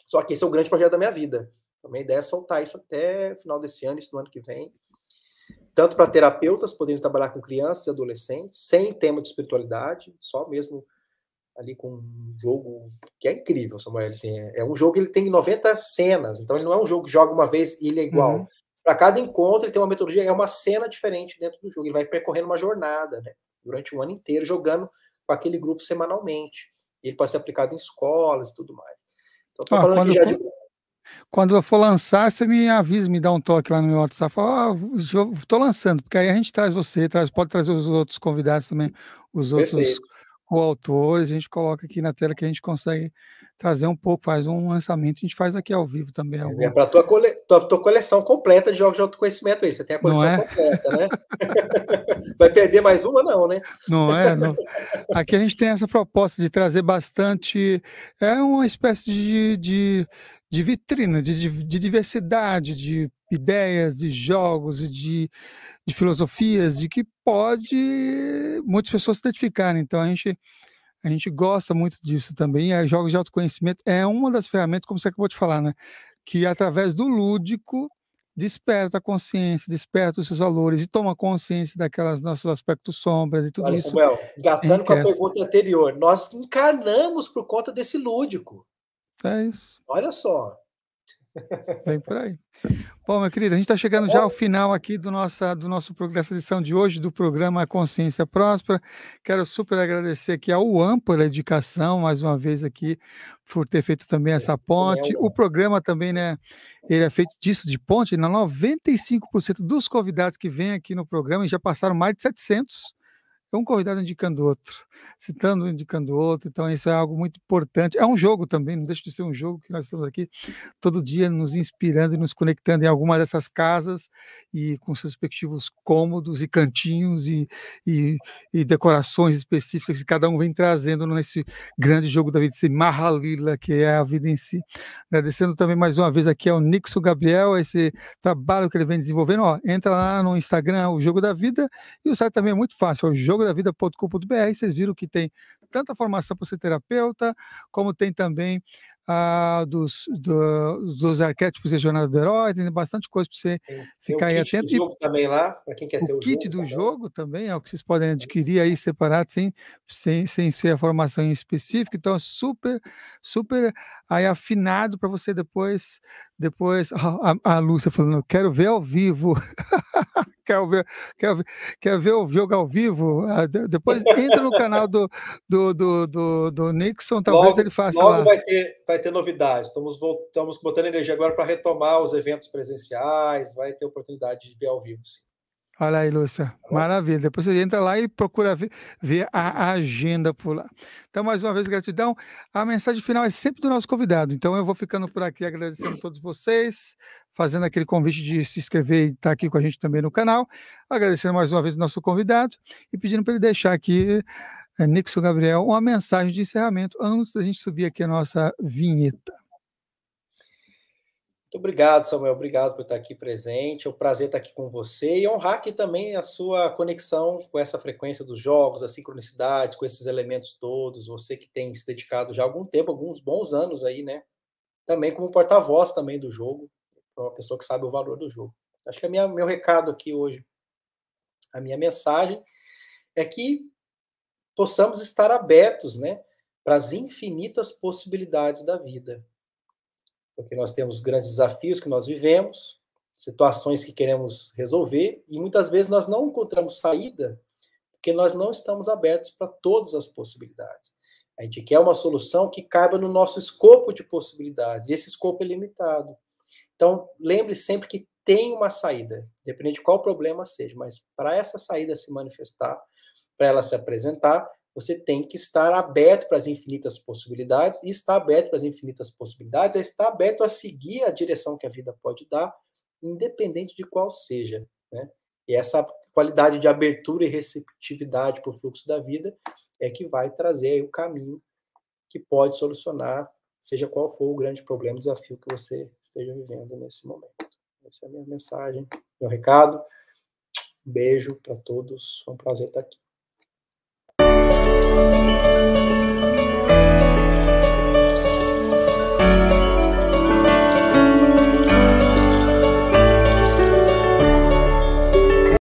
Só que esse é o grande projeto da minha vida. Também a ideia é soltar isso até final desse ano, isso no ano que vem. Tanto para terapeutas, podendo trabalhar com crianças e adolescentes, sem tema de espiritualidade, só mesmo ali com um jogo que é incrível, Samuel. Assim, é, é um jogo que ele tem 90 cenas, então ele não é um jogo que joga uma vez e ele é igual. Uhum. Para cada encontro, ele tem uma metodologia, é uma cena diferente dentro do jogo. Ele vai percorrendo uma jornada, né? Durante o ano inteiro, jogando com aquele grupo semanalmente. Ele pode ser aplicado em escolas e tudo mais. Então, tô ah, falando quando, já de... quando eu for lançar, você me avisa, me dá um toque lá no meu WhatsApp. Fala, ah, tô lançando, porque aí a gente traz você, traz, pode trazer os outros convidados também, os outros coautores, a gente coloca aqui na tela que a gente consegue trazer um pouco, faz um lançamento, a gente faz aqui ao vivo também. É, algum... é para tua, cole... tua, tua coleção completa de jogos de autoconhecimento aí, você tem a coleção é? completa, né? Vai perder mais uma não, né? Não é, não. Aqui a gente tem essa proposta de trazer bastante, é uma espécie de, de, de vitrina, de, de, diversidade, de ideias, de jogos e de, de filosofias, de que pode muitas pessoas se identificarem, então a gente a gente gosta muito disso também. É, jogos de autoconhecimento é uma das ferramentas, como você acabou de falar, né? Que através do lúdico desperta a consciência, desperta os seus valores e toma consciência daquelas nossos aspectos sombras e tudo Olha, isso. Samuel, gatando com a pergunta anterior, nós encarnamos por conta desse lúdico. É isso. Olha só vem por aí. Bom, meu querido, a gente está chegando já ao final aqui do, nossa, do nosso dessa edição de hoje do programa Consciência Próspera. Quero super agradecer aqui ao UAM pela dedicação, mais uma vez aqui, por ter feito também essa ponte. O programa também, né? Ele é feito disso de ponte. Na 95% dos convidados que vêm aqui no programa já passaram mais de 700. Um convidado indicando outro citando, indicando outro. Então, isso é algo muito importante. É um jogo também, não deixa de ser um jogo que nós estamos aqui todo dia nos inspirando e nos conectando em alguma dessas casas e com seus respectivos cômodos e cantinhos e, e, e decorações específicas que cada um vem trazendo nesse grande jogo da vida, esse Mahalila, que é a vida em si. Agradecendo também mais uma vez aqui ao Nixo Gabriel, esse trabalho que ele vem desenvolvendo. Ó, entra lá no Instagram, o Jogo da Vida, e o site também é muito fácil, é o jogodavida.com.br. Vocês viram aquilo que tem tanta formação para ser terapeuta, como tem também a ah, dos, do, dos arquétipos regionais do herói, tem bastante coisa para você tem, ficar tem aí atento. O jogo também lá, para quem quer o ter o kit jogo, do também. jogo também é o que vocês podem adquirir aí separado, sem, sem, sem ser a formação em específico, então é super, super aí afinado para você depois, depois a, a, Lúcia falando, eu quero ver ao vivo. quero ver, quer, quero ver o jogo ao vivo? Ah, depois entra no canal do, do do, do, do, do Nixon, talvez logo, ele faça. Logo lá. Vai, ter, vai ter novidades. Estamos, estamos botando energia agora para retomar os eventos presenciais, vai ter oportunidade de ver ao vivo, sim. Olha aí, Lúcia. Tá Maravilha. Depois você entra lá e procura ver, ver, a agenda por lá. Então, mais uma vez, gratidão. A mensagem final é sempre do nosso convidado. Então, eu vou ficando por aqui agradecendo a todos vocês, fazendo aquele convite de se inscrever e estar tá aqui com a gente também no canal. Agradecendo mais uma vez o nosso convidado e pedindo para ele deixar aqui é, Nixon Gabriel, uma mensagem de encerramento antes da gente subir aqui a nossa vinheta. Muito obrigado, Samuel. Obrigado por estar aqui presente. É um prazer estar aqui com você e honrar aqui também a sua conexão com essa frequência dos jogos, a sincronicidade, com esses elementos todos. Você que tem se dedicado já há algum tempo, alguns bons anos aí, né? Também como porta-voz também do jogo, uma pessoa que sabe o valor do jogo. Acho que é minha, meu recado aqui hoje, a minha mensagem é que possamos estar abertos, né, para as infinitas possibilidades da vida. Porque nós temos grandes desafios que nós vivemos, situações que queremos resolver e muitas vezes nós não encontramos saída porque nós não estamos abertos para todas as possibilidades. A gente quer uma solução que caiba no nosso escopo de possibilidades, e esse escopo é limitado. Então, lembre sempre que tem uma saída, independente de qual problema seja, mas para essa saída se manifestar, para ela se apresentar, você tem que estar aberto para as infinitas possibilidades, e estar aberto para as infinitas possibilidades é estar aberto a seguir a direção que a vida pode dar, independente de qual seja. Né? E essa qualidade de abertura e receptividade para o fluxo da vida é que vai trazer o caminho que pode solucionar, seja qual for o grande problema, desafio que você esteja vivendo nesse momento. Essa é a minha mensagem, meu recado. Beijo para todos, foi um prazer estar aqui.